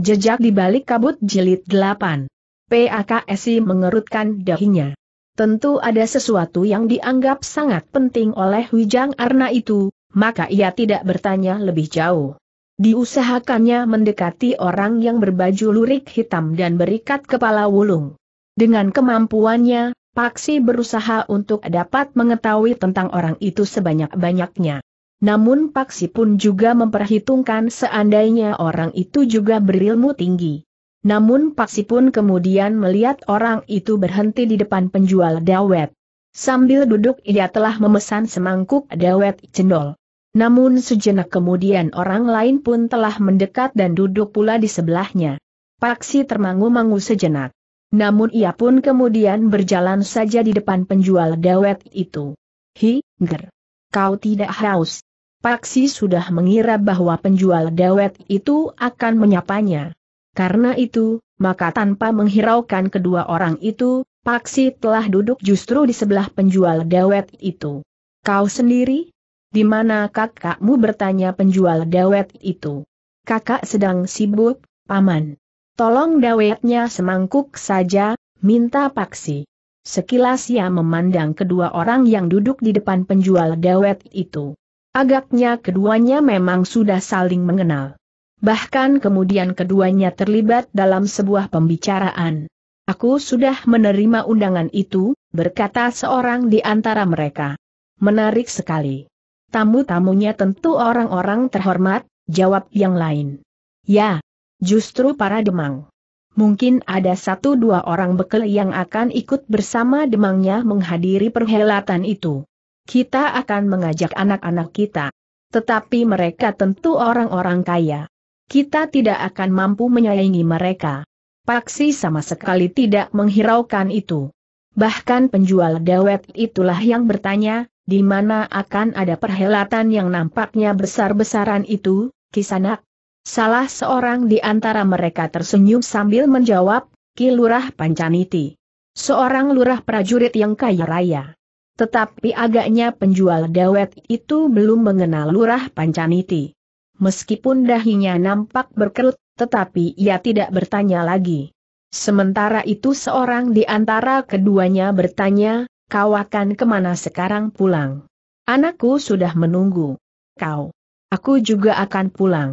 Jejak di balik kabut jilid 8. PAKSI mengerutkan dahinya. Tentu ada sesuatu yang dianggap sangat penting oleh Wijang Arna itu, maka ia tidak bertanya lebih jauh. Diusahakannya mendekati orang yang berbaju lurik hitam dan berikat kepala wulung. Dengan kemampuannya, Paksi berusaha untuk dapat mengetahui tentang orang itu sebanyak-banyaknya. Namun Paksi pun juga memperhitungkan seandainya orang itu juga berilmu tinggi. Namun Paksi pun kemudian melihat orang itu berhenti di depan penjual dawet. Sambil duduk ia telah memesan semangkuk dawet cendol. Namun sejenak kemudian orang lain pun telah mendekat dan duduk pula di sebelahnya. Paksi termangu-mangu sejenak. Namun ia pun kemudian berjalan saja di depan penjual dawet itu. Hi, ger. Kau tidak haus. Paksi sudah mengira bahwa penjual dawet itu akan menyapanya. Karena itu, maka tanpa menghiraukan kedua orang itu, Paksi telah duduk justru di sebelah penjual dawet itu. Kau sendiri? Di mana kakakmu bertanya penjual dawet itu? Kakak sedang sibuk, paman. Tolong dawetnya semangkuk saja, minta Paksi. Sekilas ia memandang kedua orang yang duduk di depan penjual dawet itu. Agaknya keduanya memang sudah saling mengenal. Bahkan kemudian keduanya terlibat dalam sebuah pembicaraan. Aku sudah menerima undangan itu, berkata seorang di antara mereka. Menarik sekali. Tamu-tamunya tentu orang-orang terhormat, jawab yang lain. Ya, justru para demang. Mungkin ada satu dua orang bekel yang akan ikut bersama demangnya menghadiri perhelatan itu kita akan mengajak anak-anak kita. Tetapi mereka tentu orang-orang kaya. Kita tidak akan mampu menyaingi mereka. Paksi sama sekali tidak menghiraukan itu. Bahkan penjual dawet itulah yang bertanya, di mana akan ada perhelatan yang nampaknya besar-besaran itu, kisanak? Salah seorang di antara mereka tersenyum sambil menjawab, Ki Lurah Pancaniti. Seorang lurah prajurit yang kaya raya. Tetapi agaknya penjual dawet itu belum mengenal lurah Pancaniti. Meskipun dahinya nampak berkerut, tetapi ia tidak bertanya lagi. Sementara itu seorang di antara keduanya bertanya, kau akan kemana sekarang pulang? Anakku sudah menunggu. Kau. Aku juga akan pulang.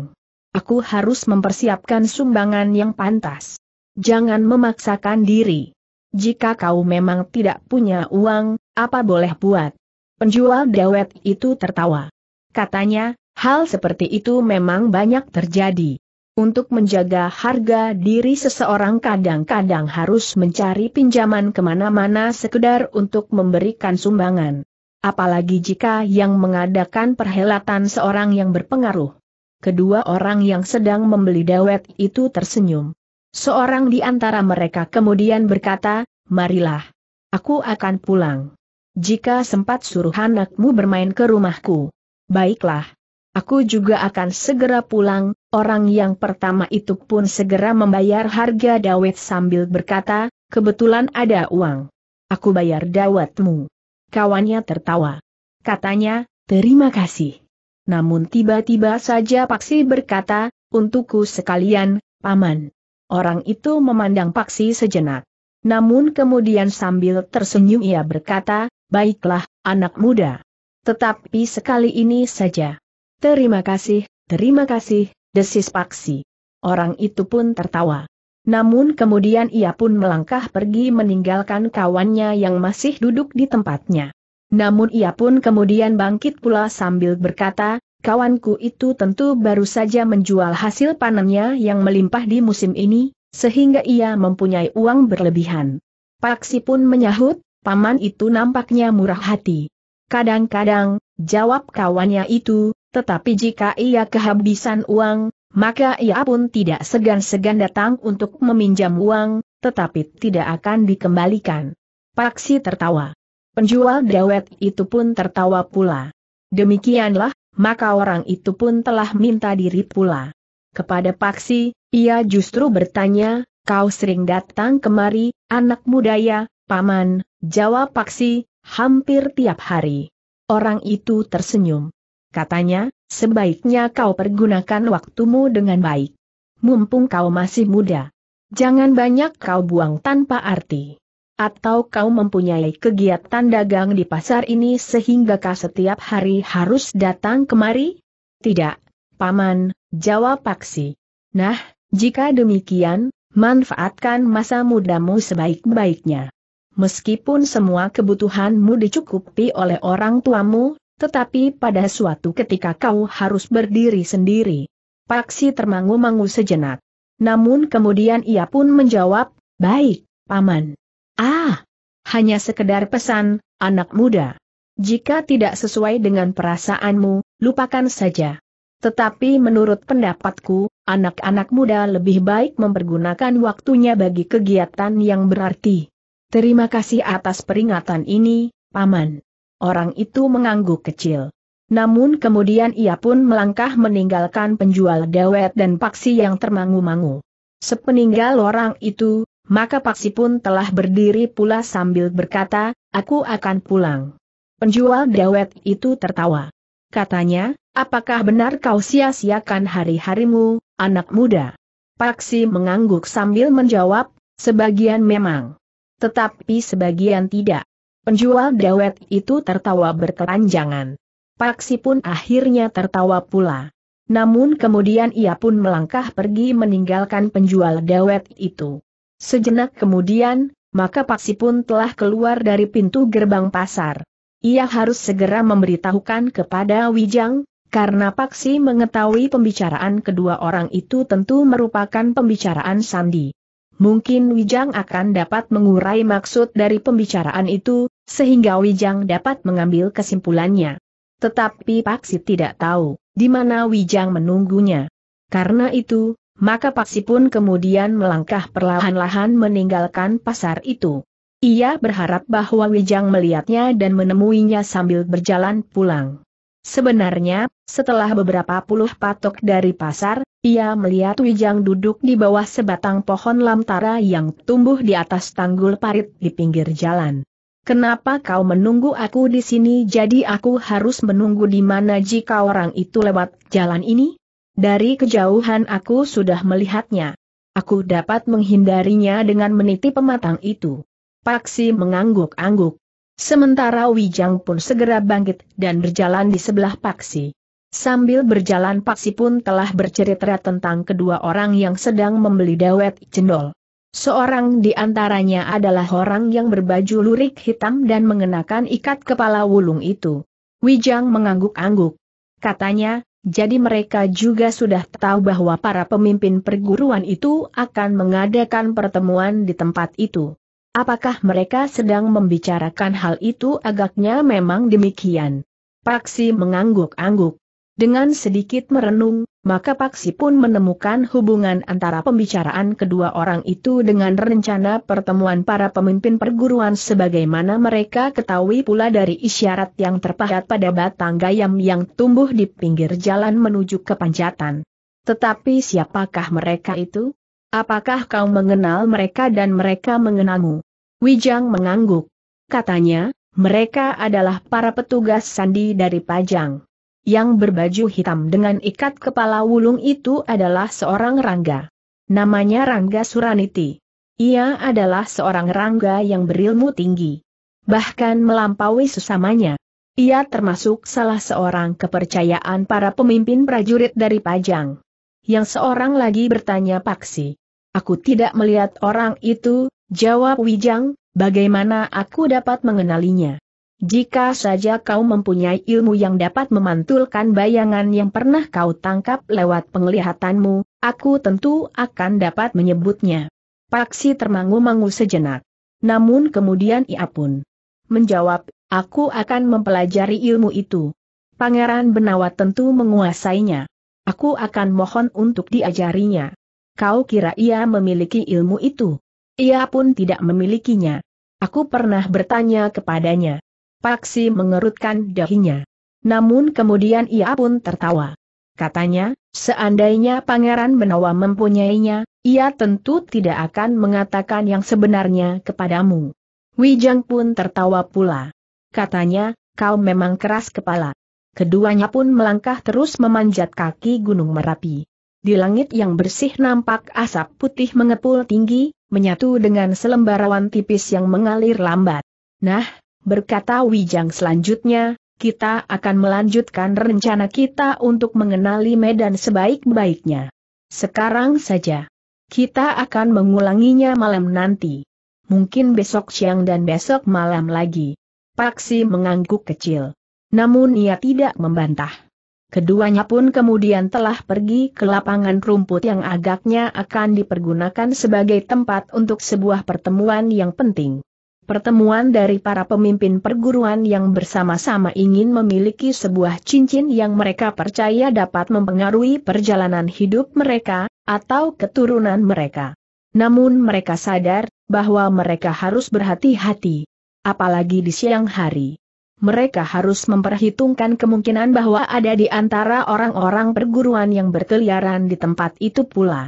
Aku harus mempersiapkan sumbangan yang pantas. Jangan memaksakan diri. Jika kau memang tidak punya uang, apa boleh buat? Penjual dawet itu tertawa. Katanya, hal seperti itu memang banyak terjadi. Untuk menjaga harga diri seseorang kadang-kadang harus mencari pinjaman kemana-mana sekedar untuk memberikan sumbangan. Apalagi jika yang mengadakan perhelatan seorang yang berpengaruh. Kedua orang yang sedang membeli dawet itu tersenyum. Seorang di antara mereka kemudian berkata, marilah. Aku akan pulang jika sempat suruh anakmu bermain ke rumahku. Baiklah. Aku juga akan segera pulang, orang yang pertama itu pun segera membayar harga dawet sambil berkata, kebetulan ada uang. Aku bayar dawetmu. Kawannya tertawa. Katanya, terima kasih. Namun tiba-tiba saja Paksi berkata, untukku sekalian, paman. Orang itu memandang Paksi sejenak. Namun kemudian sambil tersenyum ia berkata, Baiklah, anak muda. Tetapi sekali ini saja. Terima kasih, terima kasih, desis Paksi. Orang itu pun tertawa. Namun kemudian ia pun melangkah pergi meninggalkan kawannya yang masih duduk di tempatnya. Namun ia pun kemudian bangkit pula sambil berkata, kawanku itu tentu baru saja menjual hasil panennya yang melimpah di musim ini, sehingga ia mempunyai uang berlebihan. Paksi pun menyahut, paman itu nampaknya murah hati. Kadang-kadang, jawab kawannya itu, tetapi jika ia kehabisan uang, maka ia pun tidak segan-segan datang untuk meminjam uang, tetapi tidak akan dikembalikan. Paksi tertawa. Penjual dawet itu pun tertawa pula. Demikianlah, maka orang itu pun telah minta diri pula. Kepada Paksi, ia justru bertanya, kau sering datang kemari, anak muda ya, paman, Jawab Paksi, hampir tiap hari. Orang itu tersenyum. Katanya, sebaiknya kau pergunakan waktumu dengan baik. Mumpung kau masih muda. Jangan banyak kau buang tanpa arti. Atau kau mempunyai kegiatan dagang di pasar ini sehingga kau setiap hari harus datang kemari? Tidak, Paman, jawab Paksi. Nah, jika demikian, manfaatkan masa mudamu sebaik-baiknya meskipun semua kebutuhanmu dicukupi oleh orang tuamu, tetapi pada suatu ketika kau harus berdiri sendiri. Paksi termangu-mangu sejenak. Namun kemudian ia pun menjawab, baik, paman. Ah, hanya sekedar pesan, anak muda. Jika tidak sesuai dengan perasaanmu, lupakan saja. Tetapi menurut pendapatku, anak-anak muda lebih baik mempergunakan waktunya bagi kegiatan yang berarti. Terima kasih atas peringatan ini, Paman. Orang itu mengangguk kecil. Namun kemudian ia pun melangkah meninggalkan penjual dawet dan paksi yang termangu-mangu. Sepeninggal orang itu, maka paksi pun telah berdiri pula sambil berkata, aku akan pulang. Penjual dawet itu tertawa. Katanya, apakah benar kau sia-siakan hari-harimu, anak muda? Paksi mengangguk sambil menjawab, sebagian memang. Tetapi sebagian tidak. Penjual dawet itu tertawa berkepanjangan. Paksi pun akhirnya tertawa pula. Namun kemudian ia pun melangkah pergi meninggalkan penjual dawet itu. Sejenak kemudian, maka Paksi pun telah keluar dari pintu gerbang pasar. Ia harus segera memberitahukan kepada Wijang, karena Paksi mengetahui pembicaraan kedua orang itu tentu merupakan pembicaraan sandi. Mungkin Wijang akan dapat mengurai maksud dari pembicaraan itu, sehingga Wijang dapat mengambil kesimpulannya. Tetapi Paksi tidak tahu di mana Wijang menunggunya. Karena itu, maka Paksi pun kemudian melangkah perlahan-lahan meninggalkan pasar itu. Ia berharap bahwa Wijang melihatnya dan menemuinya sambil berjalan pulang. Sebenarnya, setelah beberapa puluh patok dari pasar, ia melihat Wijang duduk di bawah sebatang pohon lamtara yang tumbuh di atas tanggul parit di pinggir jalan. Kenapa kau menunggu aku di sini jadi aku harus menunggu di mana jika orang itu lewat jalan ini? Dari kejauhan aku sudah melihatnya. Aku dapat menghindarinya dengan meniti pematang itu. Paksi mengangguk-angguk. Sementara Wijang pun segera bangkit dan berjalan di sebelah Paksi. Sambil berjalan Paksi pun telah bercerita tentang kedua orang yang sedang membeli dawet cendol. Seorang di antaranya adalah orang yang berbaju lurik hitam dan mengenakan ikat kepala wulung itu. Wijang mengangguk-angguk. Katanya, jadi mereka juga sudah tahu bahwa para pemimpin perguruan itu akan mengadakan pertemuan di tempat itu. Apakah mereka sedang membicarakan hal itu agaknya memang demikian? Paksi mengangguk-angguk. Dengan sedikit merenung, maka Paksi pun menemukan hubungan antara pembicaraan kedua orang itu dengan rencana pertemuan para pemimpin perguruan sebagaimana mereka ketahui pula dari isyarat yang terpahat pada batang gayam yang tumbuh di pinggir jalan menuju ke Panjatan. Tetapi siapakah mereka itu? Apakah kau mengenal mereka dan mereka mengenalmu? Wijang mengangguk. Katanya, mereka adalah para petugas sandi dari Pajang yang berbaju hitam dengan ikat kepala wulung itu adalah seorang Rangga. Namanya Rangga Suraniti. Ia adalah seorang Rangga yang berilmu tinggi. Bahkan melampaui sesamanya. Ia termasuk salah seorang kepercayaan para pemimpin prajurit dari Pajang. Yang seorang lagi bertanya Paksi. Aku tidak melihat orang itu, jawab Wijang, bagaimana aku dapat mengenalinya? Jika saja kau mempunyai ilmu yang dapat memantulkan bayangan yang pernah kau tangkap lewat penglihatanmu, aku tentu akan dapat menyebutnya. Paksi termangu-mangu sejenak. Namun kemudian ia pun menjawab, aku akan mempelajari ilmu itu. Pangeran Benawa tentu menguasainya. Aku akan mohon untuk diajarinya. Kau kira ia memiliki ilmu itu? Ia pun tidak memilikinya. Aku pernah bertanya kepadanya. Paksi mengerutkan dahinya. Namun kemudian ia pun tertawa. Katanya, seandainya Pangeran Benawa mempunyainya, ia tentu tidak akan mengatakan yang sebenarnya kepadamu. Wijang pun tertawa pula. Katanya, kau memang keras kepala. Keduanya pun melangkah terus memanjat kaki Gunung Merapi. Di langit yang bersih nampak asap putih mengepul tinggi, menyatu dengan selembar awan tipis yang mengalir lambat. Nah, berkata Wijang selanjutnya, kita akan melanjutkan rencana kita untuk mengenali medan sebaik-baiknya. Sekarang saja. Kita akan mengulanginya malam nanti. Mungkin besok siang dan besok malam lagi. Paksi mengangguk kecil. Namun ia tidak membantah. Keduanya pun kemudian telah pergi ke lapangan rumput yang agaknya akan dipergunakan sebagai tempat untuk sebuah pertemuan yang penting. Pertemuan dari para pemimpin perguruan yang bersama-sama ingin memiliki sebuah cincin yang mereka percaya dapat mempengaruhi perjalanan hidup mereka, atau keturunan mereka. Namun mereka sadar, bahwa mereka harus berhati-hati. Apalagi di siang hari. Mereka harus memperhitungkan kemungkinan bahwa ada di antara orang-orang perguruan yang berkeliaran di tempat itu pula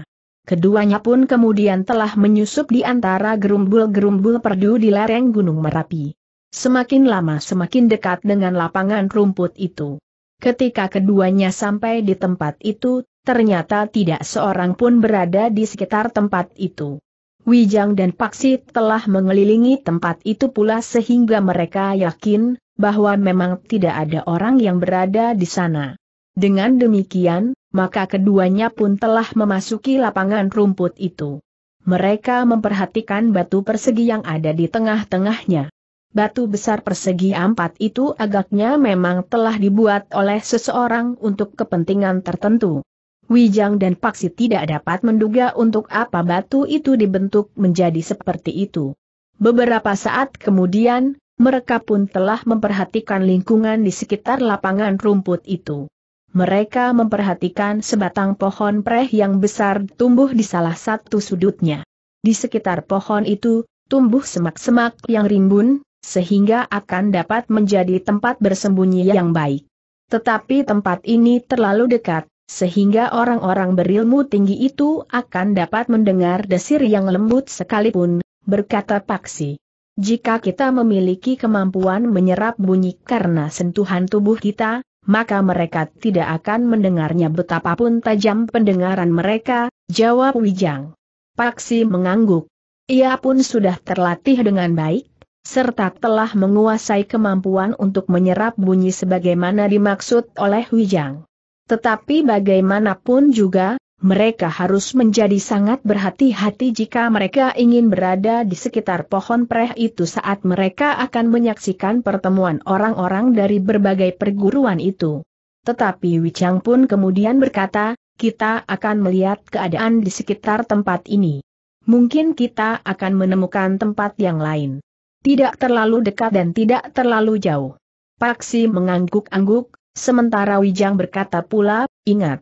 Keduanya pun kemudian telah menyusup di antara gerumbul-gerumbul perdu di lereng Gunung Merapi. Semakin lama semakin dekat dengan lapangan rumput itu. Ketika keduanya sampai di tempat itu, ternyata tidak seorang pun berada di sekitar tempat itu. Wijang dan Paksi telah mengelilingi tempat itu pula sehingga mereka yakin bahwa memang tidak ada orang yang berada di sana. Dengan demikian, maka keduanya pun telah memasuki lapangan rumput itu. Mereka memperhatikan batu persegi yang ada di tengah-tengahnya. Batu besar persegi empat itu agaknya memang telah dibuat oleh seseorang untuk kepentingan tertentu. Wijang dan Paksi tidak dapat menduga untuk apa batu itu dibentuk menjadi seperti itu. Beberapa saat kemudian, mereka pun telah memperhatikan lingkungan di sekitar lapangan rumput itu mereka memperhatikan sebatang pohon preh yang besar tumbuh di salah satu sudutnya. Di sekitar pohon itu, tumbuh semak-semak yang rimbun, sehingga akan dapat menjadi tempat bersembunyi yang baik. Tetapi tempat ini terlalu dekat, sehingga orang-orang berilmu tinggi itu akan dapat mendengar desir yang lembut sekalipun, berkata Paksi. Jika kita memiliki kemampuan menyerap bunyi karena sentuhan tubuh kita, maka mereka tidak akan mendengarnya betapapun tajam pendengaran mereka, jawab Wijang. Paksi mengangguk. Ia pun sudah terlatih dengan baik, serta telah menguasai kemampuan untuk menyerap bunyi sebagaimana dimaksud oleh Wijang. Tetapi bagaimanapun juga, mereka harus menjadi sangat berhati-hati jika mereka ingin berada di sekitar pohon preh itu saat mereka akan menyaksikan pertemuan orang-orang dari berbagai perguruan itu. Tetapi Wichang pun kemudian berkata, kita akan melihat keadaan di sekitar tempat ini. Mungkin kita akan menemukan tempat yang lain. Tidak terlalu dekat dan tidak terlalu jauh. Paksi mengangguk-angguk, sementara Wijang berkata pula, ingat,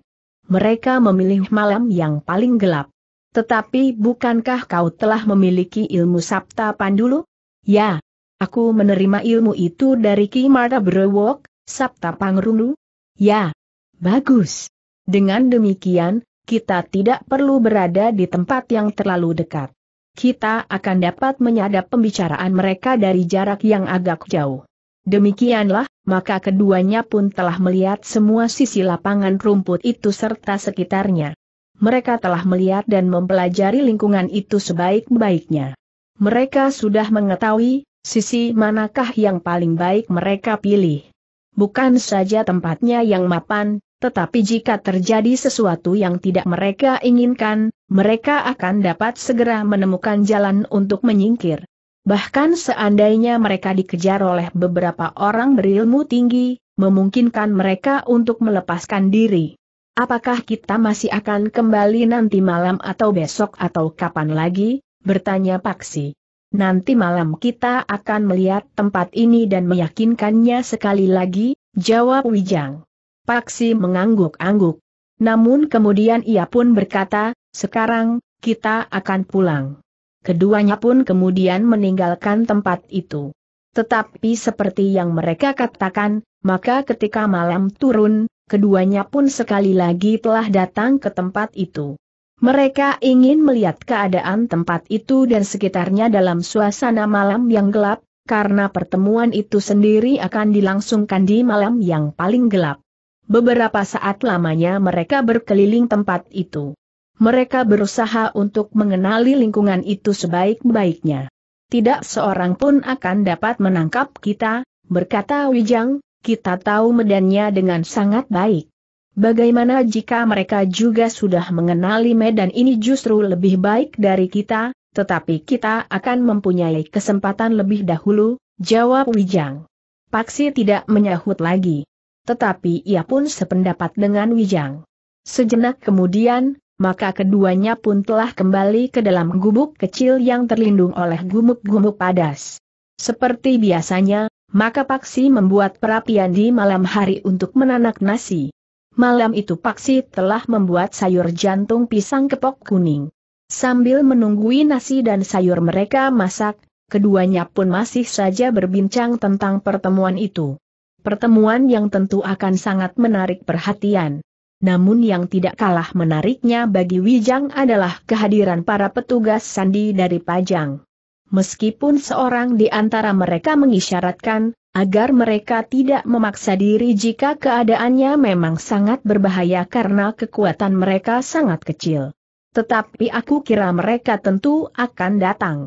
mereka memilih malam yang paling gelap. Tetapi bukankah kau telah memiliki ilmu Sabta Pandulu? Ya, aku menerima ilmu itu dari Ki Marta Brewok, Sabta Pangrungu. Ya, bagus. Dengan demikian, kita tidak perlu berada di tempat yang terlalu dekat. Kita akan dapat menyadap pembicaraan mereka dari jarak yang agak jauh. Demikianlah, maka keduanya pun telah melihat semua sisi lapangan rumput itu serta sekitarnya. Mereka telah melihat dan mempelajari lingkungan itu sebaik-baiknya. Mereka sudah mengetahui, sisi manakah yang paling baik mereka pilih. Bukan saja tempatnya yang mapan, tetapi jika terjadi sesuatu yang tidak mereka inginkan, mereka akan dapat segera menemukan jalan untuk menyingkir. Bahkan seandainya mereka dikejar oleh beberapa orang berilmu tinggi, memungkinkan mereka untuk melepaskan diri. Apakah kita masih akan kembali nanti malam atau besok atau kapan lagi? Bertanya Paksi. Nanti malam kita akan melihat tempat ini dan meyakinkannya sekali lagi, jawab Wijang. Paksi mengangguk-angguk. Namun kemudian ia pun berkata, sekarang, kita akan pulang. Keduanya pun kemudian meninggalkan tempat itu. Tetapi seperti yang mereka katakan, maka ketika malam turun, keduanya pun sekali lagi telah datang ke tempat itu. Mereka ingin melihat keadaan tempat itu dan sekitarnya dalam suasana malam yang gelap, karena pertemuan itu sendiri akan dilangsungkan di malam yang paling gelap. Beberapa saat lamanya mereka berkeliling tempat itu mereka berusaha untuk mengenali lingkungan itu sebaik-baiknya. Tidak seorang pun akan dapat menangkap kita, berkata Wijang, kita tahu medannya dengan sangat baik. Bagaimana jika mereka juga sudah mengenali medan ini justru lebih baik dari kita, tetapi kita akan mempunyai kesempatan lebih dahulu, jawab Wijang. Paksi tidak menyahut lagi. Tetapi ia pun sependapat dengan Wijang. Sejenak kemudian, maka keduanya pun telah kembali ke dalam gubuk kecil yang terlindung oleh gumuk-gumuk padas. Seperti biasanya, maka Paksi membuat perapian di malam hari untuk menanak nasi. Malam itu Paksi telah membuat sayur jantung pisang kepok kuning. Sambil menunggui nasi dan sayur mereka masak, keduanya pun masih saja berbincang tentang pertemuan itu. Pertemuan yang tentu akan sangat menarik perhatian. Namun yang tidak kalah menariknya bagi Wijang adalah kehadiran para petugas sandi dari Pajang. Meskipun seorang di antara mereka mengisyaratkan, agar mereka tidak memaksa diri jika keadaannya memang sangat berbahaya karena kekuatan mereka sangat kecil. Tetapi aku kira mereka tentu akan datang.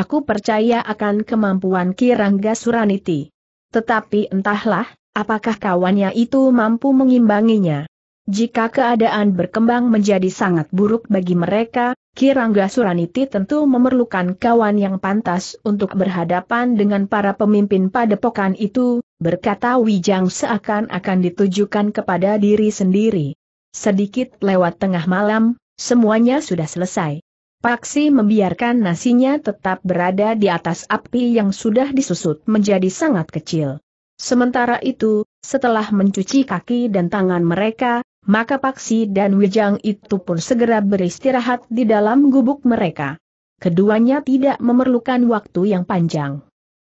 Aku percaya akan kemampuan Kirangga Suraniti. Tetapi entahlah, apakah kawannya itu mampu mengimbanginya. Jika keadaan berkembang menjadi sangat buruk bagi mereka, Kirangga Suraniti tentu memerlukan kawan yang pantas untuk berhadapan dengan para pemimpin padepokan itu, berkata Wijang seakan-akan ditujukan kepada diri sendiri. Sedikit lewat tengah malam, semuanya sudah selesai. Paksi membiarkan nasinya tetap berada di atas api yang sudah disusut menjadi sangat kecil. Sementara itu, setelah mencuci kaki dan tangan mereka, maka Paksi dan Wijang itu pun segera beristirahat di dalam gubuk mereka. Keduanya tidak memerlukan waktu yang panjang.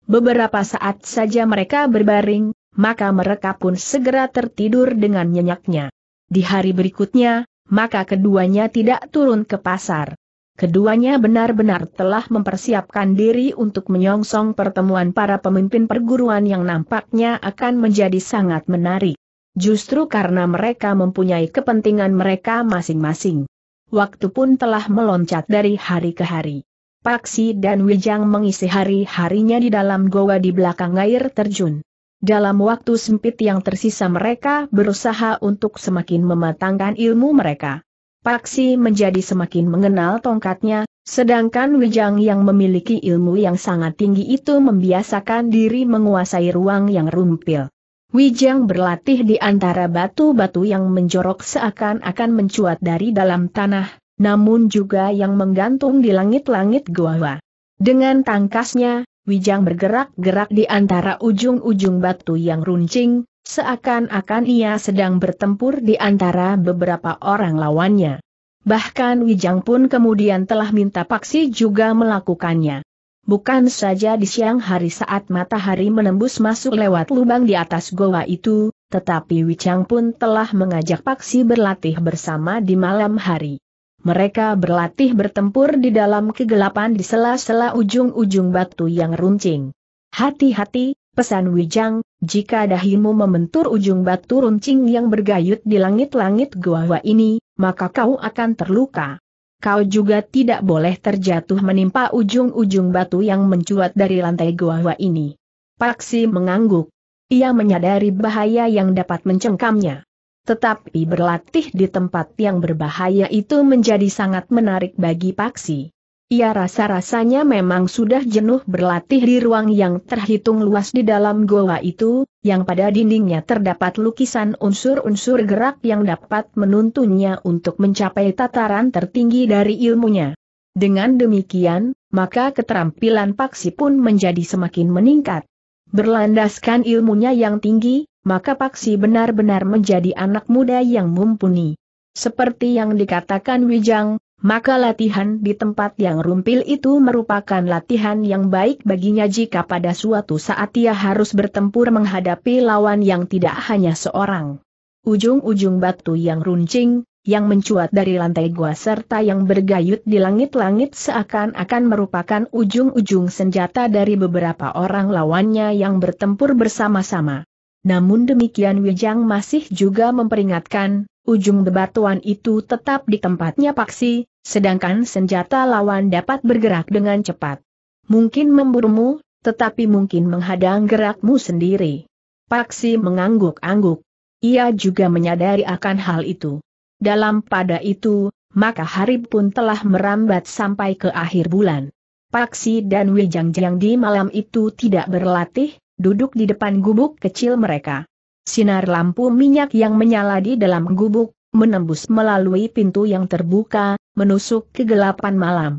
Beberapa saat saja mereka berbaring, maka mereka pun segera tertidur dengan nyenyaknya. Di hari berikutnya, maka keduanya tidak turun ke pasar. Keduanya benar-benar telah mempersiapkan diri untuk menyongsong pertemuan para pemimpin perguruan yang nampaknya akan menjadi sangat menarik. Justru karena mereka mempunyai kepentingan mereka masing-masing. Waktu pun telah meloncat dari hari ke hari. Paksi dan Wijang mengisi hari-harinya di dalam goa di belakang air terjun. Dalam waktu sempit yang tersisa mereka berusaha untuk semakin mematangkan ilmu mereka. Paksi menjadi semakin mengenal tongkatnya, sedangkan Wijang yang memiliki ilmu yang sangat tinggi itu membiasakan diri menguasai ruang yang rumpil. Wijang berlatih di antara batu-batu yang menjorok seakan-akan mencuat dari dalam tanah, namun juga yang menggantung di langit-langit gua. Dengan tangkasnya, Wijang bergerak-gerak di antara ujung-ujung batu yang runcing, seakan-akan ia sedang bertempur di antara beberapa orang lawannya. Bahkan Wijang pun kemudian telah minta Paksi juga melakukannya. Bukan saja di siang hari saat matahari menembus masuk lewat lubang di atas goa itu, tetapi Wichang pun telah mengajak Paksi berlatih bersama di malam hari. Mereka berlatih bertempur di dalam kegelapan di sela-sela ujung-ujung batu yang runcing. Hati-hati, pesan Wijang, jika dahimu membentur ujung batu runcing yang bergayut di langit-langit goa ini, maka kau akan terluka kau juga tidak boleh terjatuh menimpa ujung-ujung batu yang mencuat dari lantai gua ini. Paksi mengangguk. Ia menyadari bahaya yang dapat mencengkamnya. Tetapi berlatih di tempat yang berbahaya itu menjadi sangat menarik bagi Paksi. Ia rasa-rasanya memang sudah jenuh berlatih di ruang yang terhitung luas di dalam goa itu, yang pada dindingnya terdapat lukisan unsur-unsur gerak yang dapat menuntunnya untuk mencapai tataran tertinggi dari ilmunya. Dengan demikian, maka keterampilan Paksi pun menjadi semakin meningkat. Berlandaskan ilmunya yang tinggi, maka Paksi benar-benar menjadi anak muda yang mumpuni. Seperti yang dikatakan Wijang, maka latihan di tempat yang rumpil itu merupakan latihan yang baik baginya jika pada suatu saat ia harus bertempur menghadapi lawan yang tidak hanya seorang. Ujung-ujung batu yang runcing, yang mencuat dari lantai gua serta yang bergayut di langit-langit seakan-akan merupakan ujung-ujung senjata dari beberapa orang lawannya yang bertempur bersama-sama. Namun demikian Wijang masih juga memperingatkan, ujung bebatuan itu tetap di tempatnya paksi, sedangkan senjata lawan dapat bergerak dengan cepat. Mungkin memburumu, tetapi mungkin menghadang gerakmu sendiri. Paksi mengangguk-angguk. Ia juga menyadari akan hal itu. Dalam pada itu, maka hari pun telah merambat sampai ke akhir bulan. Paksi dan Wijang di malam itu tidak berlatih, duduk di depan gubuk kecil mereka. Sinar lampu minyak yang menyala di dalam gubuk, menembus melalui pintu yang terbuka, menusuk kegelapan malam.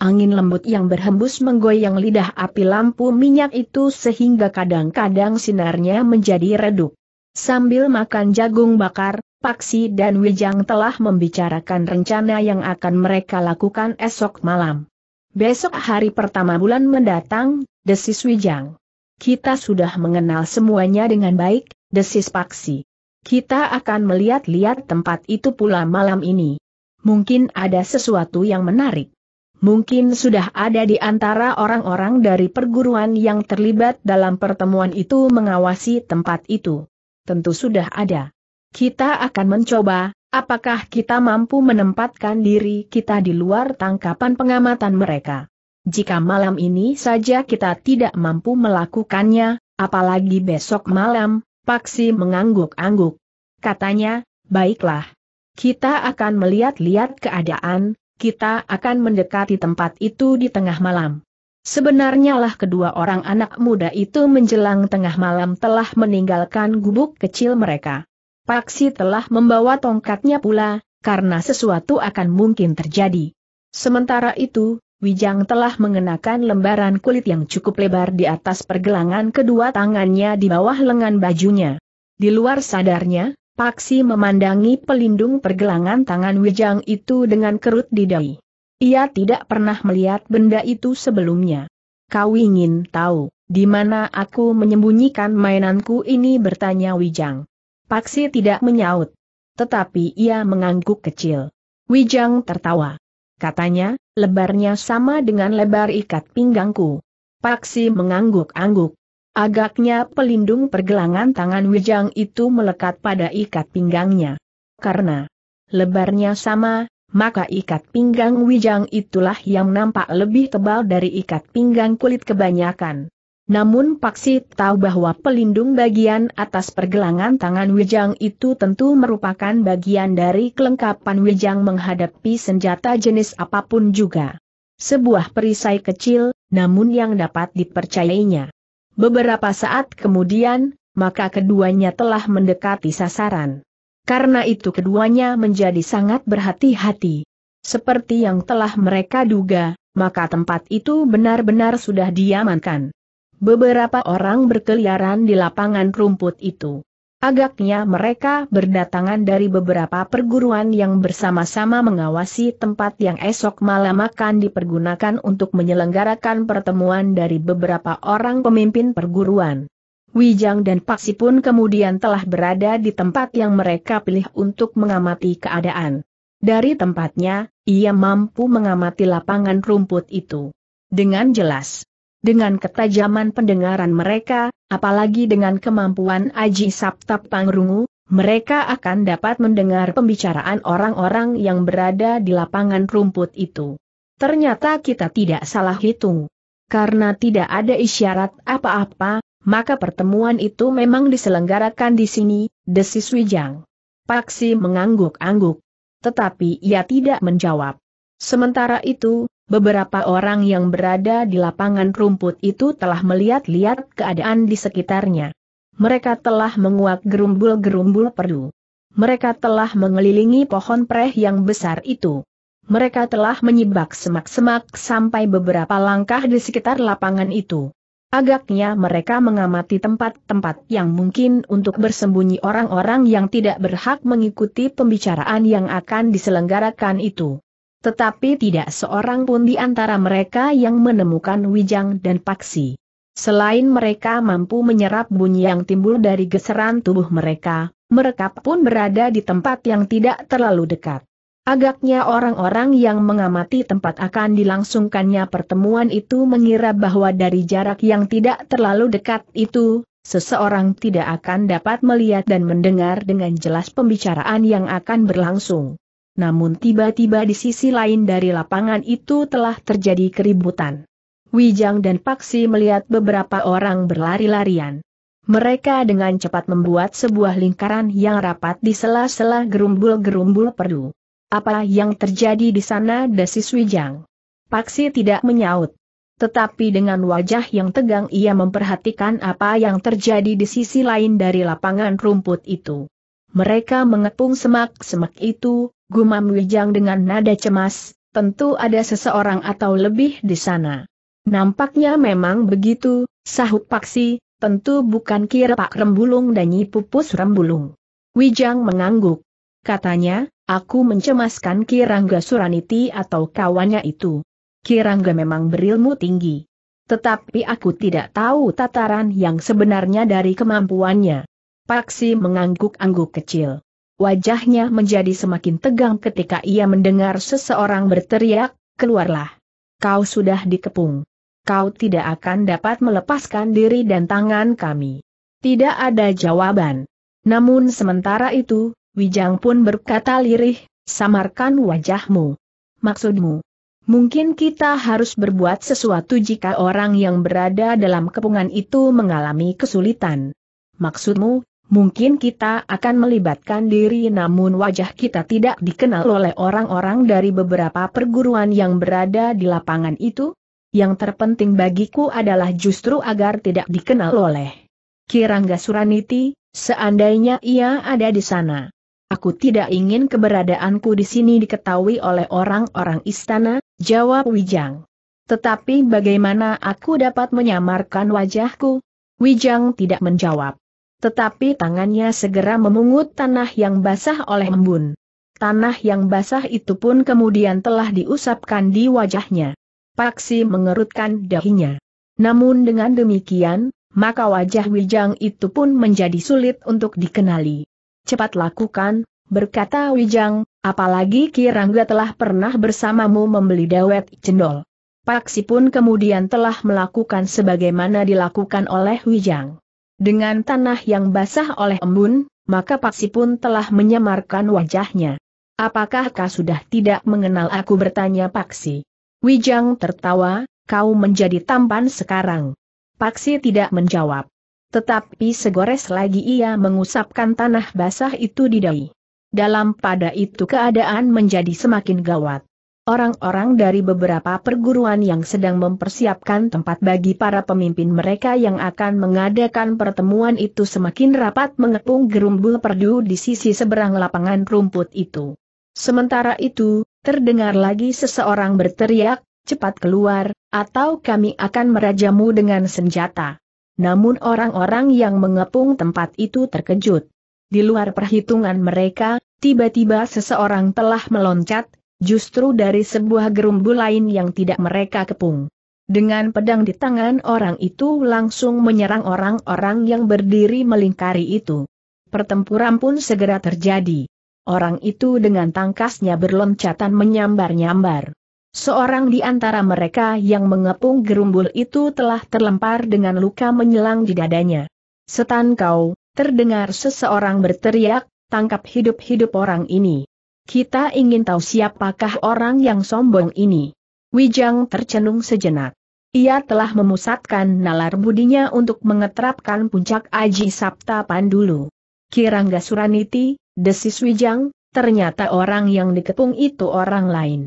Angin lembut yang berhembus menggoyang lidah api lampu minyak itu sehingga kadang-kadang sinarnya menjadi redup. Sambil makan jagung bakar, Paksi dan Wijang telah membicarakan rencana yang akan mereka lakukan esok malam. Besok hari pertama bulan mendatang, desis Wijang. Kita sudah mengenal semuanya dengan baik, desis Paksi. Kita akan melihat-lihat tempat itu pula malam ini. Mungkin ada sesuatu yang menarik. Mungkin sudah ada di antara orang-orang dari perguruan yang terlibat dalam pertemuan itu mengawasi tempat itu. Tentu sudah ada. Kita akan mencoba, apakah kita mampu menempatkan diri kita di luar tangkapan pengamatan mereka. Jika malam ini saja kita tidak mampu melakukannya, apalagi besok malam, Paksi mengangguk-angguk. Katanya, baiklah. Kita akan melihat-lihat keadaan, kita akan mendekati tempat itu di tengah malam. Sebenarnya lah kedua orang anak muda itu menjelang tengah malam telah meninggalkan gubuk kecil mereka. Paksi telah membawa tongkatnya pula, karena sesuatu akan mungkin terjadi. Sementara itu, Wijang telah mengenakan lembaran kulit yang cukup lebar di atas pergelangan kedua tangannya di bawah lengan bajunya. Di luar sadarnya, Paksi memandangi pelindung pergelangan tangan Wijang itu dengan kerut di dahi. Ia tidak pernah melihat benda itu sebelumnya. Kau ingin tahu, di mana aku menyembunyikan mainanku ini bertanya Wijang. Paksi tidak menyaut. Tetapi ia mengangguk kecil. Wijang tertawa. Katanya, lebarnya sama dengan lebar ikat pinggangku. Paksi mengangguk-angguk. Agaknya pelindung pergelangan tangan Wijang itu melekat pada ikat pinggangnya. Karena lebarnya sama, maka ikat pinggang Wijang itulah yang nampak lebih tebal dari ikat pinggang kulit kebanyakan. Namun Paksi tahu bahwa pelindung bagian atas pergelangan tangan Wijang itu tentu merupakan bagian dari kelengkapan Wijang menghadapi senjata jenis apapun juga. Sebuah perisai kecil, namun yang dapat dipercayainya. Beberapa saat kemudian, maka keduanya telah mendekati sasaran. Karena itu keduanya menjadi sangat berhati-hati. Seperti yang telah mereka duga, maka tempat itu benar-benar sudah diamankan. Beberapa orang berkeliaran di lapangan rumput itu. Agaknya mereka berdatangan dari beberapa perguruan yang bersama-sama mengawasi tempat yang esok malam akan dipergunakan untuk menyelenggarakan pertemuan dari beberapa orang pemimpin perguruan. Wijang dan Paksi pun kemudian telah berada di tempat yang mereka pilih untuk mengamati keadaan. Dari tempatnya, ia mampu mengamati lapangan rumput itu. Dengan jelas, dengan ketajaman pendengaran mereka, apalagi dengan kemampuan Aji Saptap Pangrungu, mereka akan dapat mendengar pembicaraan orang-orang yang berada di lapangan rumput itu. Ternyata kita tidak salah hitung. Karena tidak ada isyarat apa-apa, maka pertemuan itu memang diselenggarakan di sini, desis Wijang. Paksi mengangguk-angguk. Tetapi ia tidak menjawab. Sementara itu, Beberapa orang yang berada di lapangan rumput itu telah melihat-lihat keadaan di sekitarnya. Mereka telah menguak gerumbul-gerumbul perdu. Mereka telah mengelilingi pohon preh yang besar itu. Mereka telah menyibak semak-semak sampai beberapa langkah di sekitar lapangan itu. Agaknya mereka mengamati tempat-tempat yang mungkin untuk bersembunyi orang-orang yang tidak berhak mengikuti pembicaraan yang akan diselenggarakan itu. Tetapi tidak seorang pun di antara mereka yang menemukan Wijang dan Paksi. Selain mereka mampu menyerap bunyi yang timbul dari geseran tubuh mereka, mereka pun berada di tempat yang tidak terlalu dekat. Agaknya orang-orang yang mengamati tempat akan dilangsungkannya pertemuan itu mengira bahwa dari jarak yang tidak terlalu dekat itu, seseorang tidak akan dapat melihat dan mendengar dengan jelas pembicaraan yang akan berlangsung namun tiba-tiba di sisi lain dari lapangan itu telah terjadi keributan. Wijang dan Paksi melihat beberapa orang berlari-larian. Mereka dengan cepat membuat sebuah lingkaran yang rapat di sela-sela gerumbul-gerumbul perdu. Apa yang terjadi di sana desis Wijang? Paksi tidak menyaut. Tetapi dengan wajah yang tegang ia memperhatikan apa yang terjadi di sisi lain dari lapangan rumput itu. Mereka mengepung semak-semak itu, gumam Wijang dengan nada cemas, tentu ada seseorang atau lebih di sana. Nampaknya memang begitu, sahut Paksi, tentu bukan kira Pak Rembulung dan nyipupus Rembulung. Wijang mengangguk. Katanya, aku mencemaskan Kirangga Suraniti atau kawannya itu. Kirangga memang berilmu tinggi. Tetapi aku tidak tahu tataran yang sebenarnya dari kemampuannya. Paksi mengangguk-angguk kecil. Wajahnya menjadi semakin tegang ketika ia mendengar seseorang berteriak, keluarlah. Kau sudah dikepung. Kau tidak akan dapat melepaskan diri dan tangan kami. Tidak ada jawaban. Namun sementara itu, Wijang pun berkata lirih, samarkan wajahmu. Maksudmu? Mungkin kita harus berbuat sesuatu jika orang yang berada dalam kepungan itu mengalami kesulitan. Maksudmu, mungkin kita akan melibatkan diri namun wajah kita tidak dikenal oleh orang-orang dari beberapa perguruan yang berada di lapangan itu? Yang terpenting bagiku adalah justru agar tidak dikenal oleh Kirangga Suraniti, seandainya ia ada di sana. Aku tidak ingin keberadaanku di sini diketahui oleh orang-orang istana, jawab Wijang. Tetapi bagaimana aku dapat menyamarkan wajahku? Wijang tidak menjawab. Tetapi tangannya segera memungut tanah yang basah oleh embun. Tanah yang basah itu pun kemudian telah diusapkan di wajahnya. Paksi mengerutkan dahinya. Namun dengan demikian, maka wajah Wijang itu pun menjadi sulit untuk dikenali. Cepat lakukan, berkata Wijang, apalagi Kirangga telah pernah bersamamu membeli dawet cendol. Paksi pun kemudian telah melakukan sebagaimana dilakukan oleh Wijang. Dengan tanah yang basah oleh embun, maka Paksi pun telah menyamarkan wajahnya. Apakah kau sudah tidak mengenal aku bertanya Paksi? Wijang tertawa, kau menjadi tampan sekarang. Paksi tidak menjawab. Tetapi segores lagi ia mengusapkan tanah basah itu di dahi. Dalam pada itu keadaan menjadi semakin gawat. Orang-orang dari beberapa perguruan yang sedang mempersiapkan tempat bagi para pemimpin mereka yang akan mengadakan pertemuan itu semakin rapat mengepung gerumbul perdu di sisi seberang lapangan rumput itu. Sementara itu, terdengar lagi seseorang berteriak, cepat keluar, atau kami akan merajamu dengan senjata. Namun orang-orang yang mengepung tempat itu terkejut. Di luar perhitungan mereka, tiba-tiba seseorang telah meloncat, justru dari sebuah gerumbu lain yang tidak mereka kepung. Dengan pedang di tangan orang itu langsung menyerang orang-orang yang berdiri melingkari itu. Pertempuran pun segera terjadi. Orang itu dengan tangkasnya berloncatan menyambar-nyambar. Seorang di antara mereka yang mengepung gerumbul itu telah terlempar dengan luka menyelang di dadanya. Setan kau, terdengar seseorang berteriak, tangkap hidup-hidup orang ini. Kita ingin tahu siapakah orang yang sombong ini. Wijang tercenung sejenak. Ia telah memusatkan nalar budinya untuk mengetrapkan puncak Aji Sabta Pandulu. Kirangga Suraniti, desis Wijang, ternyata orang yang dikepung itu orang lain.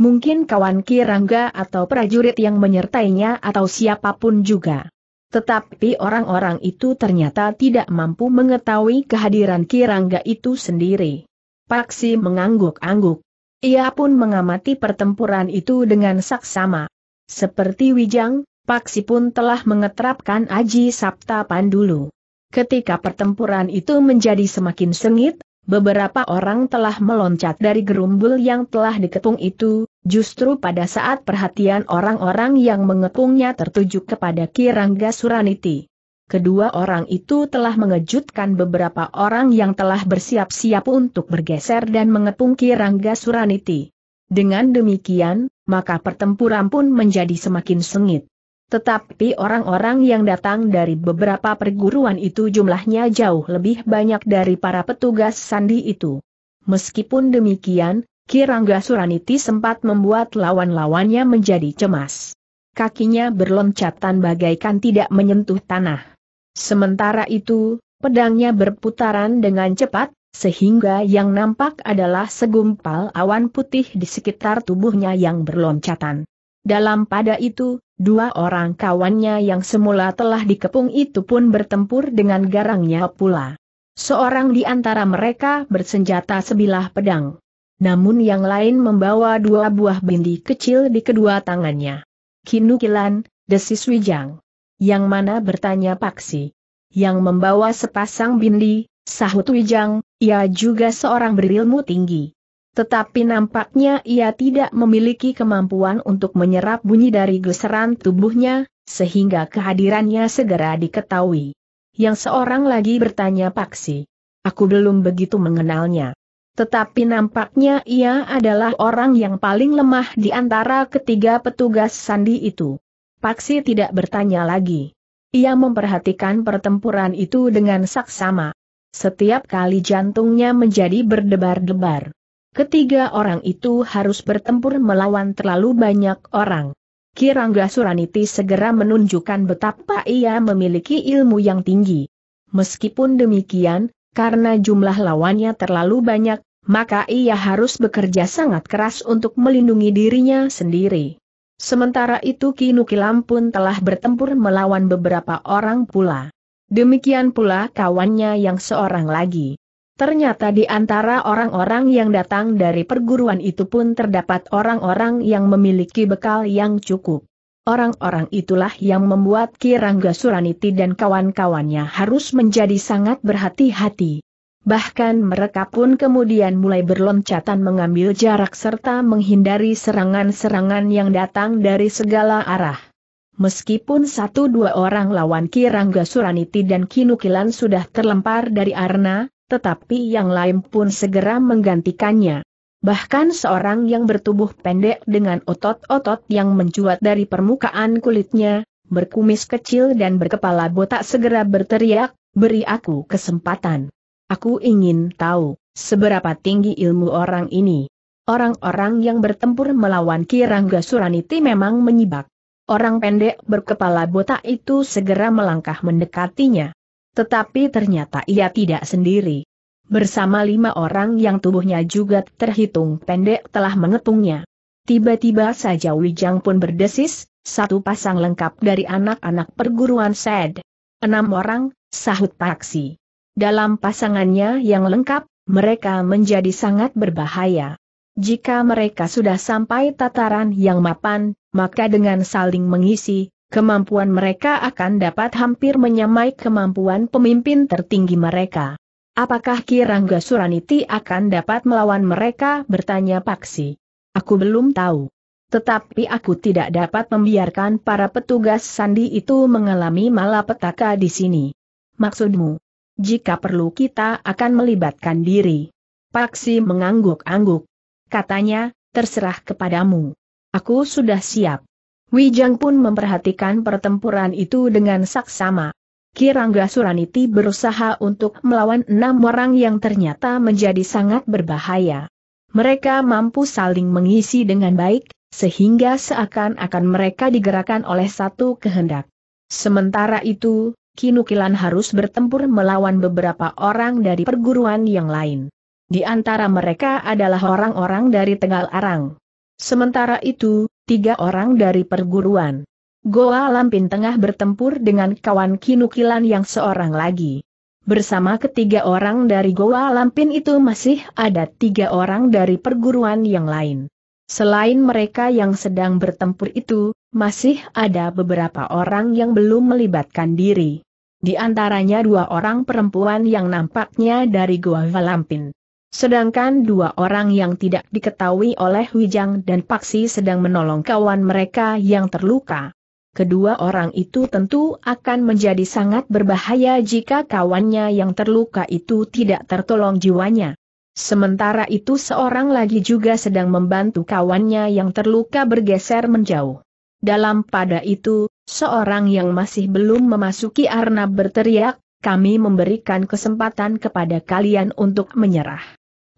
Mungkin kawan Kirangga atau prajurit yang menyertainya atau siapapun juga. Tetapi orang-orang itu ternyata tidak mampu mengetahui kehadiran Kirangga itu sendiri. Paksi mengangguk-angguk. Ia pun mengamati pertempuran itu dengan saksama. Seperti Wijang, Paksi pun telah mengeterapkan Aji Sabta Pandulu. Ketika pertempuran itu menjadi semakin sengit, beberapa orang telah meloncat dari gerumbul yang telah diketung itu, justru pada saat perhatian orang-orang yang mengepungnya tertuju kepada Kirangga Suraniti. Kedua orang itu telah mengejutkan beberapa orang yang telah bersiap-siap untuk bergeser dan mengepung Rangga Suraniti. Dengan demikian, maka pertempuran pun menjadi semakin sengit. Tetapi orang-orang yang datang dari beberapa perguruan itu jumlahnya jauh lebih banyak dari para petugas sandi itu. Meskipun demikian, Kirangga Suraniti sempat membuat lawan-lawannya menjadi cemas. Kakinya berloncatan bagaikan tidak menyentuh tanah. Sementara itu, pedangnya berputaran dengan cepat, sehingga yang nampak adalah segumpal awan putih di sekitar tubuhnya yang berloncatan. Dalam pada itu, dua orang kawannya yang semula telah dikepung itu pun bertempur dengan garangnya pula. Seorang di antara mereka bersenjata sebilah pedang. Namun yang lain membawa dua buah bindi kecil di kedua tangannya. Kinukilan, desis Wijang yang mana bertanya Paksi. Yang membawa sepasang bindi, sahut Wijang, ia juga seorang berilmu tinggi. Tetapi nampaknya ia tidak memiliki kemampuan untuk menyerap bunyi dari geseran tubuhnya, sehingga kehadirannya segera diketahui. Yang seorang lagi bertanya Paksi. Aku belum begitu mengenalnya. Tetapi nampaknya ia adalah orang yang paling lemah di antara ketiga petugas sandi itu. Paksi tidak bertanya lagi. Ia memperhatikan pertempuran itu dengan saksama. Setiap kali jantungnya menjadi berdebar-debar. Ketiga orang itu harus bertempur melawan terlalu banyak orang. Kirangga Suraniti segera menunjukkan betapa ia memiliki ilmu yang tinggi. Meskipun demikian, karena jumlah lawannya terlalu banyak, maka ia harus bekerja sangat keras untuk melindungi dirinya sendiri. Sementara itu Kinukilam pun telah bertempur melawan beberapa orang pula. Demikian pula kawannya yang seorang lagi. Ternyata di antara orang-orang yang datang dari perguruan itu pun terdapat orang-orang yang memiliki bekal yang cukup. Orang-orang itulah yang membuat Kirangga Suraniti dan kawan-kawannya harus menjadi sangat berhati-hati. Bahkan mereka pun kemudian mulai berloncatan mengambil jarak serta menghindari serangan-serangan yang datang dari segala arah. Meskipun satu dua orang lawan Kirangga Suraniti dan Kinukilan sudah terlempar dari Arna, tetapi yang lain pun segera menggantikannya. Bahkan seorang yang bertubuh pendek dengan otot-otot yang mencuat dari permukaan kulitnya, berkumis kecil dan berkepala botak segera berteriak, beri aku kesempatan. Aku ingin tahu, seberapa tinggi ilmu orang ini. Orang-orang yang bertempur melawan Kirangga Suraniti memang menyibak. Orang pendek berkepala botak itu segera melangkah mendekatinya. Tetapi ternyata ia tidak sendiri. Bersama lima orang yang tubuhnya juga terhitung pendek telah mengepungnya. Tiba-tiba saja Wijang pun berdesis, satu pasang lengkap dari anak-anak perguruan SED. Enam orang, sahut Paksi. Dalam pasangannya yang lengkap, mereka menjadi sangat berbahaya. Jika mereka sudah sampai tataran yang mapan, maka dengan saling mengisi, kemampuan mereka akan dapat hampir menyamai kemampuan pemimpin tertinggi mereka. Apakah Kirangga Suraniti akan dapat melawan mereka? bertanya Paksi. Aku belum tahu. Tetapi aku tidak dapat membiarkan para petugas sandi itu mengalami malapetaka di sini. Maksudmu? Jika perlu kita akan melibatkan diri. Paksi mengangguk-angguk. Katanya, terserah kepadamu. Aku sudah siap. Wijang pun memperhatikan pertempuran itu dengan saksama. Kirangga Suraniti berusaha untuk melawan enam orang yang ternyata menjadi sangat berbahaya. Mereka mampu saling mengisi dengan baik, sehingga seakan-akan mereka digerakkan oleh satu kehendak. Sementara itu, Kinukilan harus bertempur melawan beberapa orang dari perguruan yang lain. Di antara mereka adalah orang-orang dari Tegal Arang. Sementara itu, tiga orang dari perguruan Goa Lampin tengah bertempur dengan kawan Kinukilan yang seorang lagi. Bersama ketiga orang dari Goa Lampin itu masih ada tiga orang dari perguruan yang lain. Selain mereka yang sedang bertempur itu, masih ada beberapa orang yang belum melibatkan diri. Di antaranya dua orang perempuan yang nampaknya dari Goa Valampin. Sedangkan dua orang yang tidak diketahui oleh Wijang dan Paksi sedang menolong kawan mereka yang terluka. Kedua orang itu tentu akan menjadi sangat berbahaya jika kawannya yang terluka itu tidak tertolong jiwanya. Sementara itu seorang lagi juga sedang membantu kawannya yang terluka bergeser menjauh. Dalam pada itu, seorang yang masih belum memasuki arna berteriak, kami memberikan kesempatan kepada kalian untuk menyerah.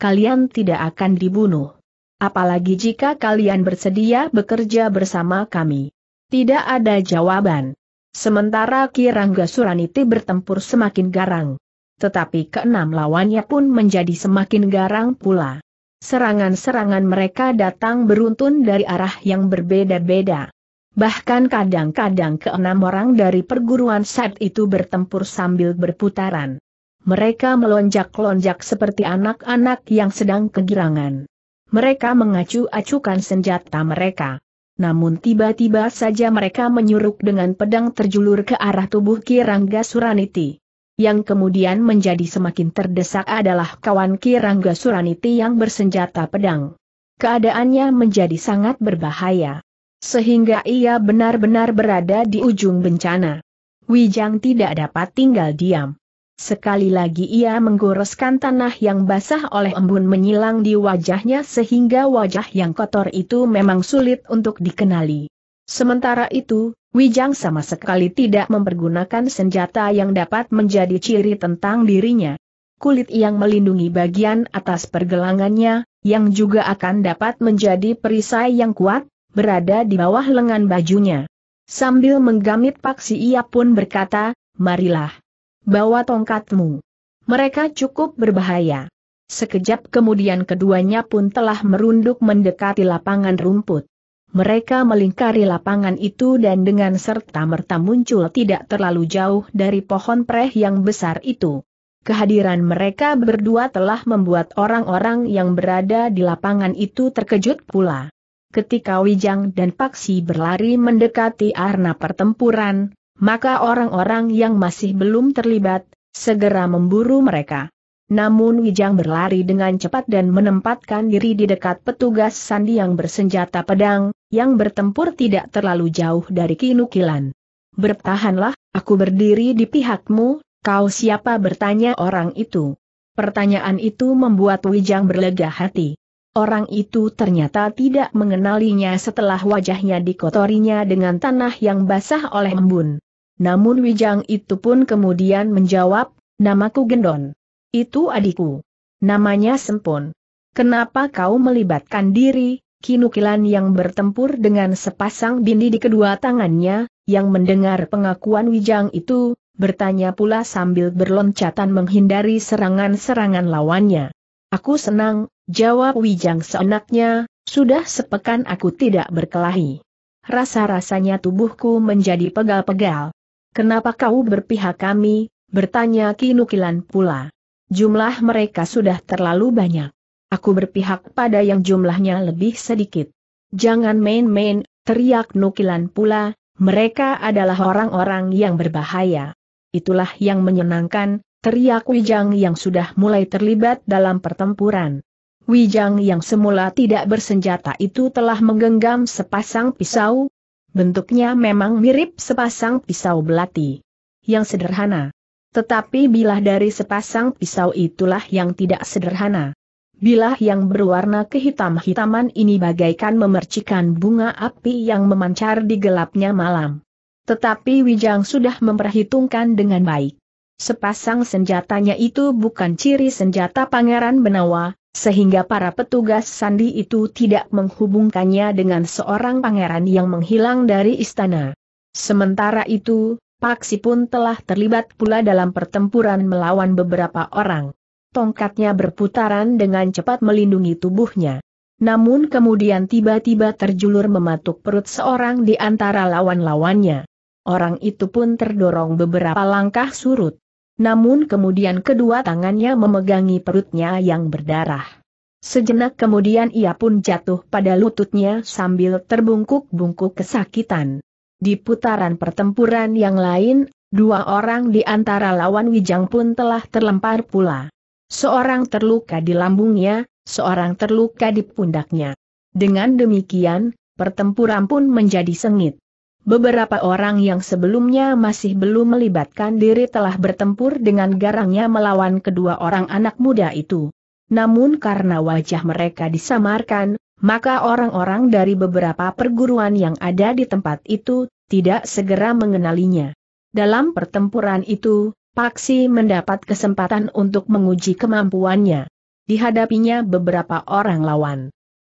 Kalian tidak akan dibunuh. Apalagi jika kalian bersedia bekerja bersama kami. Tidak ada jawaban. Sementara Kirangga Suraniti bertempur semakin garang tetapi keenam lawannya pun menjadi semakin garang pula. Serangan-serangan mereka datang beruntun dari arah yang berbeda-beda. Bahkan kadang-kadang keenam orang dari perguruan set itu bertempur sambil berputaran. Mereka melonjak-lonjak seperti anak-anak yang sedang kegirangan. Mereka mengacu-acukan senjata mereka. Namun tiba-tiba saja mereka menyuruk dengan pedang terjulur ke arah tubuh Kirangga Suraniti. Yang kemudian menjadi semakin terdesak adalah kawan Kirangga Suraniti yang bersenjata pedang. Keadaannya menjadi sangat berbahaya. Sehingga ia benar-benar berada di ujung bencana. Wijang tidak dapat tinggal diam. Sekali lagi ia menggoreskan tanah yang basah oleh embun menyilang di wajahnya sehingga wajah yang kotor itu memang sulit untuk dikenali. Sementara itu, Wijang sama sekali tidak mempergunakan senjata yang dapat menjadi ciri tentang dirinya. Kulit yang melindungi bagian atas pergelangannya, yang juga akan dapat menjadi perisai yang kuat, berada di bawah lengan bajunya. Sambil menggamit paksi ia pun berkata, marilah. Bawa tongkatmu. Mereka cukup berbahaya. Sekejap kemudian keduanya pun telah merunduk mendekati lapangan rumput. Mereka melingkari lapangan itu dan dengan serta-merta muncul tidak terlalu jauh dari pohon preh yang besar itu. Kehadiran mereka berdua telah membuat orang-orang yang berada di lapangan itu terkejut pula. Ketika Wijang dan Paksi berlari mendekati arena pertempuran, maka orang-orang yang masih belum terlibat, segera memburu mereka. Namun Wijang berlari dengan cepat dan menempatkan diri di dekat petugas sandi yang bersenjata pedang, yang bertempur tidak terlalu jauh dari kinukilan. Bertahanlah, aku berdiri di pihakmu, kau siapa bertanya orang itu. Pertanyaan itu membuat Wijang berlega hati. Orang itu ternyata tidak mengenalinya setelah wajahnya dikotorinya dengan tanah yang basah oleh embun. Namun Wijang itu pun kemudian menjawab, namaku Gendon. Itu adikku. Namanya sempun. Kenapa kau melibatkan diri, kinukilan yang bertempur dengan sepasang bindi di kedua tangannya, yang mendengar pengakuan Wijang itu, bertanya pula sambil berloncatan menghindari serangan-serangan lawannya. Aku senang, jawab Wijang seenaknya, sudah sepekan aku tidak berkelahi. Rasa-rasanya tubuhku menjadi pegal-pegal. Kenapa kau berpihak kami? Bertanya Kinukilan pula. Jumlah mereka sudah terlalu banyak. Aku berpihak pada yang jumlahnya lebih sedikit. Jangan main-main, teriak nukilan pula, mereka adalah orang-orang yang berbahaya. Itulah yang menyenangkan, teriak Wijang yang sudah mulai terlibat dalam pertempuran. Wijang yang semula tidak bersenjata itu telah menggenggam sepasang pisau. Bentuknya memang mirip sepasang pisau belati. Yang sederhana, tetapi bilah dari sepasang pisau itulah yang tidak sederhana. Bilah yang berwarna kehitam-hitaman ini bagaikan memercikan bunga api yang memancar di gelapnya malam. Tetapi Wijang sudah memperhitungkan dengan baik. Sepasang senjatanya itu bukan ciri senjata Pangeran Benawa, sehingga para petugas sandi itu tidak menghubungkannya dengan seorang pangeran yang menghilang dari istana. Sementara itu, Paksi pun telah terlibat pula dalam pertempuran melawan beberapa orang. Tongkatnya berputaran dengan cepat melindungi tubuhnya. Namun kemudian tiba-tiba terjulur mematuk perut seorang di antara lawan-lawannya. Orang itu pun terdorong beberapa langkah surut. Namun kemudian kedua tangannya memegangi perutnya yang berdarah. Sejenak kemudian ia pun jatuh pada lututnya sambil terbungkuk-bungkuk kesakitan. Di putaran pertempuran yang lain, dua orang di antara lawan Wijang pun telah terlempar pula. Seorang terluka di lambungnya, seorang terluka di pundaknya. Dengan demikian, pertempuran pun menjadi sengit. Beberapa orang yang sebelumnya masih belum melibatkan diri telah bertempur dengan garangnya melawan kedua orang anak muda itu. Namun karena wajah mereka disamarkan, maka orang-orang dari beberapa perguruan yang ada di tempat itu, tidak segera mengenalinya. Dalam pertempuran itu, Paksi mendapat kesempatan untuk menguji kemampuannya. Dihadapinya beberapa orang lawan.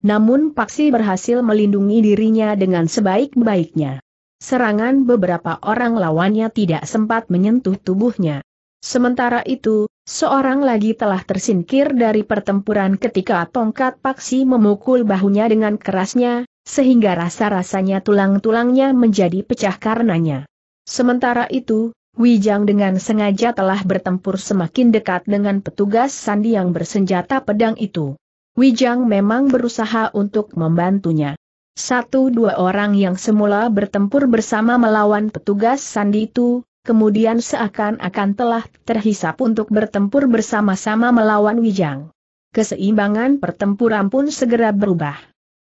Namun Paksi berhasil melindungi dirinya dengan sebaik-baiknya. Serangan beberapa orang lawannya tidak sempat menyentuh tubuhnya. Sementara itu, seorang lagi telah tersingkir dari pertempuran ketika tongkat paksi memukul bahunya dengan kerasnya, sehingga rasa-rasanya tulang-tulangnya menjadi pecah karenanya. Sementara itu, Wijang dengan sengaja telah bertempur semakin dekat dengan petugas sandi yang bersenjata pedang itu. Wijang memang berusaha untuk membantunya. Satu dua orang yang semula bertempur bersama melawan petugas sandi itu, kemudian seakan-akan telah terhisap untuk bertempur bersama-sama melawan Wijang. Keseimbangan pertempuran pun segera berubah.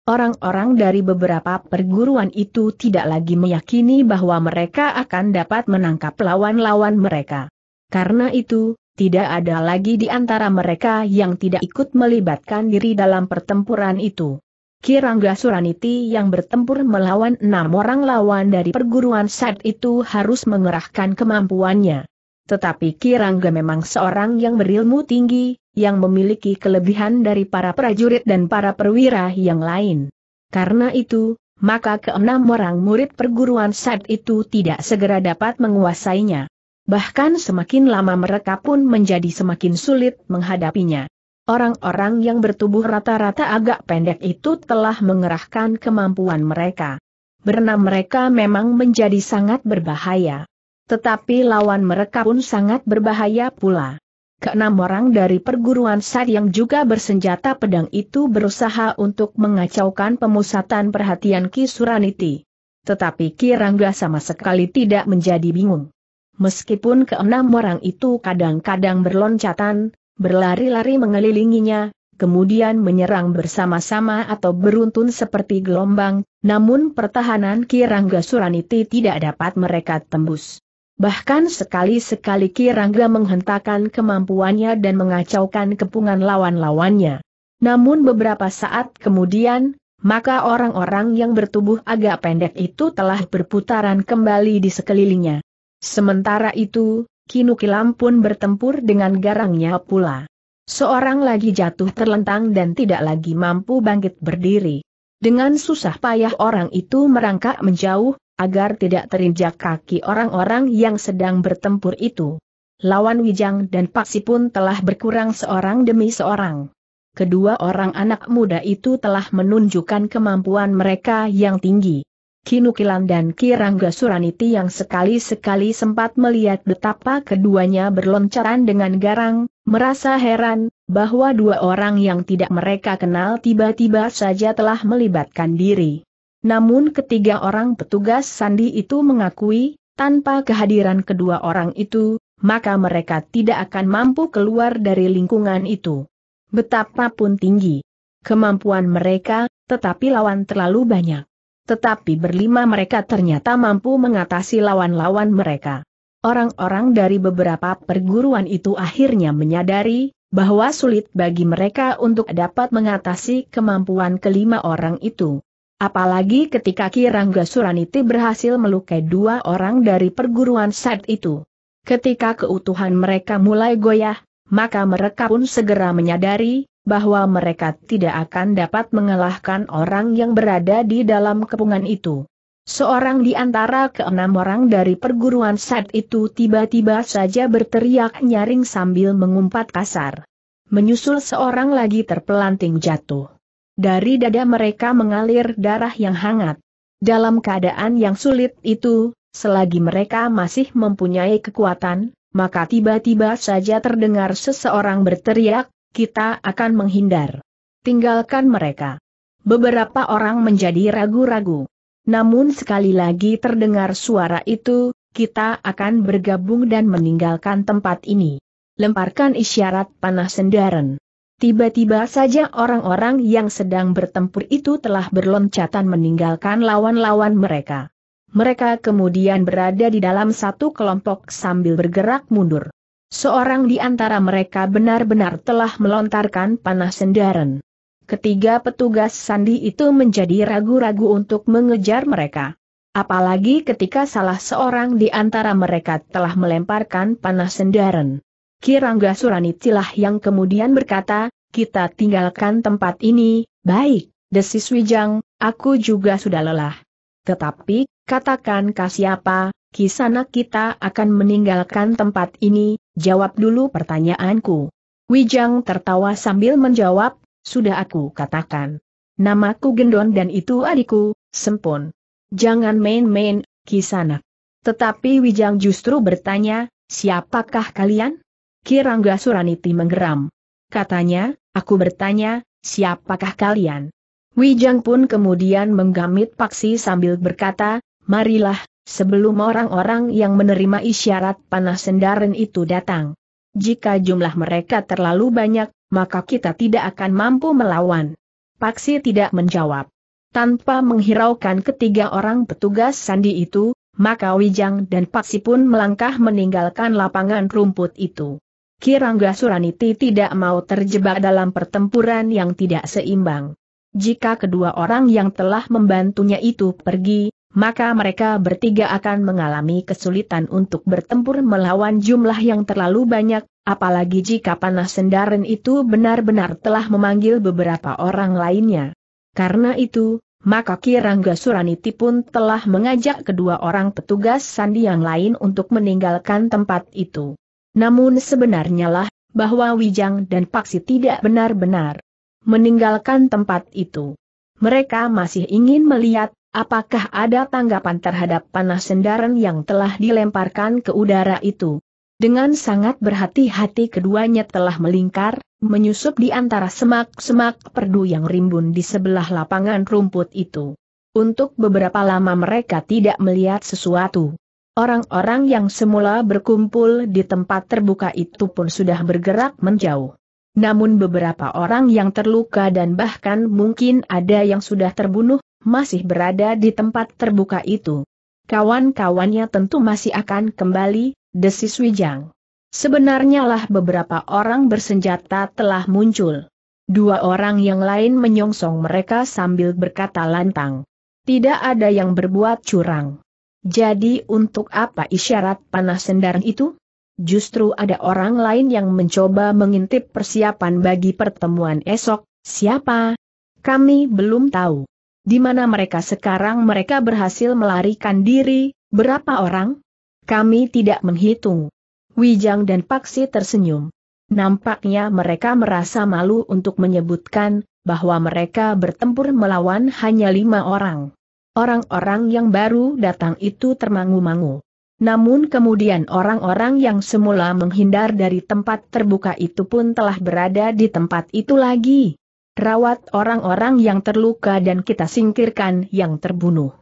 Orang-orang dari beberapa perguruan itu tidak lagi meyakini bahwa mereka akan dapat menangkap lawan-lawan mereka. Karena itu, tidak ada lagi di antara mereka yang tidak ikut melibatkan diri dalam pertempuran itu. Kirangga Suraniti yang bertempur melawan enam orang lawan dari perguruan saat itu harus mengerahkan kemampuannya. Tetapi Kirangga memang seorang yang berilmu tinggi, yang memiliki kelebihan dari para prajurit dan para perwira yang lain. Karena itu, maka keenam orang murid perguruan saat itu tidak segera dapat menguasainya. Bahkan semakin lama mereka pun menjadi semakin sulit menghadapinya. Orang-orang yang bertubuh rata-rata agak pendek itu telah mengerahkan kemampuan mereka. Berenam mereka memang menjadi sangat berbahaya. Tetapi lawan mereka pun sangat berbahaya pula. Keenam orang dari perguruan SAT yang juga bersenjata pedang itu berusaha untuk mengacaukan pemusatan perhatian Ki Suraniti, Tetapi Ki Rangga sama sekali tidak menjadi bingung. Meskipun keenam orang itu kadang-kadang berloncatan, berlari-lari mengelilinginya, kemudian menyerang bersama-sama atau beruntun seperti gelombang, namun pertahanan Kirangga Suraniti tidak dapat mereka tembus. Bahkan sekali-sekali Kirangga menghentakkan kemampuannya dan mengacaukan kepungan lawan-lawannya. Namun beberapa saat kemudian, maka orang-orang yang bertubuh agak pendek itu telah berputaran kembali di sekelilingnya. Sementara itu, Kinukilam pun bertempur dengan garangnya pula. Seorang lagi jatuh terlentang dan tidak lagi mampu bangkit berdiri. Dengan susah payah orang itu merangkak menjauh, agar tidak terinjak kaki orang-orang yang sedang bertempur itu. Lawan Wijang dan Paksi pun telah berkurang seorang demi seorang. Kedua orang anak muda itu telah menunjukkan kemampuan mereka yang tinggi. Kinukilan dan Kirangga Suraniti yang sekali-sekali sempat melihat betapa keduanya berloncaran dengan garang, merasa heran, bahwa dua orang yang tidak mereka kenal tiba-tiba saja telah melibatkan diri. Namun ketiga orang petugas sandi itu mengakui, tanpa kehadiran kedua orang itu, maka mereka tidak akan mampu keluar dari lingkungan itu. Betapapun tinggi kemampuan mereka, tetapi lawan terlalu banyak. Tetapi berlima mereka ternyata mampu mengatasi lawan-lawan mereka. Orang-orang dari beberapa perguruan itu akhirnya menyadari bahwa sulit bagi mereka untuk dapat mengatasi kemampuan kelima orang itu. Apalagi ketika Kirangga Suraniti berhasil melukai dua orang dari perguruan saat itu. Ketika keutuhan mereka mulai goyah, maka mereka pun segera menyadari bahwa mereka tidak akan dapat mengalahkan orang yang berada di dalam kepungan itu. Seorang di antara keenam orang dari perguruan saat itu tiba-tiba saja berteriak nyaring sambil mengumpat kasar. Menyusul seorang lagi terpelanting jatuh. Dari dada mereka mengalir darah yang hangat. Dalam keadaan yang sulit itu, selagi mereka masih mempunyai kekuatan, maka tiba-tiba saja terdengar seseorang berteriak, kita akan menghindar. Tinggalkan mereka. Beberapa orang menjadi ragu-ragu. Namun sekali lagi terdengar suara itu, kita akan bergabung dan meninggalkan tempat ini. Lemparkan isyarat panah sendaren. Tiba-tiba saja orang-orang yang sedang bertempur itu telah berloncatan meninggalkan lawan-lawan mereka. Mereka kemudian berada di dalam satu kelompok sambil bergerak mundur. Seorang di antara mereka benar-benar telah melontarkan panah sendaren. Ketiga petugas sandi itu menjadi ragu-ragu untuk mengejar mereka. Apalagi ketika salah seorang di antara mereka telah melemparkan panah sendaren. Kirangga Suranitilah yang kemudian berkata, kita tinggalkan tempat ini, baik, desis Wijang, aku juga sudah lelah. Tetapi, katakan kasih apa, kisana kita akan meninggalkan tempat ini, Jawab dulu pertanyaanku. Wijang tertawa sambil menjawab, sudah aku katakan. Namaku Gendon dan itu adikku, Sempon. Jangan main-main, kisanak. Tetapi Wijang justru bertanya, siapakah kalian? Kirangga Suraniti menggeram. Katanya, aku bertanya, siapakah kalian? Wijang pun kemudian menggamit paksi sambil berkata, marilah, sebelum orang-orang yang menerima isyarat panah sendaren itu datang. Jika jumlah mereka terlalu banyak, maka kita tidak akan mampu melawan. Paksi tidak menjawab. Tanpa menghiraukan ketiga orang petugas sandi itu, maka Wijang dan Paksi pun melangkah meninggalkan lapangan rumput itu. Kirangga Suraniti tidak mau terjebak dalam pertempuran yang tidak seimbang. Jika kedua orang yang telah membantunya itu pergi, maka mereka bertiga akan mengalami kesulitan untuk bertempur melawan jumlah yang terlalu banyak, apalagi jika panas sendaren itu benar-benar telah memanggil beberapa orang lainnya. Karena itu, maka Kirangga Suraniti pun telah mengajak kedua orang petugas sandi yang lain untuk meninggalkan tempat itu. Namun sebenarnya lah, bahwa Wijang dan Paksi tidak benar-benar meninggalkan tempat itu. Mereka masih ingin melihat Apakah ada tanggapan terhadap panah sendaran yang telah dilemparkan ke udara itu? Dengan sangat berhati-hati keduanya telah melingkar, menyusup di antara semak-semak perdu yang rimbun di sebelah lapangan rumput itu. Untuk beberapa lama mereka tidak melihat sesuatu. Orang-orang yang semula berkumpul di tempat terbuka itu pun sudah bergerak menjauh. Namun beberapa orang yang terluka dan bahkan mungkin ada yang sudah terbunuh, masih berada di tempat terbuka itu. Kawan-kawannya tentu masih akan kembali, desis Wijang. Sebenarnya lah beberapa orang bersenjata telah muncul. Dua orang yang lain menyongsong mereka sambil berkata lantang. Tidak ada yang berbuat curang. Jadi untuk apa isyarat panah sendang itu? Justru ada orang lain yang mencoba mengintip persiapan bagi pertemuan esok, siapa? Kami belum tahu. Di mana mereka sekarang mereka berhasil melarikan diri, berapa orang? Kami tidak menghitung. Wijang dan Paksi tersenyum. Nampaknya mereka merasa malu untuk menyebutkan, bahwa mereka bertempur melawan hanya lima orang. Orang-orang yang baru datang itu termangu-mangu. Namun kemudian orang-orang yang semula menghindar dari tempat terbuka itu pun telah berada di tempat itu lagi rawat orang-orang yang terluka dan kita singkirkan yang terbunuh.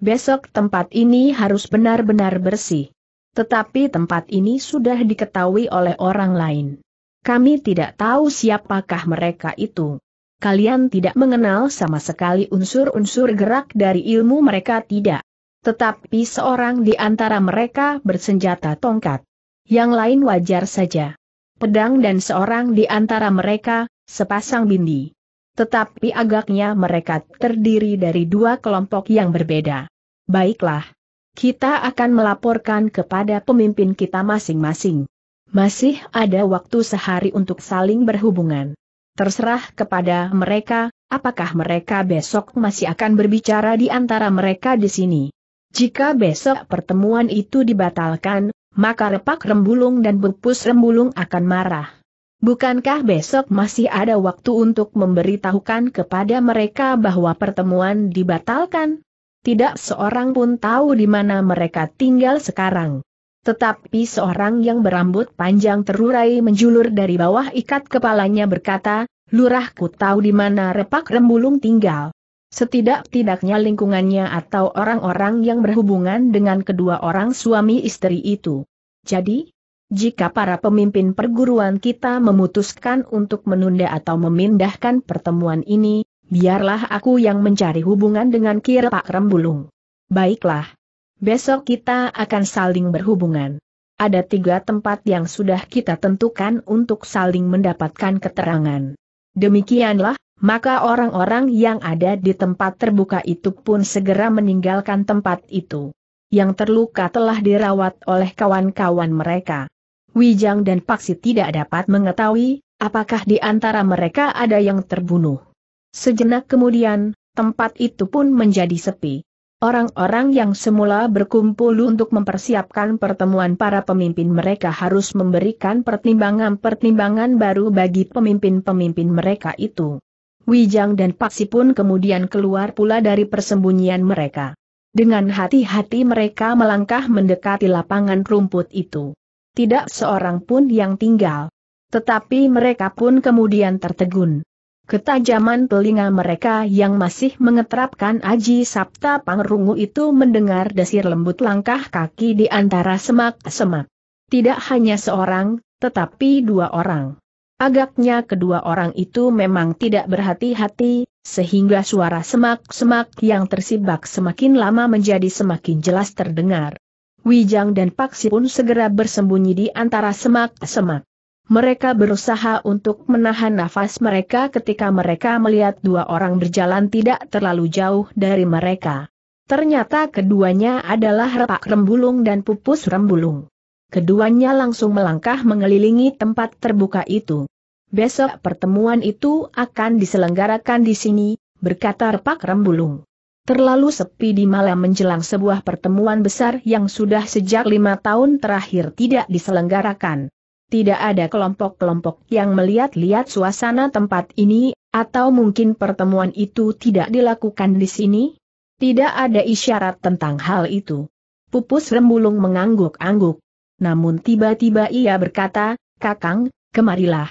Besok tempat ini harus benar-benar bersih. Tetapi tempat ini sudah diketahui oleh orang lain. Kami tidak tahu siapakah mereka itu. Kalian tidak mengenal sama sekali unsur-unsur gerak dari ilmu mereka tidak. Tetapi seorang di antara mereka bersenjata tongkat. Yang lain wajar saja. Pedang dan seorang di antara mereka, sepasang bindi. Tetapi agaknya mereka terdiri dari dua kelompok yang berbeda. Baiklah. Kita akan melaporkan kepada pemimpin kita masing-masing. Masih ada waktu sehari untuk saling berhubungan. Terserah kepada mereka, apakah mereka besok masih akan berbicara di antara mereka di sini. Jika besok pertemuan itu dibatalkan, maka repak rembulung dan bupus rembulung akan marah. Bukankah besok masih ada waktu untuk memberitahukan kepada mereka bahwa pertemuan dibatalkan? Tidak seorang pun tahu di mana mereka tinggal sekarang. Tetapi seorang yang berambut panjang terurai menjulur dari bawah ikat kepalanya berkata, Lurahku tahu di mana repak rembulung tinggal. Setidak-tidaknya lingkungannya atau orang-orang yang berhubungan dengan kedua orang suami istri itu. Jadi, jika para pemimpin perguruan kita memutuskan untuk menunda atau memindahkan pertemuan ini, biarlah aku yang mencari hubungan dengan Kira Pak Rembulung. Baiklah. Besok kita akan saling berhubungan. Ada tiga tempat yang sudah kita tentukan untuk saling mendapatkan keterangan. Demikianlah, maka orang-orang yang ada di tempat terbuka itu pun segera meninggalkan tempat itu. Yang terluka telah dirawat oleh kawan-kawan mereka. Wijang dan Paksi tidak dapat mengetahui, apakah di antara mereka ada yang terbunuh. Sejenak kemudian, tempat itu pun menjadi sepi. Orang-orang yang semula berkumpul untuk mempersiapkan pertemuan para pemimpin mereka harus memberikan pertimbangan-pertimbangan baru bagi pemimpin-pemimpin mereka itu. Wijang dan Paksi pun kemudian keluar pula dari persembunyian mereka. Dengan hati-hati mereka melangkah mendekati lapangan rumput itu tidak seorang pun yang tinggal. Tetapi mereka pun kemudian tertegun. Ketajaman telinga mereka yang masih mengetrapkan aji Sabta Pangrungu itu mendengar desir lembut langkah kaki di antara semak-semak. Tidak hanya seorang, tetapi dua orang. Agaknya kedua orang itu memang tidak berhati-hati, sehingga suara semak-semak yang tersibak semakin lama menjadi semakin jelas terdengar. Wijang dan Paksi pun segera bersembunyi di antara semak-semak. Mereka berusaha untuk menahan nafas mereka ketika mereka melihat dua orang berjalan tidak terlalu jauh dari mereka. Ternyata keduanya adalah repak rembulung dan pupus rembulung. Keduanya langsung melangkah mengelilingi tempat terbuka itu. Besok pertemuan itu akan diselenggarakan di sini, berkata repak rembulung. Terlalu sepi di malam menjelang sebuah pertemuan besar yang sudah sejak lima tahun terakhir tidak diselenggarakan. Tidak ada kelompok-kelompok yang melihat-lihat suasana tempat ini, atau mungkin pertemuan itu tidak dilakukan di sini? Tidak ada isyarat tentang hal itu. Pupus Rembulung mengangguk-angguk. Namun tiba-tiba ia berkata, Kakang, kemarilah.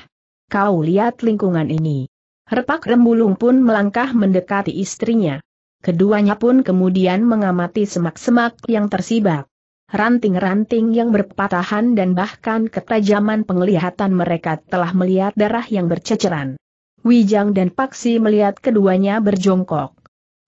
Kau lihat lingkungan ini. Repak Rembulung pun melangkah mendekati istrinya. Keduanya pun kemudian mengamati semak-semak yang tersibak. Ranting-ranting yang berpatahan dan bahkan ketajaman penglihatan mereka telah melihat darah yang berceceran. Wijang dan Paksi melihat keduanya berjongkok.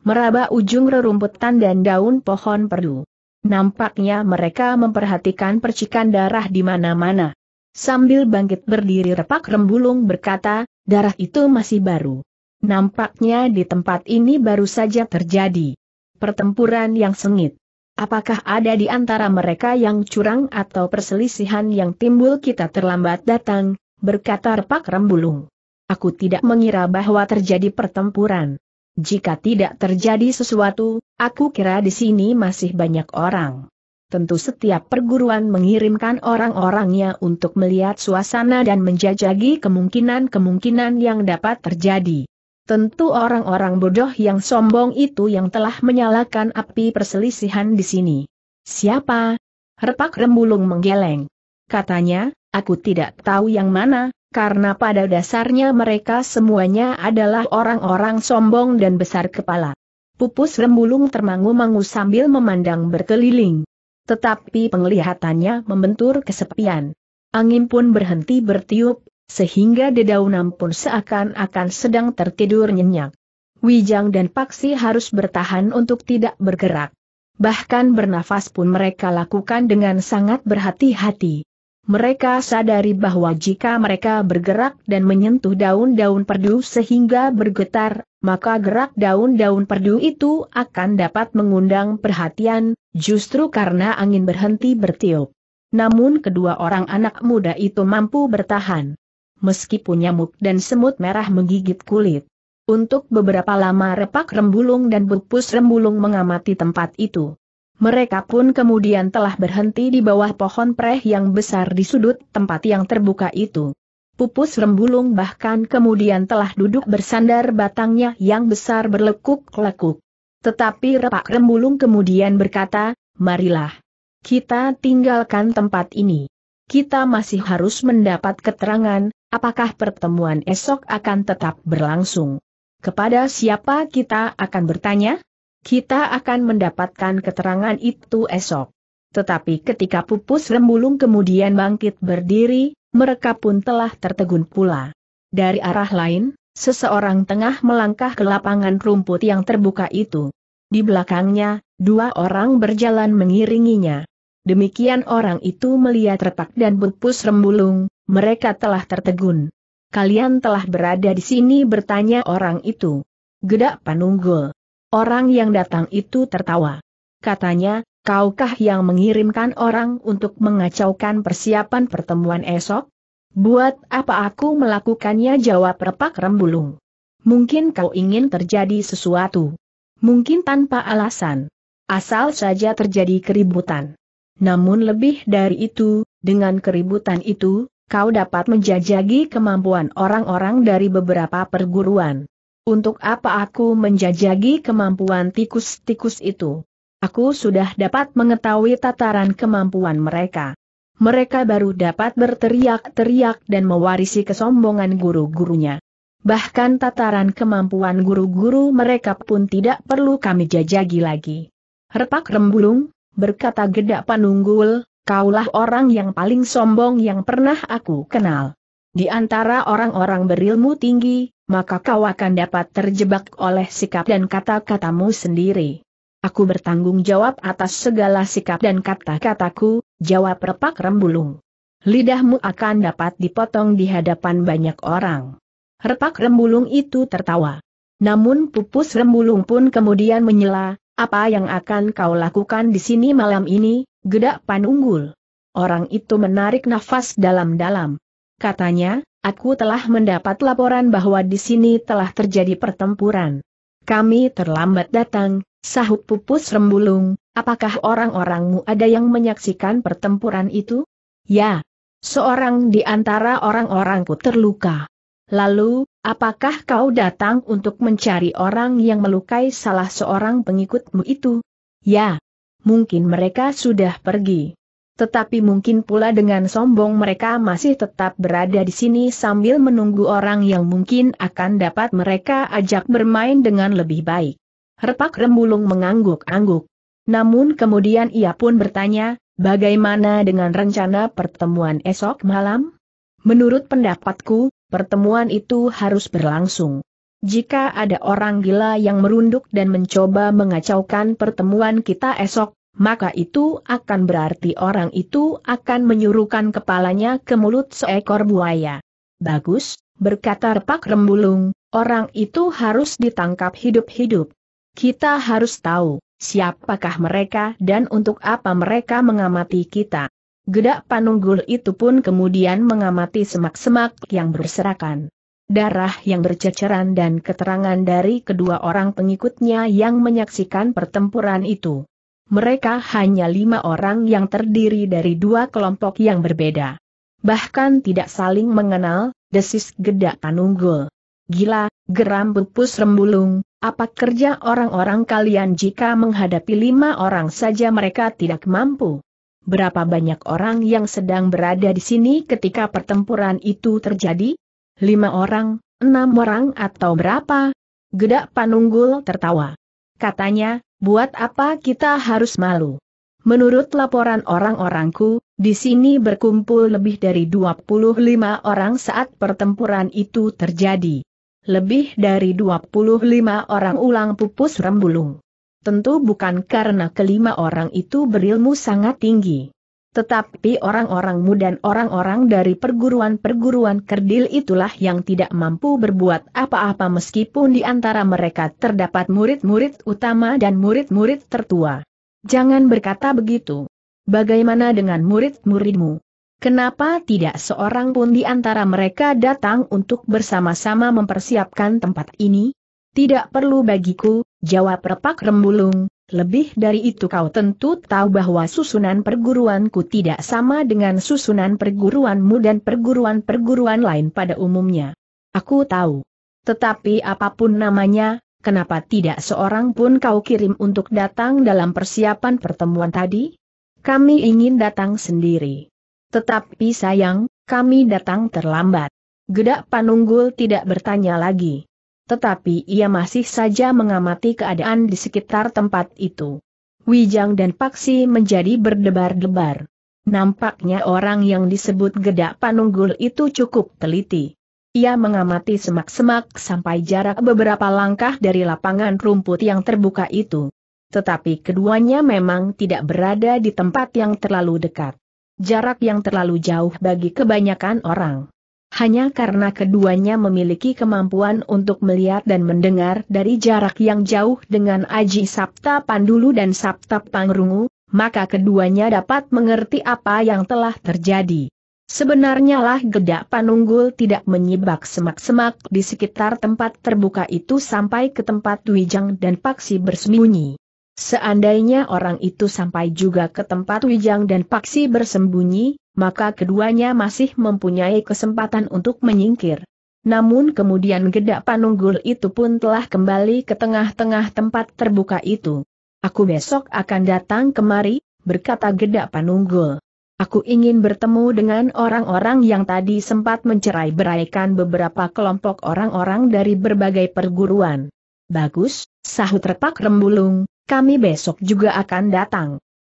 Meraba ujung rerumputan dan daun pohon perdu. Nampaknya mereka memperhatikan percikan darah di mana-mana. Sambil bangkit berdiri repak rembulung berkata, darah itu masih baru. Nampaknya di tempat ini baru saja terjadi pertempuran yang sengit. Apakah ada di antara mereka yang curang atau perselisihan yang timbul kita terlambat datang, berkata Pak Rembulung. Aku tidak mengira bahwa terjadi pertempuran. Jika tidak terjadi sesuatu, aku kira di sini masih banyak orang. Tentu setiap perguruan mengirimkan orang-orangnya untuk melihat suasana dan menjajagi kemungkinan-kemungkinan yang dapat terjadi. Tentu orang-orang bodoh yang sombong itu yang telah menyalakan api perselisihan di sini. Siapa? Repak Rembulung menggeleng. Katanya, aku tidak tahu yang mana, karena pada dasarnya mereka semuanya adalah orang-orang sombong dan besar kepala. Pupus Rembulung termangu-mangu sambil memandang berkeliling. Tetapi penglihatannya membentur kesepian. Angin pun berhenti bertiup, sehingga dedaunan pun seakan-akan sedang tertidur nyenyak. Wijang dan Paksi harus bertahan untuk tidak bergerak. Bahkan bernafas pun mereka lakukan dengan sangat berhati-hati. Mereka sadari bahwa jika mereka bergerak dan menyentuh daun-daun perdu sehingga bergetar, maka gerak daun-daun perdu itu akan dapat mengundang perhatian, justru karena angin berhenti bertiup. Namun kedua orang anak muda itu mampu bertahan meskipun nyamuk dan semut merah menggigit kulit. Untuk beberapa lama repak rembulung dan pupus rembulung mengamati tempat itu. Mereka pun kemudian telah berhenti di bawah pohon preh yang besar di sudut tempat yang terbuka itu. Pupus rembulung bahkan kemudian telah duduk bersandar batangnya yang besar berlekuk-lekuk. Tetapi repak rembulung kemudian berkata, marilah. Kita tinggalkan tempat ini. Kita masih harus mendapat keterangan, Apakah pertemuan esok akan tetap berlangsung? Kepada siapa kita akan bertanya? Kita akan mendapatkan keterangan itu esok. Tetapi ketika pupus rembulung kemudian bangkit berdiri, mereka pun telah tertegun pula. Dari arah lain, seseorang tengah melangkah ke lapangan rumput yang terbuka itu. Di belakangnya, dua orang berjalan mengiringinya. Demikian orang itu melihat retak dan pupus rembulung, mereka telah tertegun. Kalian telah berada di sini bertanya orang itu. Gedak panunggul. Orang yang datang itu tertawa. Katanya, kaukah yang mengirimkan orang untuk mengacaukan persiapan pertemuan esok? Buat apa aku melakukannya jawab repak rembulung. Mungkin kau ingin terjadi sesuatu. Mungkin tanpa alasan. Asal saja terjadi keributan. Namun lebih dari itu, dengan keributan itu, kau dapat menjajagi kemampuan orang-orang dari beberapa perguruan. Untuk apa aku menjajagi kemampuan tikus-tikus itu? Aku sudah dapat mengetahui tataran kemampuan mereka. Mereka baru dapat berteriak-teriak dan mewarisi kesombongan guru-gurunya. Bahkan tataran kemampuan guru-guru mereka pun tidak perlu kami jajagi lagi. Repak rembulung, berkata gedak panunggul, Kaulah orang yang paling sombong yang pernah aku kenal. Di antara orang-orang berilmu tinggi, maka kau akan dapat terjebak oleh sikap dan kata-katamu sendiri. Aku bertanggung jawab atas segala sikap dan kata-kataku, jawab repak rembulung. Lidahmu akan dapat dipotong di hadapan banyak orang. Repak rembulung itu tertawa. Namun pupus rembulung pun kemudian menyela, apa yang akan kau lakukan di sini malam ini, gedak panunggul? Orang itu menarik nafas dalam-dalam. Katanya, aku telah mendapat laporan bahwa di sini telah terjadi pertempuran. Kami terlambat datang, sahut pupus rembulung, apakah orang-orangmu ada yang menyaksikan pertempuran itu? Ya. Seorang di antara orang-orangku terluka. Lalu, apakah kau datang untuk mencari orang yang melukai salah seorang pengikutmu itu? Ya, mungkin mereka sudah pergi. Tetapi mungkin pula dengan sombong mereka masih tetap berada di sini sambil menunggu orang yang mungkin akan dapat mereka ajak bermain dengan lebih baik. Repak Rembulung mengangguk-angguk. Namun kemudian ia pun bertanya, bagaimana dengan rencana pertemuan esok malam? Menurut pendapatku, pertemuan itu harus berlangsung. Jika ada orang gila yang merunduk dan mencoba mengacaukan pertemuan kita esok, maka itu akan berarti orang itu akan menyuruhkan kepalanya ke mulut seekor buaya. Bagus, berkata Pak Rembulung, orang itu harus ditangkap hidup-hidup. Kita harus tahu, siapakah mereka dan untuk apa mereka mengamati kita. Gedak panunggul itu pun kemudian mengamati semak-semak yang berserakan. Darah yang berceceran dan keterangan dari kedua orang pengikutnya yang menyaksikan pertempuran itu. Mereka hanya lima orang yang terdiri dari dua kelompok yang berbeda. Bahkan tidak saling mengenal, desis gedak panunggul. Gila, geram bupus rembulung, apa kerja orang-orang kalian jika menghadapi lima orang saja mereka tidak mampu? Berapa banyak orang yang sedang berada di sini ketika pertempuran itu terjadi? Lima orang, enam orang atau berapa? Gedak Panunggul tertawa. Katanya, buat apa kita harus malu? Menurut laporan orang-orangku, di sini berkumpul lebih dari 25 orang saat pertempuran itu terjadi. Lebih dari 25 orang ulang pupus rembulung. Tentu bukan karena kelima orang itu berilmu sangat tinggi. Tetapi orang-orangmu dan orang-orang dari perguruan-perguruan kerdil itulah yang tidak mampu berbuat apa-apa meskipun di antara mereka terdapat murid-murid utama dan murid-murid tertua. Jangan berkata begitu. Bagaimana dengan murid-muridmu? Kenapa tidak seorang pun di antara mereka datang untuk bersama-sama mempersiapkan tempat ini? Tidak perlu bagiku, jawab repak rembulung, lebih dari itu kau tentu tahu bahwa susunan perguruanku tidak sama dengan susunan perguruanmu dan perguruan-perguruan lain pada umumnya. Aku tahu. Tetapi apapun namanya, kenapa tidak seorang pun kau kirim untuk datang dalam persiapan pertemuan tadi? Kami ingin datang sendiri. Tetapi sayang, kami datang terlambat. Gedak Panunggul tidak bertanya lagi tetapi ia masih saja mengamati keadaan di sekitar tempat itu. Wijang dan Paksi menjadi berdebar-debar. Nampaknya orang yang disebut Gedak Panunggul itu cukup teliti. Ia mengamati semak-semak sampai jarak beberapa langkah dari lapangan rumput yang terbuka itu. Tetapi keduanya memang tidak berada di tempat yang terlalu dekat. Jarak yang terlalu jauh bagi kebanyakan orang hanya karena keduanya memiliki kemampuan untuk melihat dan mendengar dari jarak yang jauh dengan Aji Sapta Pandulu dan Sapta Pangrungu, maka keduanya dapat mengerti apa yang telah terjadi. Sebenarnya lah Gedak Panunggul tidak menyibak semak-semak di sekitar tempat terbuka itu sampai ke tempat Wijang dan Paksi bersembunyi. Seandainya orang itu sampai juga ke tempat Wijang dan Paksi bersembunyi, maka keduanya masih mempunyai kesempatan untuk menyingkir. Namun kemudian gedak panunggul itu pun telah kembali ke tengah-tengah tempat terbuka itu. Aku besok akan datang kemari, berkata gedak panunggul. Aku ingin bertemu dengan orang-orang yang tadi sempat mencerai beraikan beberapa kelompok orang-orang dari berbagai perguruan. Bagus, sahut retak rembulung, kami besok juga akan datang.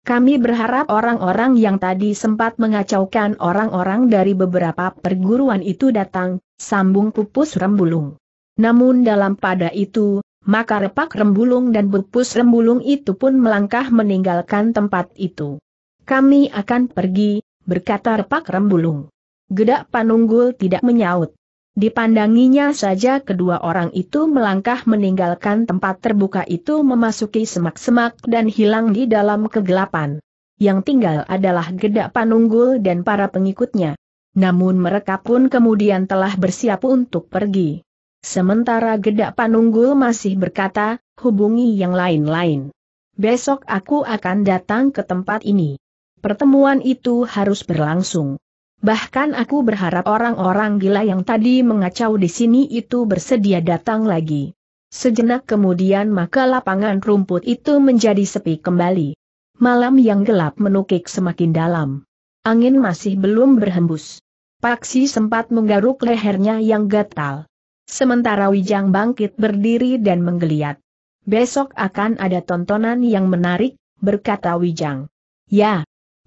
Kami berharap orang-orang yang tadi sempat mengacaukan orang-orang dari beberapa perguruan itu datang, sambung pupus rembulung. Namun dalam pada itu, maka repak rembulung dan pupus rembulung itu pun melangkah meninggalkan tempat itu. Kami akan pergi, berkata repak rembulung. Gedak panunggul tidak menyaut. Dipandanginya saja kedua orang itu melangkah meninggalkan tempat terbuka itu memasuki semak-semak dan hilang di dalam kegelapan. Yang tinggal adalah Gedak Panunggul dan para pengikutnya. Namun mereka pun kemudian telah bersiap untuk pergi. Sementara Gedak Panunggul masih berkata, hubungi yang lain-lain. Besok aku akan datang ke tempat ini. Pertemuan itu harus berlangsung. Bahkan aku berharap orang-orang gila yang tadi mengacau di sini itu bersedia datang lagi. Sejenak kemudian maka lapangan rumput itu menjadi sepi kembali. Malam yang gelap menukik semakin dalam. Angin masih belum berhembus. Paksi sempat menggaruk lehernya yang gatal. Sementara Wijang bangkit berdiri dan menggeliat. Besok akan ada tontonan yang menarik, berkata Wijang. Ya,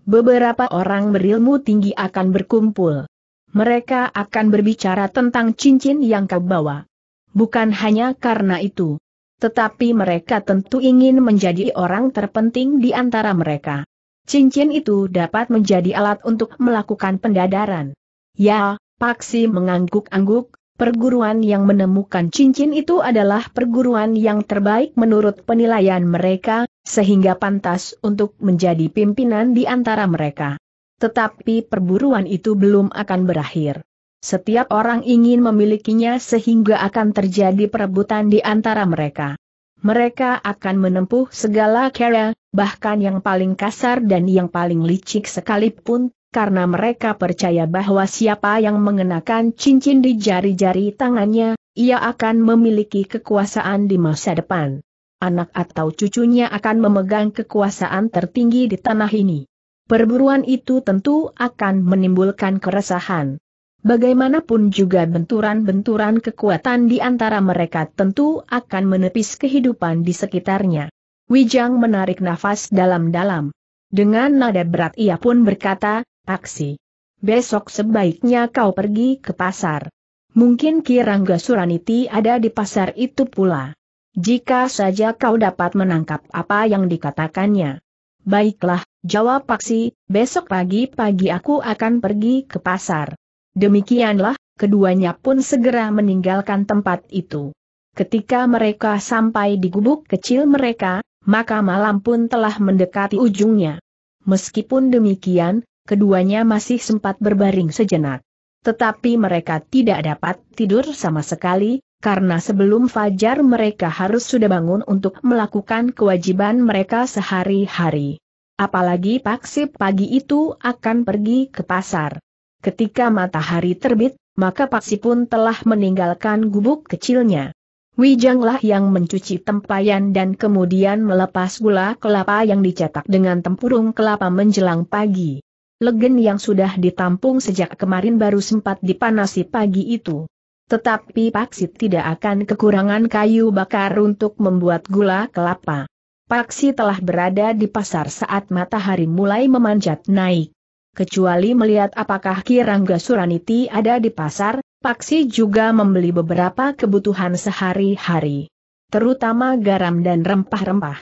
beberapa orang berilmu tinggi akan berkumpul. Mereka akan berbicara tentang cincin yang kau bawa. Bukan hanya karena itu. Tetapi mereka tentu ingin menjadi orang terpenting di antara mereka. Cincin itu dapat menjadi alat untuk melakukan pendadaran. Ya, Paksi mengangguk-angguk, Perguruan yang menemukan cincin itu adalah perguruan yang terbaik menurut penilaian mereka, sehingga pantas untuk menjadi pimpinan di antara mereka. Tetapi perburuan itu belum akan berakhir. Setiap orang ingin memilikinya sehingga akan terjadi perebutan di antara mereka. Mereka akan menempuh segala cara, bahkan yang paling kasar dan yang paling licik sekalipun, karena mereka percaya bahwa siapa yang mengenakan cincin di jari-jari tangannya, ia akan memiliki kekuasaan di masa depan. Anak atau cucunya akan memegang kekuasaan tertinggi di tanah ini. Perburuan itu tentu akan menimbulkan keresahan. Bagaimanapun juga benturan-benturan kekuatan di antara mereka tentu akan menepis kehidupan di sekitarnya. Wijang menarik nafas dalam-dalam. Dengan nada berat ia pun berkata, Aksi. Besok sebaiknya kau pergi ke pasar. Mungkin Kirangga Suraniti ada di pasar itu pula. Jika saja kau dapat menangkap apa yang dikatakannya. Baiklah, jawab Paksi, besok pagi-pagi aku akan pergi ke pasar. Demikianlah, keduanya pun segera meninggalkan tempat itu. Ketika mereka sampai di gubuk kecil mereka, maka malam pun telah mendekati ujungnya. Meskipun demikian, keduanya masih sempat berbaring sejenak. Tetapi mereka tidak dapat tidur sama sekali, karena sebelum fajar mereka harus sudah bangun untuk melakukan kewajiban mereka sehari-hari. Apalagi Paksip pagi itu akan pergi ke pasar. Ketika matahari terbit, maka Paksi pun telah meninggalkan gubuk kecilnya. Wijanglah yang mencuci tempayan dan kemudian melepas gula kelapa yang dicetak dengan tempurung kelapa menjelang pagi legen yang sudah ditampung sejak kemarin baru sempat dipanasi pagi itu. Tetapi Paksi tidak akan kekurangan kayu bakar untuk membuat gula kelapa. Paksi telah berada di pasar saat matahari mulai memanjat naik. Kecuali melihat apakah Kirangga Suraniti ada di pasar, Paksi juga membeli beberapa kebutuhan sehari-hari. Terutama garam dan rempah-rempah.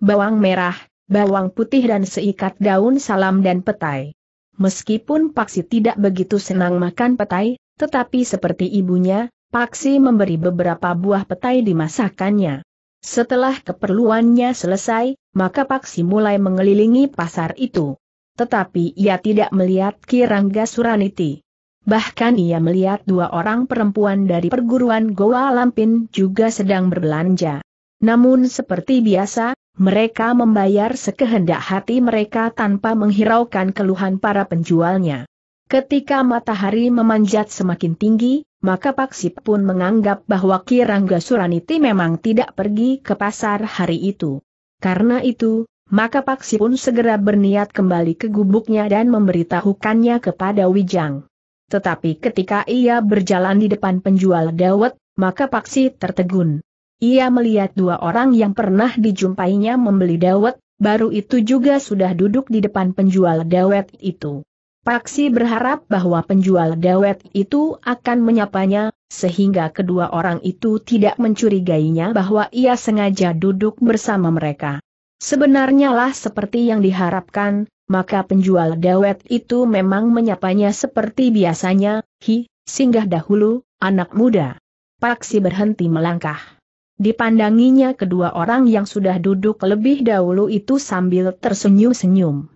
Bawang merah, bawang putih dan seikat daun salam dan petai. Meskipun Paksi tidak begitu senang makan petai, tetapi seperti ibunya, Paksi memberi beberapa buah petai di masakannya. Setelah keperluannya selesai, maka Paksi mulai mengelilingi pasar itu. Tetapi ia tidak melihat Kirangga Suraniti. Bahkan ia melihat dua orang perempuan dari perguruan Goa Lampin juga sedang berbelanja. Namun seperti biasa, mereka membayar sekehendak hati mereka tanpa menghiraukan keluhan para penjualnya. Ketika matahari memanjat semakin tinggi, maka Paksip pun menganggap bahwa Kirangga Suraniti memang tidak pergi ke pasar hari itu. Karena itu, maka Paksip pun segera berniat kembali ke gubuknya dan memberitahukannya kepada Wijang. Tetapi ketika ia berjalan di depan penjual dawet, maka Paksi tertegun. Ia melihat dua orang yang pernah dijumpainya membeli dawet, baru itu juga sudah duduk di depan penjual dawet itu. Paksi berharap bahwa penjual dawet itu akan menyapanya, sehingga kedua orang itu tidak mencurigainya bahwa ia sengaja duduk bersama mereka. Sebenarnya lah seperti yang diharapkan, maka penjual dawet itu memang menyapanya seperti biasanya, hi, singgah dahulu, anak muda. Paksi berhenti melangkah. Dipandanginya kedua orang yang sudah duduk lebih dahulu itu sambil tersenyum-senyum.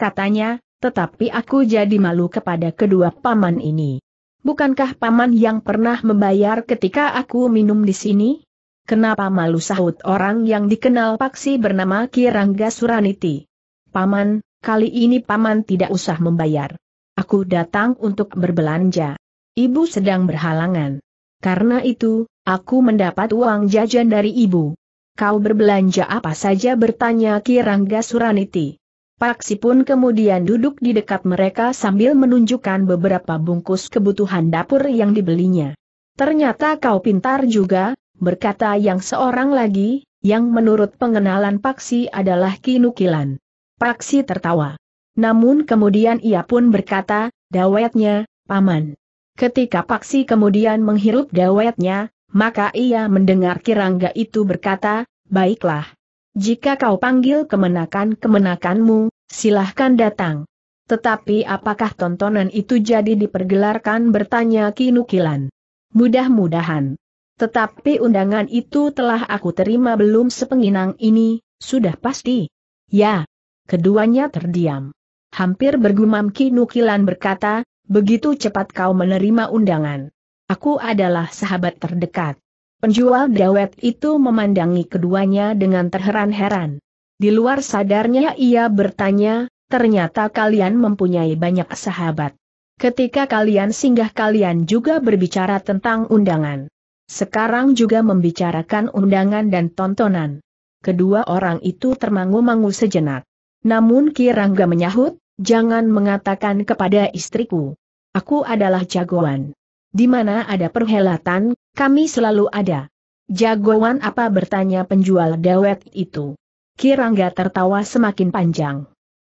Katanya, tetapi aku jadi malu kepada kedua paman ini. Bukankah paman yang pernah membayar ketika aku minum di sini? Kenapa malu sahut orang yang dikenal paksi bernama Kirangga Suraniti? Paman, kali ini paman tidak usah membayar. Aku datang untuk berbelanja. Ibu sedang berhalangan. Karena itu, Aku mendapat uang jajan dari ibu. Kau berbelanja apa saja bertanya Kirangga Suraniti. Paksi pun kemudian duduk di dekat mereka sambil menunjukkan beberapa bungkus kebutuhan dapur yang dibelinya. Ternyata kau pintar juga, berkata yang seorang lagi, yang menurut pengenalan Paksi adalah Kinukilan. Paksi tertawa. Namun kemudian ia pun berkata, dawetnya, paman. Ketika Paksi kemudian menghirup dawetnya, maka ia mendengar Kirangga itu berkata, baiklah. Jika kau panggil kemenakan-kemenakanmu, silahkan datang. Tetapi apakah tontonan itu jadi dipergelarkan bertanya Kinukilan? Mudah-mudahan. Tetapi undangan itu telah aku terima belum sepenginang ini, sudah pasti. Ya. Keduanya terdiam. Hampir bergumam Kinukilan berkata, begitu cepat kau menerima undangan. Aku adalah sahabat terdekat. Penjual dawet itu memandangi keduanya dengan terheran-heran. Di luar sadarnya ia bertanya, ternyata kalian mempunyai banyak sahabat. Ketika kalian singgah kalian juga berbicara tentang undangan. Sekarang juga membicarakan undangan dan tontonan. Kedua orang itu termangu-mangu sejenak. Namun Kirangga menyahut, jangan mengatakan kepada istriku. Aku adalah jagoan. Di mana ada perhelatan, kami selalu ada. Jagoan apa bertanya penjual dawet itu. Kirangga tertawa semakin panjang.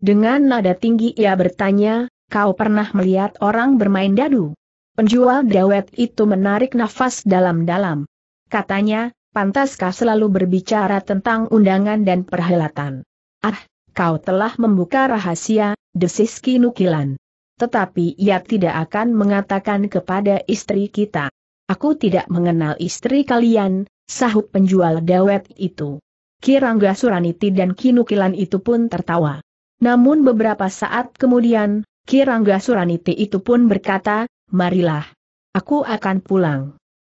Dengan nada tinggi ia bertanya, kau pernah melihat orang bermain dadu? Penjual dawet itu menarik nafas dalam-dalam. Katanya, pantaskah selalu berbicara tentang undangan dan perhelatan? Ah, kau telah membuka rahasia, desis kinukilan tetapi ia tidak akan mengatakan kepada istri kita. Aku tidak mengenal istri kalian, sahut penjual dawet itu. Kirangga Suraniti dan Kinukilan itu pun tertawa. Namun beberapa saat kemudian, Kirangga Suraniti itu pun berkata, marilah. Aku akan pulang.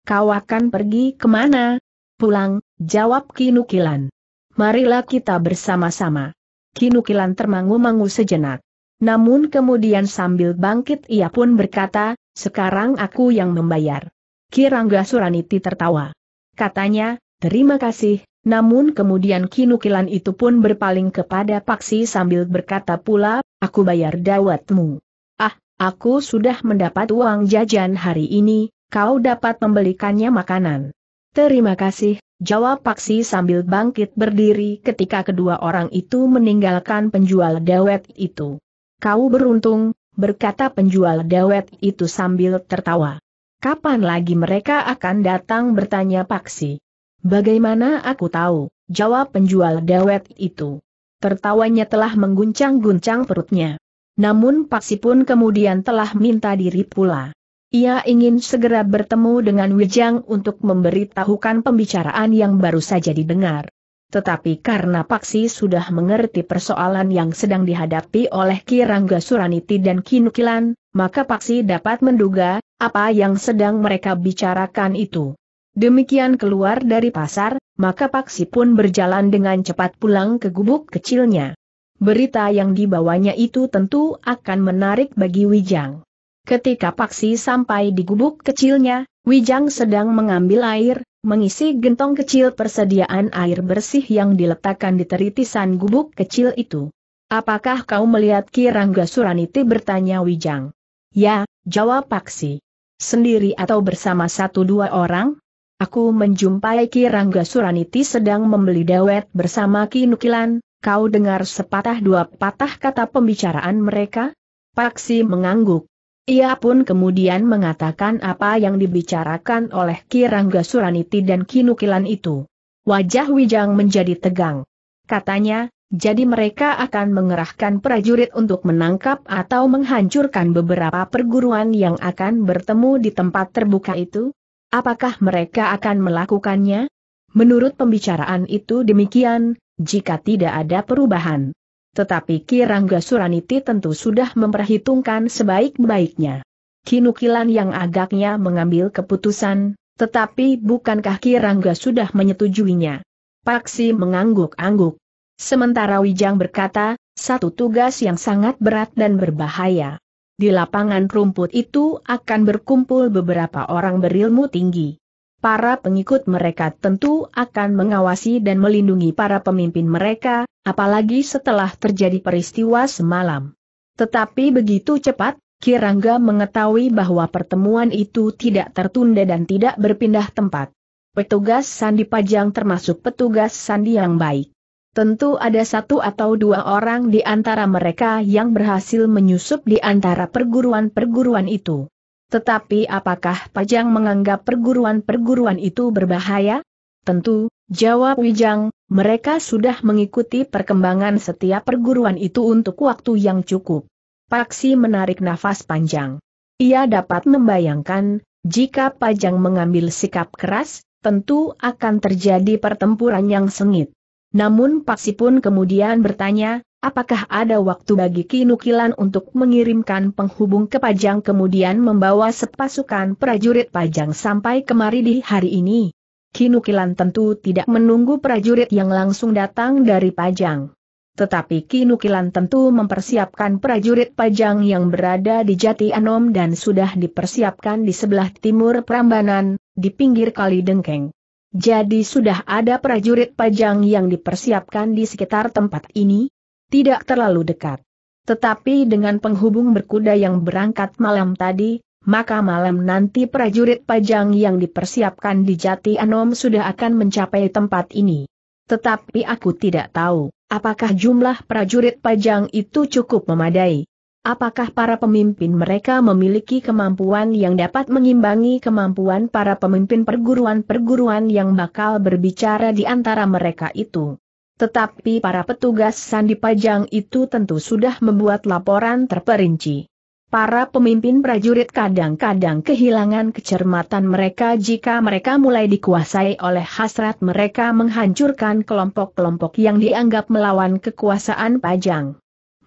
Kau akan pergi kemana? Pulang, jawab Kinukilan. Marilah kita bersama-sama. Kinukilan termangu-mangu sejenak. Namun kemudian sambil bangkit ia pun berkata, sekarang aku yang membayar. Kirangga Suraniti tertawa. Katanya, terima kasih, namun kemudian kinukilan itu pun berpaling kepada Paksi sambil berkata pula, aku bayar dawatmu. Ah, aku sudah mendapat uang jajan hari ini, kau dapat membelikannya makanan. Terima kasih, jawab Paksi sambil bangkit berdiri ketika kedua orang itu meninggalkan penjual dawet itu. Kau beruntung, berkata penjual dawet itu sambil tertawa. Kapan lagi mereka akan datang bertanya Paksi. Bagaimana aku tahu, jawab penjual dawet itu. Tertawanya telah mengguncang-guncang perutnya. Namun Paksi pun kemudian telah minta diri pula. Ia ingin segera bertemu dengan Wijang untuk memberitahukan pembicaraan yang baru saja didengar. Tetapi karena Paksi sudah mengerti persoalan yang sedang dihadapi oleh Kirangga Suraniti dan Kinukilan, maka Paksi dapat menduga apa yang sedang mereka bicarakan itu. Demikian keluar dari pasar, maka Paksi pun berjalan dengan cepat pulang ke gubuk kecilnya. Berita yang dibawanya itu tentu akan menarik bagi Wijang. Ketika Paksi sampai di gubuk kecilnya, Wijang sedang mengambil air, mengisi gentong kecil persediaan air bersih yang diletakkan di teritisan gubuk kecil itu. Apakah kau melihat Kirangga Suraniti bertanya Wijang? Ya, jawab Paksi. Sendiri atau bersama satu dua orang? Aku menjumpai Kirangga Suraniti sedang membeli dawet bersama Kinukilan, kau dengar sepatah dua patah kata pembicaraan mereka? Paksi mengangguk. Ia pun kemudian mengatakan apa yang dibicarakan oleh Kirangga Suraniti dan Kinukilan itu. Wajah Wijang menjadi tegang. Katanya, jadi mereka akan mengerahkan prajurit untuk menangkap atau menghancurkan beberapa perguruan yang akan bertemu di tempat terbuka itu? Apakah mereka akan melakukannya? Menurut pembicaraan itu demikian, jika tidak ada perubahan tetapi Kirangga Suraniti tentu sudah memperhitungkan sebaik-baiknya. Kinukilan yang agaknya mengambil keputusan, tetapi bukankah Kirangga sudah menyetujuinya? Paksi mengangguk-angguk. Sementara Wijang berkata, satu tugas yang sangat berat dan berbahaya. Di lapangan rumput itu akan berkumpul beberapa orang berilmu tinggi para pengikut mereka tentu akan mengawasi dan melindungi para pemimpin mereka, apalagi setelah terjadi peristiwa semalam. Tetapi begitu cepat, Kirangga mengetahui bahwa pertemuan itu tidak tertunda dan tidak berpindah tempat. Petugas sandi pajang termasuk petugas sandi yang baik. Tentu ada satu atau dua orang di antara mereka yang berhasil menyusup di antara perguruan-perguruan itu. Tetapi apakah Pajang menganggap perguruan-perguruan itu berbahaya? Tentu, jawab Wijang, mereka sudah mengikuti perkembangan setiap perguruan itu untuk waktu yang cukup. Paksi menarik nafas panjang. Ia dapat membayangkan, jika Pajang mengambil sikap keras, tentu akan terjadi pertempuran yang sengit. Namun Paksi pun kemudian bertanya, Apakah ada waktu bagi Kinukilan untuk mengirimkan penghubung ke Pajang kemudian membawa sepasukan prajurit Pajang sampai kemari di hari ini? Kinukilan tentu tidak menunggu prajurit yang langsung datang dari Pajang. Tetapi Kinukilan tentu mempersiapkan prajurit Pajang yang berada di Jati Anom dan sudah dipersiapkan di sebelah timur Prambanan, di pinggir Kali Dengkeng. Jadi sudah ada prajurit Pajang yang dipersiapkan di sekitar tempat ini? tidak terlalu dekat. Tetapi dengan penghubung berkuda yang berangkat malam tadi, maka malam nanti prajurit pajang yang dipersiapkan di Jati Anom sudah akan mencapai tempat ini. Tetapi aku tidak tahu, apakah jumlah prajurit pajang itu cukup memadai. Apakah para pemimpin mereka memiliki kemampuan yang dapat mengimbangi kemampuan para pemimpin perguruan-perguruan yang bakal berbicara di antara mereka itu? Tetapi para petugas sandi pajang itu tentu sudah membuat laporan terperinci. Para pemimpin prajurit kadang-kadang kehilangan kecermatan mereka jika mereka mulai dikuasai oleh hasrat mereka menghancurkan kelompok-kelompok yang dianggap melawan kekuasaan Pajang.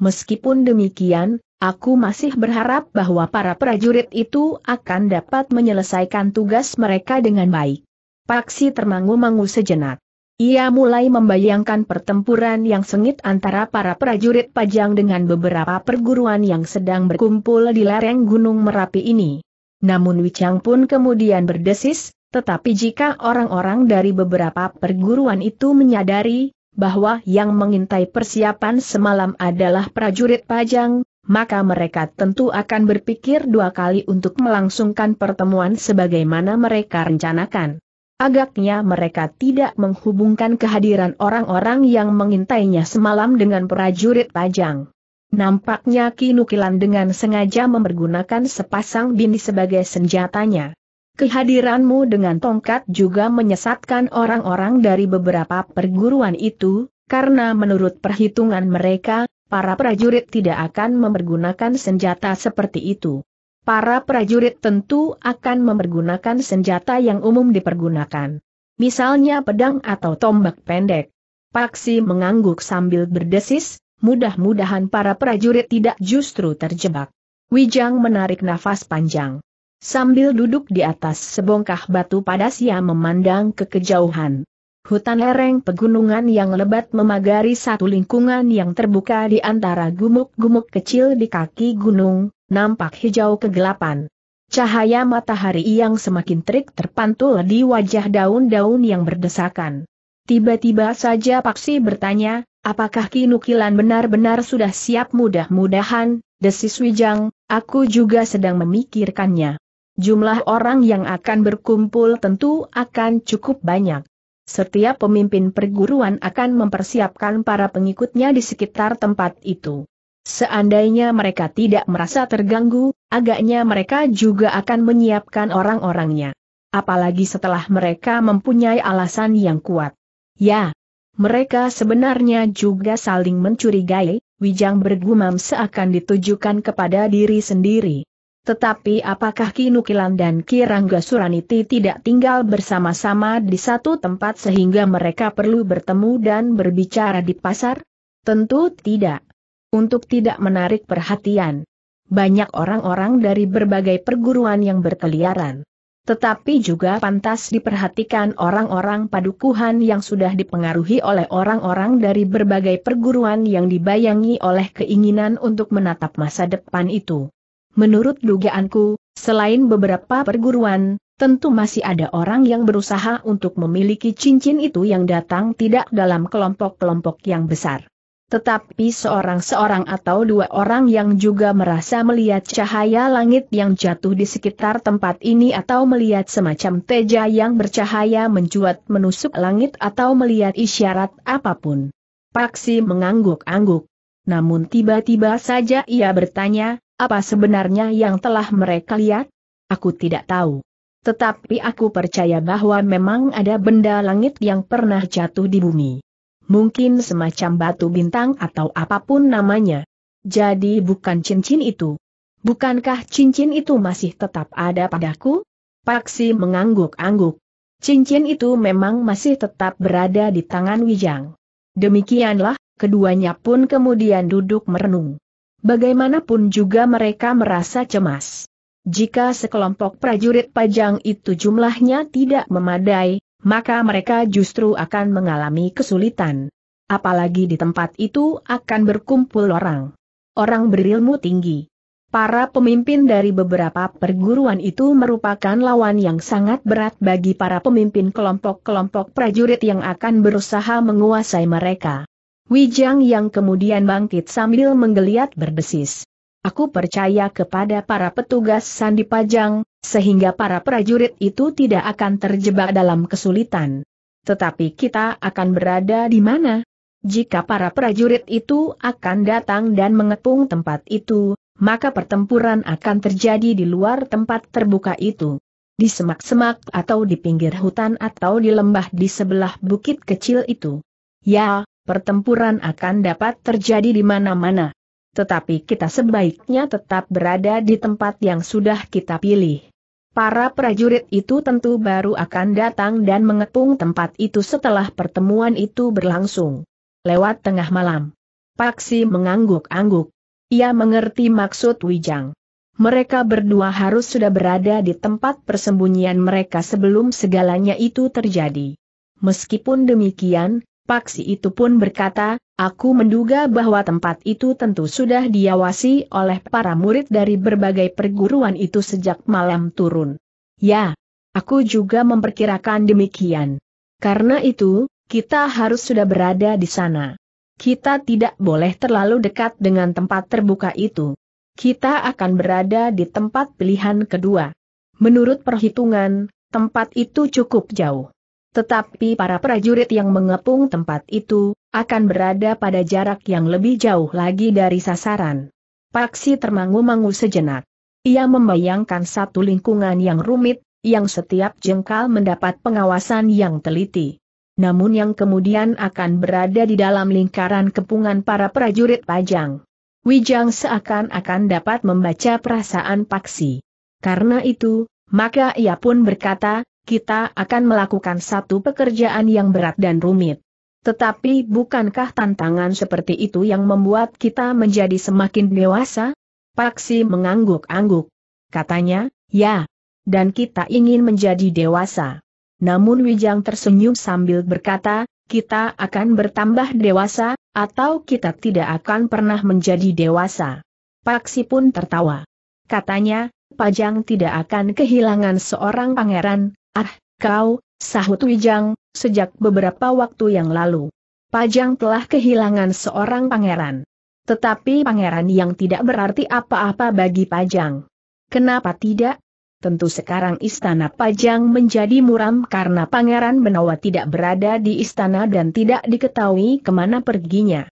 Meskipun demikian, aku masih berharap bahwa para prajurit itu akan dapat menyelesaikan tugas mereka dengan baik. Paksi termangu-mangu sejenak. Ia mulai membayangkan pertempuran yang sengit antara para prajurit Pajang dengan beberapa perguruan yang sedang berkumpul di lereng Gunung Merapi ini. Namun Wicang pun kemudian berdesis, tetapi jika orang-orang dari beberapa perguruan itu menyadari bahwa yang mengintai persiapan semalam adalah prajurit Pajang, maka mereka tentu akan berpikir dua kali untuk melangsungkan pertemuan sebagaimana mereka rencanakan. Agaknya mereka tidak menghubungkan kehadiran orang-orang yang mengintainya semalam dengan prajurit pajang. Nampaknya Kinukilan dengan sengaja mempergunakan sepasang bini sebagai senjatanya. Kehadiranmu dengan tongkat juga menyesatkan orang-orang dari beberapa perguruan itu, karena menurut perhitungan mereka, para prajurit tidak akan mempergunakan senjata seperti itu para prajurit tentu akan mempergunakan senjata yang umum dipergunakan. Misalnya pedang atau tombak pendek. Paksi mengangguk sambil berdesis, mudah-mudahan para prajurit tidak justru terjebak. Wijang menarik nafas panjang. Sambil duduk di atas sebongkah batu padas ia memandang ke kejauhan. Hutan lereng pegunungan yang lebat memagari satu lingkungan yang terbuka di antara gumuk-gumuk kecil di kaki gunung, nampak hijau kegelapan. Cahaya matahari yang semakin terik terpantul di wajah daun-daun yang berdesakan. Tiba-tiba saja Paksi bertanya, apakah Kinukilan benar-benar sudah siap mudah-mudahan, desis Wijang, aku juga sedang memikirkannya. Jumlah orang yang akan berkumpul tentu akan cukup banyak. Setiap pemimpin perguruan akan mempersiapkan para pengikutnya di sekitar tempat itu. Seandainya mereka tidak merasa terganggu, agaknya mereka juga akan menyiapkan orang-orangnya. Apalagi setelah mereka mempunyai alasan yang kuat. Ya, mereka sebenarnya juga saling mencurigai, Wijang bergumam seakan ditujukan kepada diri sendiri. Tetapi apakah Kinukilan dan Kirangga Suraniti tidak tinggal bersama-sama di satu tempat sehingga mereka perlu bertemu dan berbicara di pasar? Tentu tidak untuk tidak menarik perhatian. Banyak orang-orang dari berbagai perguruan yang berkeliaran. Tetapi juga pantas diperhatikan orang-orang padukuhan yang sudah dipengaruhi oleh orang-orang dari berbagai perguruan yang dibayangi oleh keinginan untuk menatap masa depan itu. Menurut dugaanku, selain beberapa perguruan, tentu masih ada orang yang berusaha untuk memiliki cincin itu yang datang tidak dalam kelompok-kelompok yang besar. Tetapi seorang-seorang atau dua orang yang juga merasa melihat cahaya langit yang jatuh di sekitar tempat ini atau melihat semacam teja yang bercahaya mencuat menusuk langit atau melihat isyarat apapun. Paksi mengangguk-angguk. Namun tiba-tiba saja ia bertanya, apa sebenarnya yang telah mereka lihat? Aku tidak tahu. Tetapi aku percaya bahwa memang ada benda langit yang pernah jatuh di bumi mungkin semacam batu bintang atau apapun namanya. Jadi bukan cincin itu. Bukankah cincin itu masih tetap ada padaku? Paksi mengangguk-angguk. Cincin itu memang masih tetap berada di tangan Wijang. Demikianlah, keduanya pun kemudian duduk merenung. Bagaimanapun juga mereka merasa cemas. Jika sekelompok prajurit pajang itu jumlahnya tidak memadai, maka mereka justru akan mengalami kesulitan. Apalagi di tempat itu akan berkumpul orang. Orang berilmu tinggi. Para pemimpin dari beberapa perguruan itu merupakan lawan yang sangat berat bagi para pemimpin kelompok-kelompok prajurit yang akan berusaha menguasai mereka. Wijang yang kemudian bangkit sambil menggeliat berdesis. Aku percaya kepada para petugas sandi pajang, sehingga para prajurit itu tidak akan terjebak dalam kesulitan. Tetapi kita akan berada di mana? Jika para prajurit itu akan datang dan mengepung tempat itu, maka pertempuran akan terjadi di luar tempat terbuka itu. Di semak-semak atau di pinggir hutan atau di lembah di sebelah bukit kecil itu. Ya, pertempuran akan dapat terjadi di mana-mana tetapi kita sebaiknya tetap berada di tempat yang sudah kita pilih. Para prajurit itu tentu baru akan datang dan mengepung tempat itu setelah pertemuan itu berlangsung. Lewat tengah malam. Paksi mengangguk-angguk. Ia mengerti maksud Wijang. Mereka berdua harus sudah berada di tempat persembunyian mereka sebelum segalanya itu terjadi. Meskipun demikian, Paksi itu pun berkata, Aku menduga bahwa tempat itu tentu sudah diawasi oleh para murid dari berbagai perguruan itu sejak malam turun. Ya, aku juga memperkirakan demikian. Karena itu, kita harus sudah berada di sana. Kita tidak boleh terlalu dekat dengan tempat terbuka itu. Kita akan berada di tempat pilihan kedua. Menurut perhitungan, tempat itu cukup jauh. Tetapi para prajurit yang mengepung tempat itu, akan berada pada jarak yang lebih jauh lagi dari sasaran. Paksi termangu-mangu sejenak. Ia membayangkan satu lingkungan yang rumit, yang setiap jengkal mendapat pengawasan yang teliti. Namun yang kemudian akan berada di dalam lingkaran kepungan para prajurit pajang. Wijang seakan-akan dapat membaca perasaan Paksi. Karena itu, maka ia pun berkata, kita akan melakukan satu pekerjaan yang berat dan rumit. Tetapi bukankah tantangan seperti itu yang membuat kita menjadi semakin dewasa? Paksi mengangguk-angguk. Katanya, ya. Dan kita ingin menjadi dewasa. Namun Wijang tersenyum sambil berkata, kita akan bertambah dewasa, atau kita tidak akan pernah menjadi dewasa. Paksi pun tertawa. Katanya, Pajang tidak akan kehilangan seorang pangeran, ah, kau, Sahut Wijang, sejak beberapa waktu yang lalu. Pajang telah kehilangan seorang pangeran. Tetapi pangeran yang tidak berarti apa-apa bagi Pajang. Kenapa tidak? Tentu sekarang istana Pajang menjadi muram karena Pangeran Benawa tidak berada di istana dan tidak diketahui kemana perginya.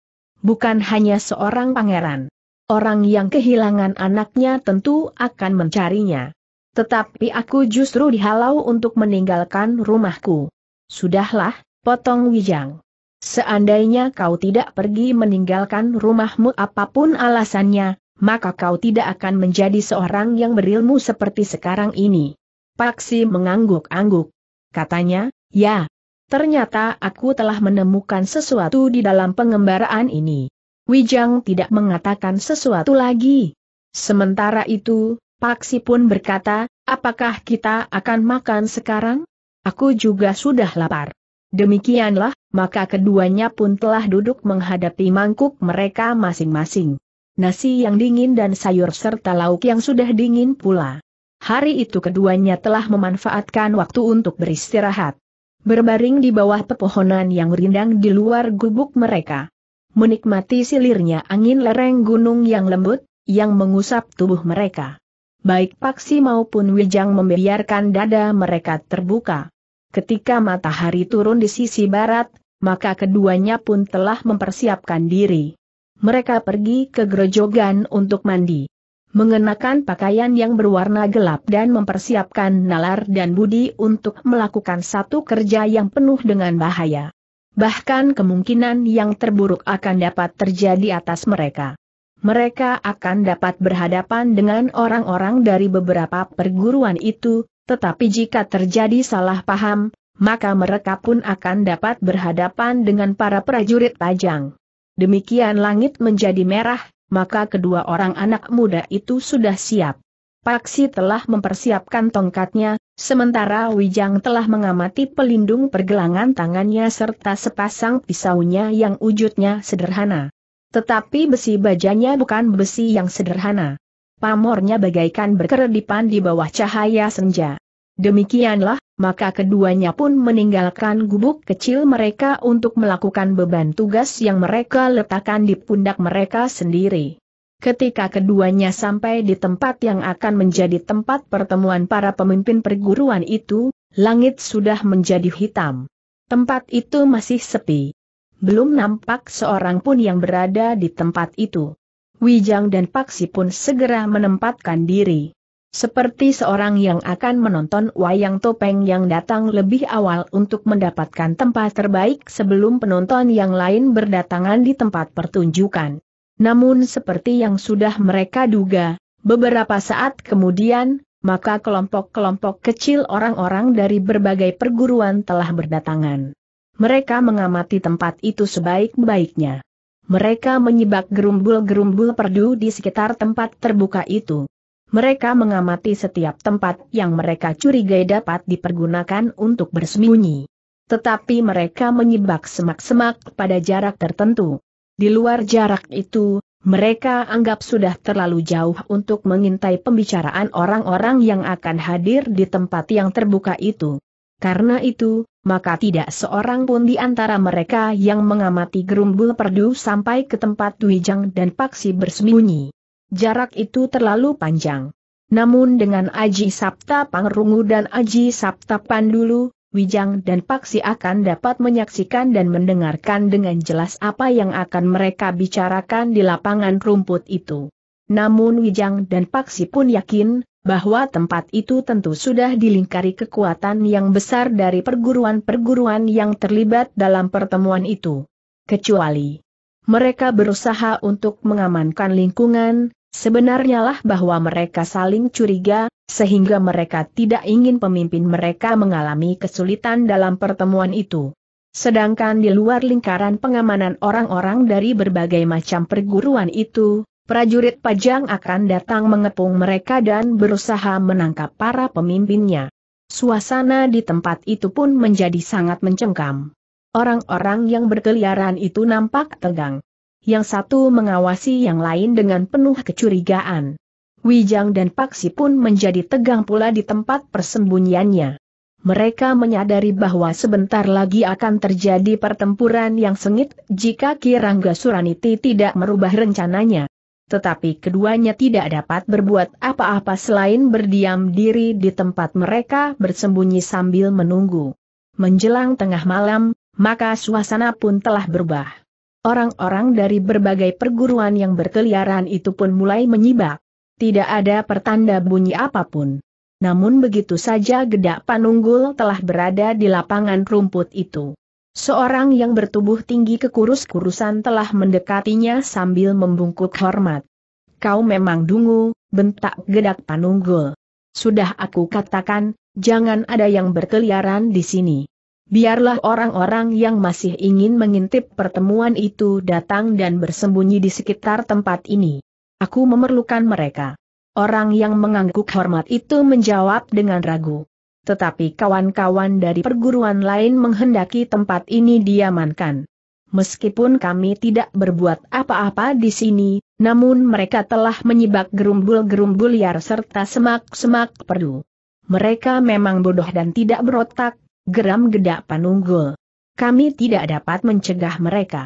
Bukan hanya seorang pangeran. Orang yang kehilangan anaknya tentu akan mencarinya. Tetapi aku justru dihalau untuk meninggalkan rumahku. Sudahlah, potong Wijang. Seandainya kau tidak pergi meninggalkan rumahmu apapun alasannya, maka kau tidak akan menjadi seorang yang berilmu seperti sekarang ini. Paksi mengangguk-angguk. Katanya, ya, ternyata aku telah menemukan sesuatu di dalam pengembaraan ini. Wijang tidak mengatakan sesuatu lagi. Sementara itu, Paksi pun berkata, apakah kita akan makan sekarang? Aku juga sudah lapar. Demikianlah, maka keduanya pun telah duduk menghadapi mangkuk mereka masing-masing. Nasi yang dingin dan sayur serta lauk yang sudah dingin pula. Hari itu keduanya telah memanfaatkan waktu untuk beristirahat. Berbaring di bawah pepohonan yang rindang di luar gubuk mereka. Menikmati silirnya angin lereng gunung yang lembut, yang mengusap tubuh mereka baik Paksi maupun Wijang membiarkan dada mereka terbuka. Ketika matahari turun di sisi barat, maka keduanya pun telah mempersiapkan diri. Mereka pergi ke Grojogan untuk mandi. Mengenakan pakaian yang berwarna gelap dan mempersiapkan nalar dan budi untuk melakukan satu kerja yang penuh dengan bahaya. Bahkan kemungkinan yang terburuk akan dapat terjadi atas mereka mereka akan dapat berhadapan dengan orang-orang dari beberapa perguruan itu, tetapi jika terjadi salah paham, maka mereka pun akan dapat berhadapan dengan para prajurit Pajang. Demikian langit menjadi merah, maka kedua orang anak muda itu sudah siap. Paksi telah mempersiapkan tongkatnya, sementara Wijang telah mengamati pelindung pergelangan tangannya serta sepasang pisaunya yang wujudnya sederhana. Tetapi besi bajanya bukan besi yang sederhana. Pamornya bagaikan berkeredipan di bawah cahaya senja. Demikianlah, maka keduanya pun meninggalkan gubuk kecil mereka untuk melakukan beban tugas yang mereka letakkan di pundak mereka sendiri. Ketika keduanya sampai di tempat yang akan menjadi tempat pertemuan para pemimpin perguruan itu, langit sudah menjadi hitam. Tempat itu masih sepi. Belum nampak seorang pun yang berada di tempat itu. Wijang dan Paksi pun segera menempatkan diri. Seperti seorang yang akan menonton wayang topeng yang datang lebih awal untuk mendapatkan tempat terbaik sebelum penonton yang lain berdatangan di tempat pertunjukan. Namun seperti yang sudah mereka duga, beberapa saat kemudian, maka kelompok-kelompok kecil orang-orang dari berbagai perguruan telah berdatangan. Mereka mengamati tempat itu sebaik-baiknya. Mereka menyibak gerumbul-gerumbul perdu di sekitar tempat terbuka itu. Mereka mengamati setiap tempat yang mereka curigai dapat dipergunakan untuk bersembunyi. Tetapi mereka menyibak semak-semak pada jarak tertentu. Di luar jarak itu, mereka anggap sudah terlalu jauh untuk mengintai pembicaraan orang-orang yang akan hadir di tempat yang terbuka itu. Karena itu, maka tidak seorang pun di antara mereka yang mengamati gerumbul perdu sampai ke tempat Wijang dan Paksi bersembunyi. Jarak itu terlalu panjang. Namun dengan Aji Sapta Pangrungu dan Aji Sapta Pandulu, Wijang dan Paksi akan dapat menyaksikan dan mendengarkan dengan jelas apa yang akan mereka bicarakan di lapangan rumput itu. Namun Wijang dan Paksi pun yakin, bahwa tempat itu tentu sudah dilingkari kekuatan yang besar dari perguruan-perguruan yang terlibat dalam pertemuan itu. Kecuali mereka berusaha untuk mengamankan lingkungan, sebenarnya lah bahwa mereka saling curiga, sehingga mereka tidak ingin pemimpin mereka mengalami kesulitan dalam pertemuan itu. Sedangkan di luar lingkaran pengamanan orang-orang dari berbagai macam perguruan itu, prajurit pajang akan datang mengepung mereka dan berusaha menangkap para pemimpinnya. Suasana di tempat itu pun menjadi sangat mencengkam. Orang-orang yang berkeliaran itu nampak tegang. Yang satu mengawasi yang lain dengan penuh kecurigaan. Wijang dan Paksi pun menjadi tegang pula di tempat persembunyiannya. Mereka menyadari bahwa sebentar lagi akan terjadi pertempuran yang sengit jika Kirangga Suraniti tidak merubah rencananya tetapi keduanya tidak dapat berbuat apa-apa selain berdiam diri di tempat mereka bersembunyi sambil menunggu. Menjelang tengah malam, maka suasana pun telah berubah. Orang-orang dari berbagai perguruan yang berkeliaran itu pun mulai menyibak. Tidak ada pertanda bunyi apapun. Namun begitu saja Gedak Panunggul telah berada di lapangan rumput itu. Seorang yang bertubuh tinggi kekurus-kurusan telah mendekatinya sambil membungkuk hormat. Kau memang dungu, bentak gedak panunggul. Sudah aku katakan, jangan ada yang berkeliaran di sini. Biarlah orang-orang yang masih ingin mengintip pertemuan itu datang dan bersembunyi di sekitar tempat ini. Aku memerlukan mereka. Orang yang mengangguk hormat itu menjawab dengan ragu tetapi kawan-kawan dari perguruan lain menghendaki tempat ini diamankan. Meskipun kami tidak berbuat apa-apa di sini, namun mereka telah menyibak gerumbul-gerumbul liar serta semak-semak perdu. Mereka memang bodoh dan tidak berotak, geram gedak panunggul. Kami tidak dapat mencegah mereka.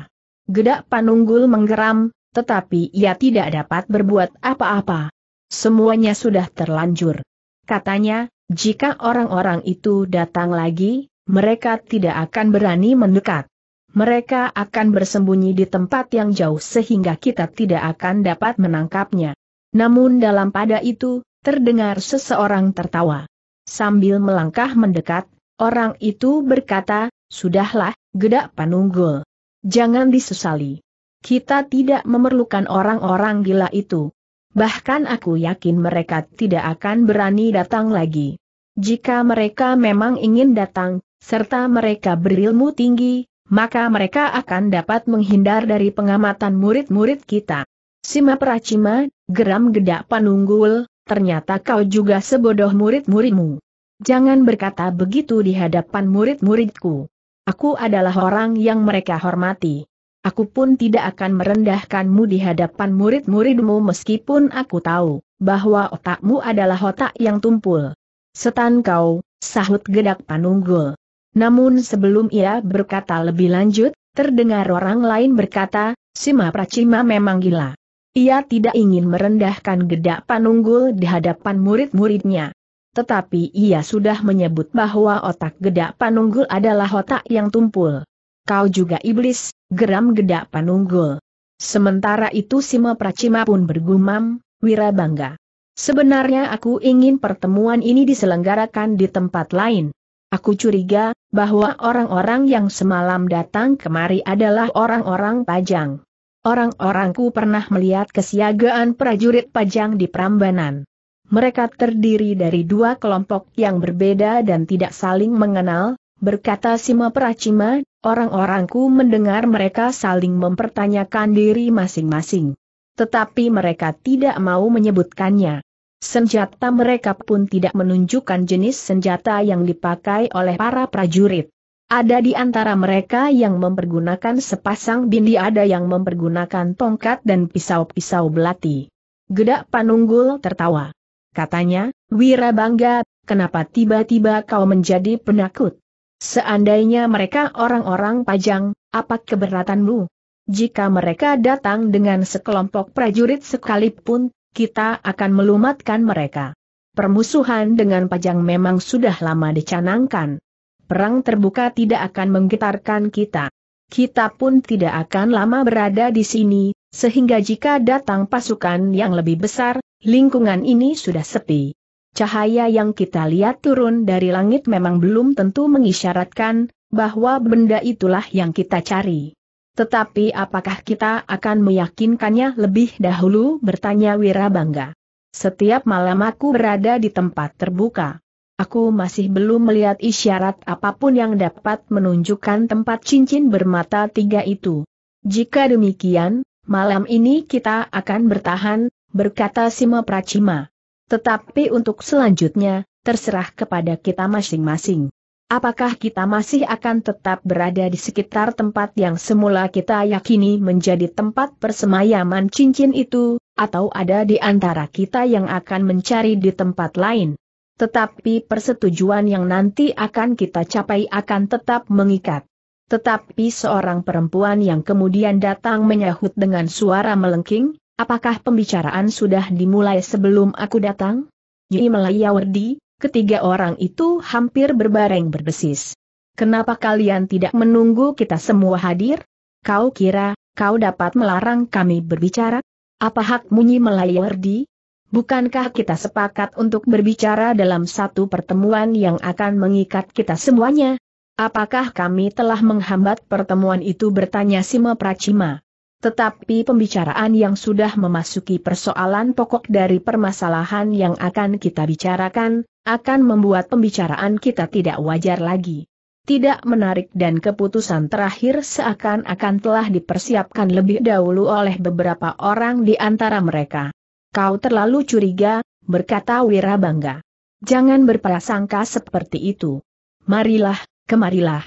Gedak panunggul menggeram, tetapi ia tidak dapat berbuat apa-apa. Semuanya sudah terlanjur. Katanya, jika orang-orang itu datang lagi, mereka tidak akan berani mendekat. Mereka akan bersembunyi di tempat yang jauh sehingga kita tidak akan dapat menangkapnya. Namun dalam pada itu, terdengar seseorang tertawa. Sambil melangkah mendekat, orang itu berkata, Sudahlah, gedak panunggul. Jangan disesali. Kita tidak memerlukan orang-orang gila itu. Bahkan aku yakin mereka tidak akan berani datang lagi. Jika mereka memang ingin datang, serta mereka berilmu tinggi, maka mereka akan dapat menghindar dari pengamatan murid-murid kita. Sima Pracima, geram gedak panunggul, ternyata kau juga sebodoh murid-muridmu. Jangan berkata begitu di hadapan murid-muridku. Aku adalah orang yang mereka hormati. Aku pun tidak akan merendahkanmu di hadapan murid-muridmu meskipun aku tahu bahwa otakmu adalah otak yang tumpul. Setan kau, sahut gedak panunggul. Namun sebelum ia berkata lebih lanjut, terdengar orang lain berkata, Sima Pracima memang gila. Ia tidak ingin merendahkan gedak panunggul di hadapan murid-muridnya. Tetapi ia sudah menyebut bahwa otak gedak panunggul adalah otak yang tumpul kau juga iblis, geram gedak panunggul. Sementara itu Sima Pracima pun bergumam, wira bangga. Sebenarnya aku ingin pertemuan ini diselenggarakan di tempat lain. Aku curiga, bahwa orang-orang yang semalam datang kemari adalah orang-orang pajang. Orang-orangku pernah melihat kesiagaan prajurit pajang di Prambanan. Mereka terdiri dari dua kelompok yang berbeda dan tidak saling mengenal, berkata Sima Pracima, orang-orangku mendengar mereka saling mempertanyakan diri masing-masing. Tetapi mereka tidak mau menyebutkannya. Senjata mereka pun tidak menunjukkan jenis senjata yang dipakai oleh para prajurit. Ada di antara mereka yang mempergunakan sepasang bindi ada yang mempergunakan tongkat dan pisau-pisau belati. Gedak Panunggul tertawa. Katanya, Wira bangga, kenapa tiba-tiba kau menjadi penakut? Seandainya mereka orang-orang pajang, apa keberatanmu? Jika mereka datang dengan sekelompok prajurit sekalipun, kita akan melumatkan mereka. Permusuhan dengan pajang memang sudah lama dicanangkan. Perang terbuka tidak akan menggetarkan kita. Kita pun tidak akan lama berada di sini, sehingga jika datang pasukan yang lebih besar, lingkungan ini sudah sepi. Cahaya yang kita lihat turun dari langit memang belum tentu mengisyaratkan bahwa benda itulah yang kita cari. Tetapi apakah kita akan meyakinkannya lebih dahulu bertanya Wirabangga. Setiap malam aku berada di tempat terbuka. Aku masih belum melihat isyarat apapun yang dapat menunjukkan tempat cincin bermata tiga itu. Jika demikian, malam ini kita akan bertahan, berkata Sima Pracima. Tetapi untuk selanjutnya, terserah kepada kita masing-masing. Apakah kita masih akan tetap berada di sekitar tempat yang semula kita yakini menjadi tempat persemayaman cincin itu, atau ada di antara kita yang akan mencari di tempat lain? Tetapi persetujuan yang nanti akan kita capai akan tetap mengikat. Tetapi seorang perempuan yang kemudian datang menyahut dengan suara melengking, Apakah pembicaraan sudah dimulai sebelum aku datang? Yi Melayawardi, ketiga orang itu hampir berbareng berdesis. Kenapa kalian tidak menunggu kita semua hadir? Kau kira, kau dapat melarang kami berbicara? Apa hak munyi Melayawardi? Bukankah kita sepakat untuk berbicara dalam satu pertemuan yang akan mengikat kita semuanya? Apakah kami telah menghambat pertemuan itu bertanya Sima Pracima? Tetapi pembicaraan yang sudah memasuki persoalan pokok dari permasalahan yang akan kita bicarakan, akan membuat pembicaraan kita tidak wajar lagi. Tidak menarik dan keputusan terakhir seakan-akan telah dipersiapkan lebih dahulu oleh beberapa orang di antara mereka. Kau terlalu curiga, berkata Wirabangga. Jangan berprasangka seperti itu. Marilah, kemarilah.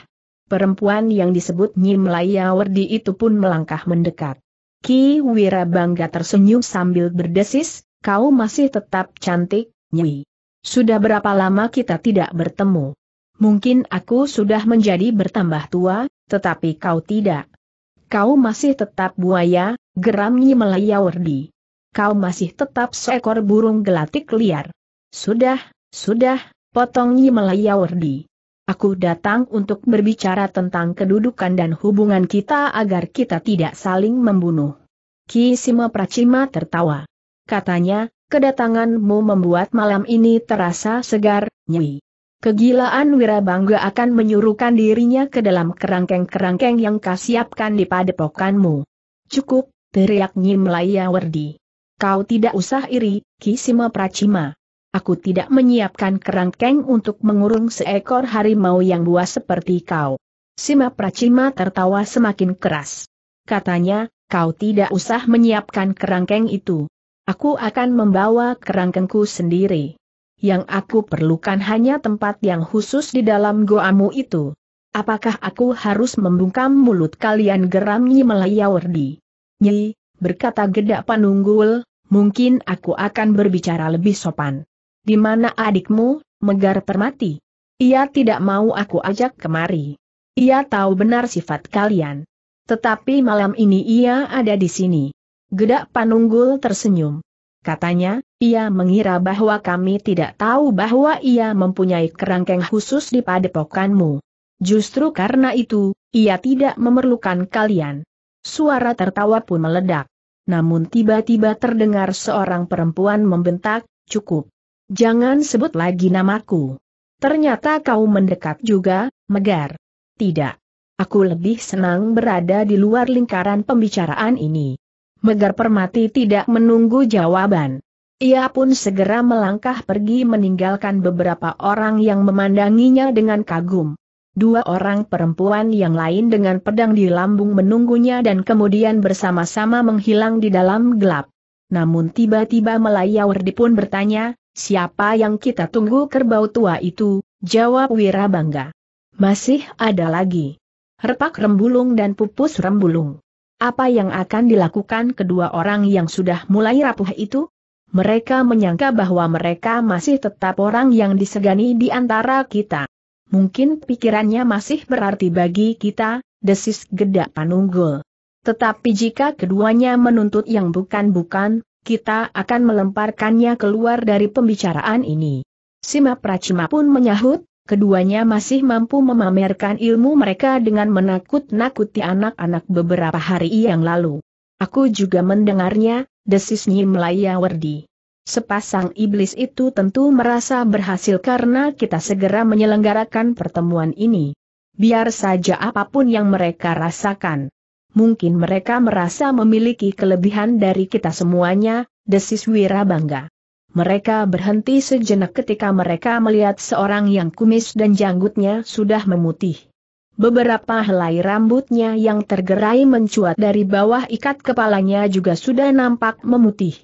Perempuan yang disebut Nyi Melaya Werdi itu pun melangkah mendekat. Ki Wira bangga tersenyum sambil berdesis, kau masih tetap cantik, Nyi. Sudah berapa lama kita tidak bertemu? Mungkin aku sudah menjadi bertambah tua, tetapi kau tidak. Kau masih tetap buaya, geram Nyi Melaya Werdi. Kau masih tetap seekor burung gelatik liar. Sudah, sudah, potong Nyi Melaya Werdi. Aku datang untuk berbicara tentang kedudukan dan hubungan kita agar kita tidak saling membunuh. Ki Sima Pracima tertawa. Katanya, kedatanganmu membuat malam ini terasa segar, Nyi. Kegilaan Wirabangga akan menyuruhkan dirinya ke dalam kerangkeng-kerangkeng yang kasiapkan di padepokanmu. Cukup, teriak Nyi Melaya Werdi. Kau tidak usah iri, Ki Sima Pracima. Aku tidak menyiapkan kerangkeng untuk mengurung seekor harimau yang buas seperti kau. Sima Pracima tertawa semakin keras. Katanya, kau tidak usah menyiapkan kerangkeng itu. Aku akan membawa kerangkengku sendiri. Yang aku perlukan hanya tempat yang khusus di dalam goamu itu. Apakah aku harus membungkam mulut kalian geram Nyi Melayawardi? Nyi, berkata Gedak Panunggul, mungkin aku akan berbicara lebih sopan. Di mana adikmu, Megar Permati? Ia tidak mau aku ajak kemari. Ia tahu benar sifat kalian. Tetapi malam ini ia ada di sini. Gedak Panunggul tersenyum. Katanya, ia mengira bahwa kami tidak tahu bahwa ia mempunyai kerangkeng khusus di padepokanmu. Justru karena itu, ia tidak memerlukan kalian. Suara tertawa pun meledak. Namun tiba-tiba terdengar seorang perempuan membentak, cukup. Jangan sebut lagi namaku. Ternyata kau mendekat juga, Megar. Tidak. Aku lebih senang berada di luar lingkaran pembicaraan ini. Megar Permati tidak menunggu jawaban. Ia pun segera melangkah pergi meninggalkan beberapa orang yang memandanginya dengan kagum. Dua orang perempuan yang lain dengan pedang di lambung menunggunya dan kemudian bersama-sama menghilang di dalam gelap. Namun tiba-tiba Melayawar pun bertanya, Siapa yang kita tunggu kerbau tua itu? Jawab Wira bangga. Masih ada lagi. Repak rembulung dan pupus rembulung. Apa yang akan dilakukan kedua orang yang sudah mulai rapuh itu? Mereka menyangka bahwa mereka masih tetap orang yang disegani di antara kita. Mungkin pikirannya masih berarti bagi kita, desis gedak panunggul. Tetapi jika keduanya menuntut yang bukan-bukan, kita akan melemparkannya keluar dari pembicaraan ini. Sima Pracima pun menyahut, keduanya masih mampu memamerkan ilmu mereka dengan menakut-nakuti anak-anak beberapa hari yang lalu. Aku juga mendengarnya, desis Nyi Melaya Werdi. Sepasang iblis itu tentu merasa berhasil karena kita segera menyelenggarakan pertemuan ini. Biar saja apapun yang mereka rasakan mungkin mereka merasa memiliki kelebihan dari kita semuanya, desis Wira bangga. Mereka berhenti sejenak ketika mereka melihat seorang yang kumis dan janggutnya sudah memutih. Beberapa helai rambutnya yang tergerai mencuat dari bawah ikat kepalanya juga sudah nampak memutih.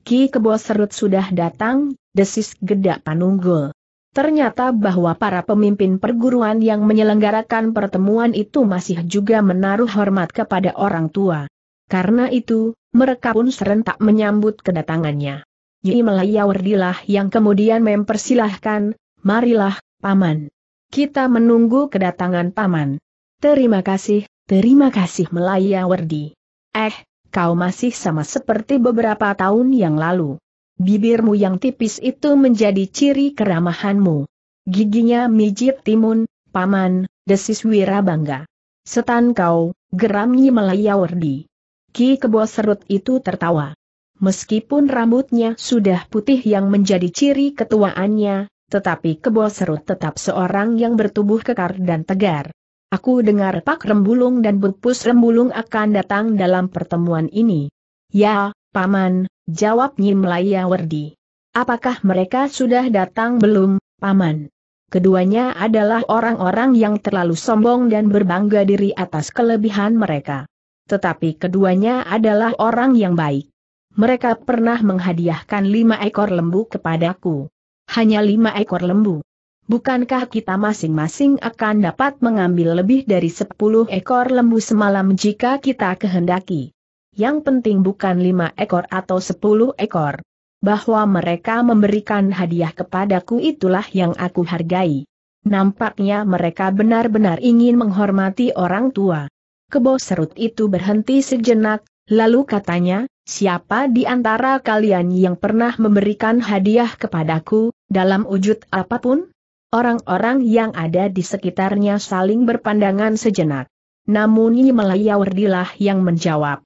Ki Kebo Serut sudah datang, desis gedak panunggul. Ternyata bahwa para pemimpin perguruan yang menyelenggarakan pertemuan itu masih juga menaruh hormat kepada orang tua. Karena itu, mereka pun serentak menyambut kedatangannya. Yi Melayawardilah yang kemudian mempersilahkan, marilah, Paman. Kita menunggu kedatangan Paman. Terima kasih, terima kasih Melayawardi. Eh, kau masih sama seperti beberapa tahun yang lalu. Bibirmu yang tipis itu menjadi ciri keramahanmu. Giginya mijit timun, paman, desis wira bangga. Setan kau, geramnya melayawardi. Ki kebo serut itu tertawa. Meskipun rambutnya sudah putih yang menjadi ciri ketuaannya, tetapi kebo serut tetap seorang yang bertubuh kekar dan tegar. Aku dengar Pak Rembulung dan Bupus Rembulung akan datang dalam pertemuan ini. Ya, Paman, jawab Nyimlaya Werdi. Apakah mereka sudah datang belum, Paman? Keduanya adalah orang-orang yang terlalu sombong dan berbangga diri atas kelebihan mereka. Tetapi keduanya adalah orang yang baik. Mereka pernah menghadiahkan lima ekor lembu kepadaku. Hanya lima ekor lembu. Bukankah kita masing-masing akan dapat mengambil lebih dari sepuluh ekor lembu semalam jika kita kehendaki? yang penting bukan lima ekor atau sepuluh ekor. Bahwa mereka memberikan hadiah kepadaku itulah yang aku hargai. Nampaknya mereka benar-benar ingin menghormati orang tua. Kebo serut itu berhenti sejenak, lalu katanya, siapa di antara kalian yang pernah memberikan hadiah kepadaku, dalam wujud apapun? Orang-orang yang ada di sekitarnya saling berpandangan sejenak. Namun Yi Melayawar yang menjawab.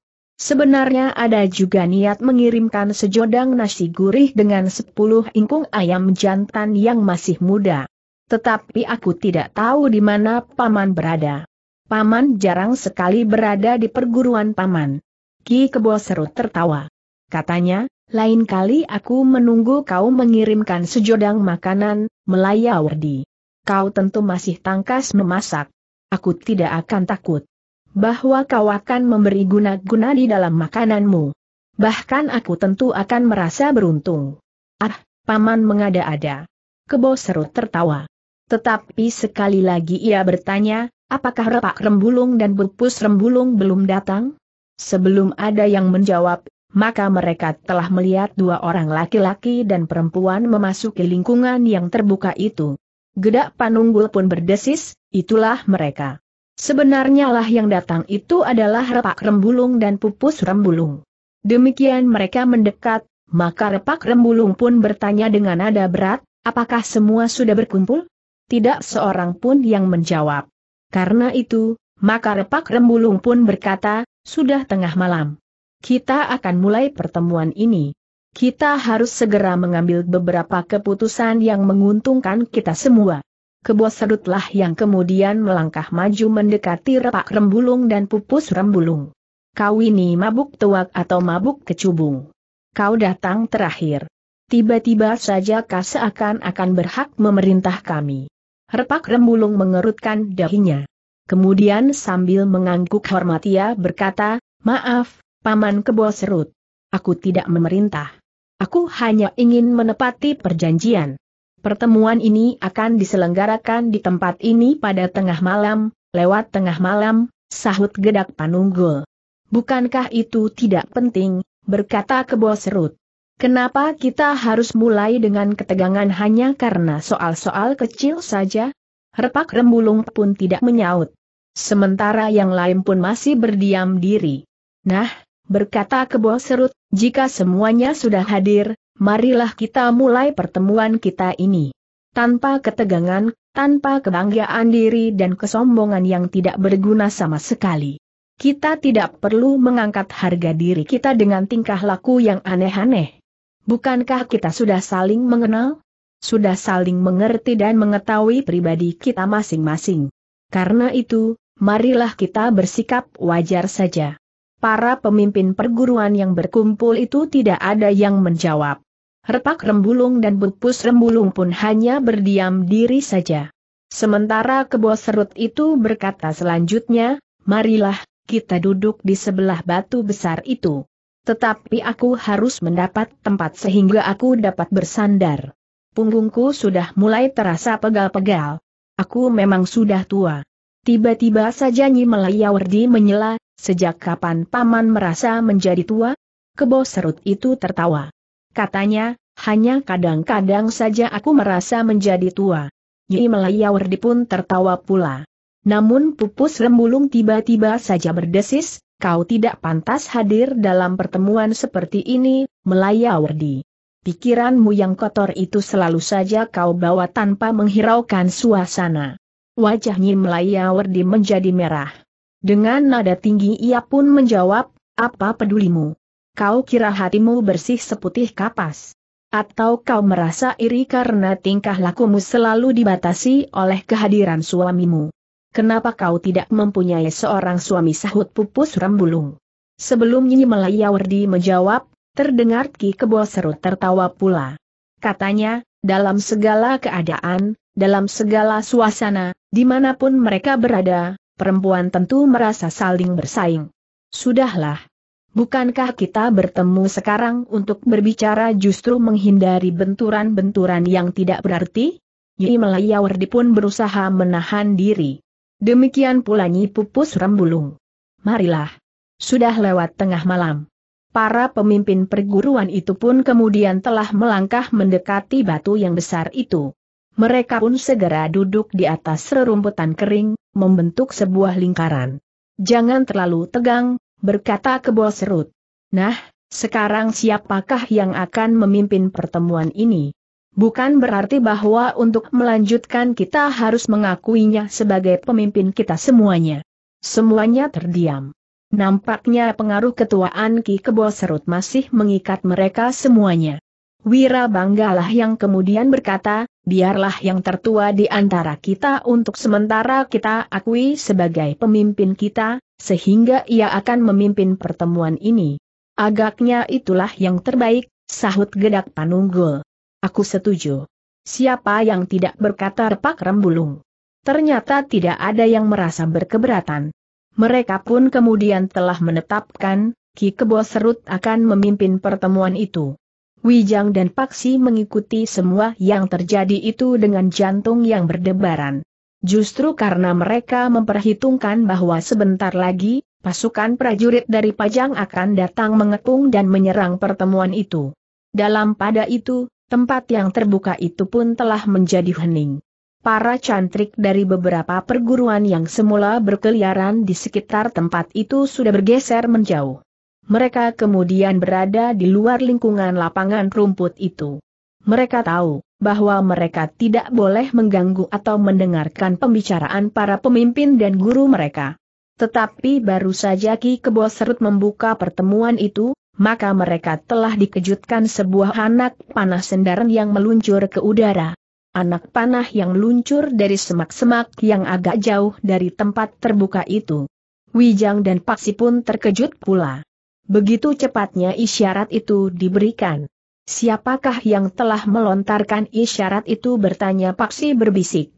Sebenarnya ada juga niat mengirimkan sejodang nasi gurih dengan sepuluh ingkung ayam jantan yang masih muda. Tetapi aku tidak tahu di mana paman berada. Paman jarang sekali berada di perguruan paman. Ki Kebo serut tertawa. Katanya, lain kali aku menunggu kau mengirimkan sejodang makanan, Melayawardi. Kau tentu masih tangkas memasak. Aku tidak akan takut bahwa kau akan memberi guna-guna di dalam makananmu. Bahkan aku tentu akan merasa beruntung. Ah, paman mengada-ada. Kebo serut tertawa. Tetapi sekali lagi ia bertanya, apakah repak rembulung dan bupus rembulung belum datang? Sebelum ada yang menjawab, maka mereka telah melihat dua orang laki-laki dan perempuan memasuki lingkungan yang terbuka itu. Gedak Panunggul pun berdesis, itulah mereka. Sebenarnya lah yang datang itu adalah repak rembulung dan pupus rembulung. Demikian mereka mendekat, maka repak rembulung pun bertanya dengan nada berat, apakah semua sudah berkumpul? Tidak seorang pun yang menjawab. Karena itu, maka repak rembulung pun berkata, sudah tengah malam. Kita akan mulai pertemuan ini. Kita harus segera mengambil beberapa keputusan yang menguntungkan kita semua. Kebos sedutlah yang kemudian melangkah maju mendekati repak rembulung dan pupus rembulung. Kau ini mabuk tuak atau mabuk kecubung. Kau datang terakhir. Tiba-tiba saja kau seakan-akan berhak memerintah kami. Repak rembulung mengerutkan dahinya. Kemudian sambil mengangguk hormat ia berkata, Maaf, Paman Kebo Serut. Aku tidak memerintah. Aku hanya ingin menepati perjanjian. Pertemuan ini akan diselenggarakan di tempat ini pada tengah malam, lewat tengah malam, sahut Gedak Panunggul. Bukankah itu tidak penting, berkata Kebo Serut. Kenapa kita harus mulai dengan ketegangan hanya karena soal-soal kecil saja? Repak Rembulung pun tidak menyaut. Sementara yang lain pun masih berdiam diri. Nah, berkata Kebo Serut, jika semuanya sudah hadir, marilah kita mulai pertemuan kita ini. Tanpa ketegangan, tanpa kebanggaan diri dan kesombongan yang tidak berguna sama sekali. Kita tidak perlu mengangkat harga diri kita dengan tingkah laku yang aneh-aneh. Bukankah kita sudah saling mengenal? Sudah saling mengerti dan mengetahui pribadi kita masing-masing. Karena itu, marilah kita bersikap wajar saja para pemimpin perguruan yang berkumpul itu tidak ada yang menjawab. Repak Rembulung dan Bupus Rembulung pun hanya berdiam diri saja. Sementara kebo serut itu berkata selanjutnya, marilah, kita duduk di sebelah batu besar itu. Tetapi aku harus mendapat tempat sehingga aku dapat bersandar. Punggungku sudah mulai terasa pegal-pegal. Aku memang sudah tua. Tiba-tiba saja Nyi Melayawardi menyela, Sejak kapan paman merasa menjadi tua? Kebo serut itu tertawa. Katanya, hanya kadang-kadang saja aku merasa menjadi tua. Yi Melayawardi pun tertawa pula. Namun pupus rembulung tiba-tiba saja berdesis, kau tidak pantas hadir dalam pertemuan seperti ini, Melayawardi. Pikiranmu yang kotor itu selalu saja kau bawa tanpa menghiraukan suasana. Wajah Nyi Melayawardi menjadi merah. Dengan nada tinggi ia pun menjawab, apa pedulimu? Kau kira hatimu bersih seputih kapas? Atau kau merasa iri karena tingkah lakumu selalu dibatasi oleh kehadiran suamimu? Kenapa kau tidak mempunyai seorang suami sahut pupus rembulung? Sebelum Nyi Melayawardi menjawab, terdengar Ki Kebo serut tertawa pula. Katanya, dalam segala keadaan, dalam segala suasana, dimanapun mereka berada, perempuan tentu merasa saling bersaing. Sudahlah. Bukankah kita bertemu sekarang untuk berbicara justru menghindari benturan-benturan yang tidak berarti? Yi Melayawardi pun berusaha menahan diri. Demikian pula Nyi Pupus Rembulung. Marilah. Sudah lewat tengah malam. Para pemimpin perguruan itu pun kemudian telah melangkah mendekati batu yang besar itu. Mereka pun segera duduk di atas rerumputan kering, membentuk sebuah lingkaran. Jangan terlalu tegang, berkata kebol serut. Nah, sekarang siapakah yang akan memimpin pertemuan ini? Bukan berarti bahwa untuk melanjutkan kita harus mengakuinya sebagai pemimpin kita semuanya. Semuanya terdiam. Nampaknya pengaruh ketuaan Ki Kebo Serut masih mengikat mereka semuanya. Wira Banggalah yang kemudian berkata, biarlah yang tertua di antara kita untuk sementara kita akui sebagai pemimpin kita, sehingga ia akan memimpin pertemuan ini. Agaknya itulah yang terbaik, sahut gedak panunggul. Aku setuju. Siapa yang tidak berkata repak rembulung? Ternyata tidak ada yang merasa berkeberatan. Mereka pun kemudian telah menetapkan, Ki Kebo Serut akan memimpin pertemuan itu. Wijang dan Paksi mengikuti semua yang terjadi itu dengan jantung yang berdebaran. Justru karena mereka memperhitungkan bahwa sebentar lagi, pasukan prajurit dari Pajang akan datang mengepung dan menyerang pertemuan itu. Dalam pada itu, tempat yang terbuka itu pun telah menjadi hening. Para cantrik dari beberapa perguruan yang semula berkeliaran di sekitar tempat itu sudah bergeser menjauh. Mereka kemudian berada di luar lingkungan lapangan rumput itu. Mereka tahu bahwa mereka tidak boleh mengganggu atau mendengarkan pembicaraan para pemimpin dan guru mereka. Tetapi baru saja Ki Kebo Serut membuka pertemuan itu, maka mereka telah dikejutkan sebuah anak panah sendaran yang meluncur ke udara. Anak panah yang meluncur dari semak-semak yang agak jauh dari tempat terbuka itu. Wijang dan Paksi pun terkejut pula. Begitu cepatnya isyarat itu diberikan. Siapakah yang telah melontarkan isyarat itu bertanya Paksi berbisik.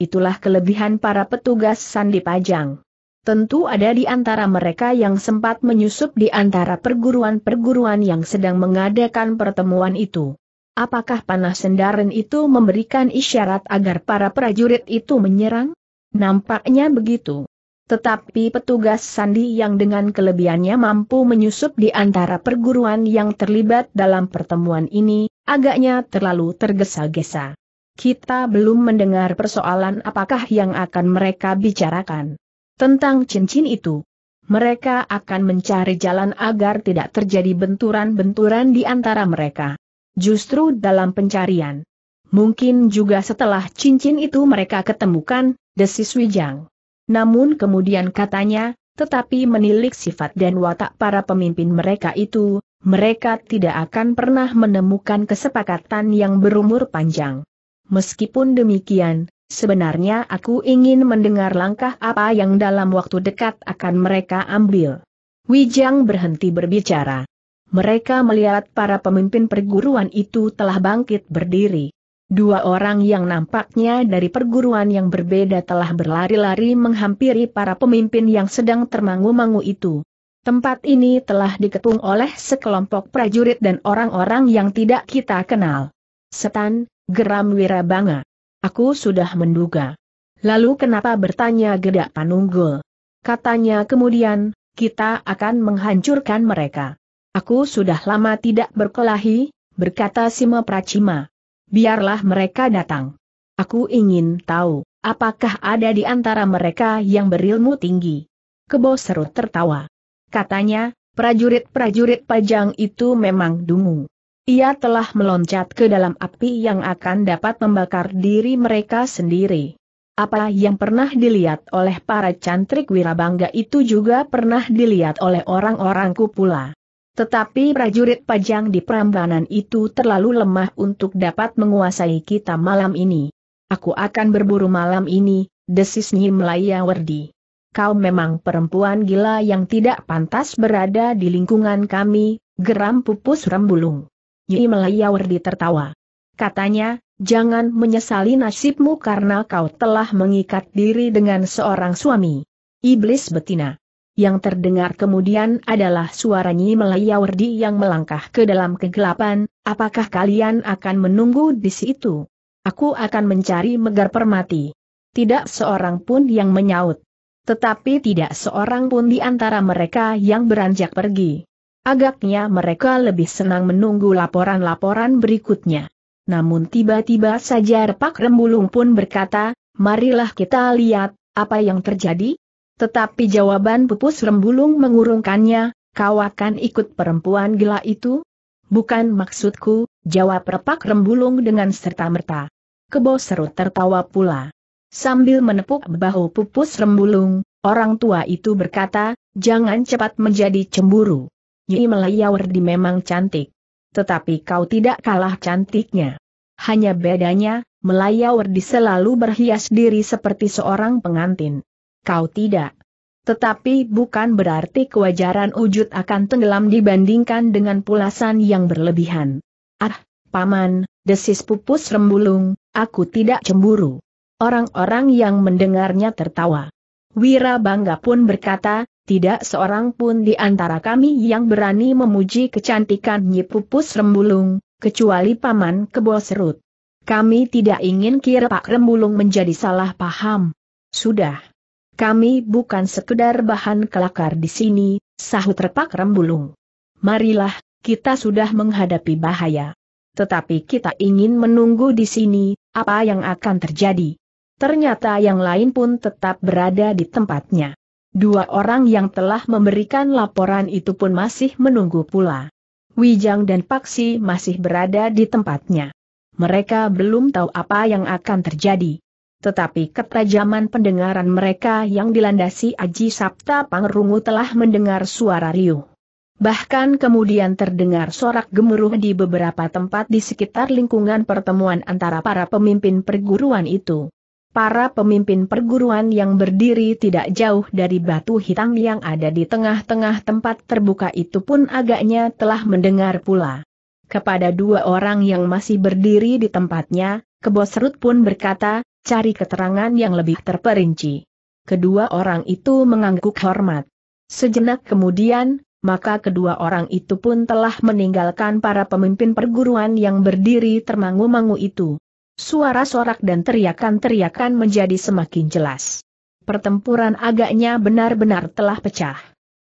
Itulah kelebihan para petugas sandi pajang. Tentu ada di antara mereka yang sempat menyusup di antara perguruan-perguruan yang sedang mengadakan pertemuan itu. Apakah panah sendaren itu memberikan isyarat agar para prajurit itu menyerang? Nampaknya begitu. Tetapi petugas sandi yang dengan kelebihannya mampu menyusup di antara perguruan yang terlibat dalam pertemuan ini, agaknya terlalu tergesa-gesa. Kita belum mendengar persoalan apakah yang akan mereka bicarakan. Tentang cincin itu, mereka akan mencari jalan agar tidak terjadi benturan-benturan di antara mereka. Justru dalam pencarian. Mungkin juga setelah cincin itu mereka ketemukan, desis Wijang. Namun kemudian katanya, tetapi menilik sifat dan watak para pemimpin mereka itu, mereka tidak akan pernah menemukan kesepakatan yang berumur panjang. Meskipun demikian, sebenarnya aku ingin mendengar langkah apa yang dalam waktu dekat akan mereka ambil. Wijang berhenti berbicara. Mereka melihat para pemimpin perguruan itu telah bangkit berdiri. Dua orang yang nampaknya dari perguruan yang berbeda telah berlari-lari menghampiri para pemimpin yang sedang termangu-mangu itu. Tempat ini telah diketung oleh sekelompok prajurit dan orang-orang yang tidak kita kenal. Setan, geram Wirabanga. Aku sudah menduga. Lalu kenapa bertanya Gedak Panunggul? Katanya kemudian, kita akan menghancurkan mereka. Aku sudah lama tidak berkelahi, berkata Sima Pracima biarlah mereka datang. Aku ingin tahu, apakah ada di antara mereka yang berilmu tinggi? Kebo serut tertawa. Katanya, prajurit-prajurit pajang itu memang dungu. Ia telah meloncat ke dalam api yang akan dapat membakar diri mereka sendiri. Apa yang pernah dilihat oleh para cantrik wirabangga itu juga pernah dilihat oleh orang-orangku pula. Tetapi prajurit pajang di Prambanan itu terlalu lemah untuk dapat menguasai kita malam ini. Aku akan berburu malam ini, desis Nyi Melaya Werdi. Kau memang perempuan gila yang tidak pantas berada di lingkungan kami, geram pupus rembulung. Nyi Melaya Werdi tertawa. Katanya, jangan menyesali nasibmu karena kau telah mengikat diri dengan seorang suami. Iblis betina yang terdengar kemudian adalah suara Nyi Melayawardi yang melangkah ke dalam kegelapan, apakah kalian akan menunggu di situ? Aku akan mencari Megar Permati. Tidak seorang pun yang menyaut. Tetapi tidak seorang pun di antara mereka yang beranjak pergi. Agaknya mereka lebih senang menunggu laporan-laporan berikutnya. Namun tiba-tiba saja Pak Rembulung pun berkata, marilah kita lihat, apa yang terjadi? Tetapi jawaban pupus rembulung mengurungkannya, kau akan ikut perempuan gila itu? Bukan maksudku, jawab repak rembulung dengan serta-merta. Kebo seru tertawa pula. Sambil menepuk bahu pupus rembulung, orang tua itu berkata, jangan cepat menjadi cemburu. Nyi Melayawardi memang cantik. Tetapi kau tidak kalah cantiknya. Hanya bedanya, Melayawardi selalu berhias diri seperti seorang pengantin kau tidak. Tetapi bukan berarti kewajaran wujud akan tenggelam dibandingkan dengan pulasan yang berlebihan. Ah, paman, desis pupus rembulung, aku tidak cemburu. Orang-orang yang mendengarnya tertawa. Wira bangga pun berkata, tidak seorang pun di antara kami yang berani memuji kecantikan Nyi Pupus Rembulung, kecuali Paman Kebo Serut. Kami tidak ingin kira Pak Rembulung menjadi salah paham. Sudah. Kami bukan sekedar bahan kelakar di sini, sahut repak Rembulung. Marilah, kita sudah menghadapi bahaya. Tetapi kita ingin menunggu di sini, apa yang akan terjadi. Ternyata yang lain pun tetap berada di tempatnya. Dua orang yang telah memberikan laporan itu pun masih menunggu pula. Wijang dan Paksi masih berada di tempatnya. Mereka belum tahu apa yang akan terjadi tetapi ketajaman pendengaran mereka yang dilandasi Aji Sabta Pangrungu telah mendengar suara riuh. Bahkan kemudian terdengar sorak gemuruh di beberapa tempat di sekitar lingkungan pertemuan antara para pemimpin perguruan itu. Para pemimpin perguruan yang berdiri tidak jauh dari batu hitam yang ada di tengah-tengah tempat terbuka itu pun agaknya telah mendengar pula. Kepada dua orang yang masih berdiri di tempatnya, Kebosrut pun berkata, cari keterangan yang lebih terperinci. Kedua orang itu mengangguk hormat. Sejenak kemudian, maka kedua orang itu pun telah meninggalkan para pemimpin perguruan yang berdiri termangu-mangu itu. Suara sorak dan teriakan-teriakan menjadi semakin jelas. Pertempuran agaknya benar-benar telah pecah.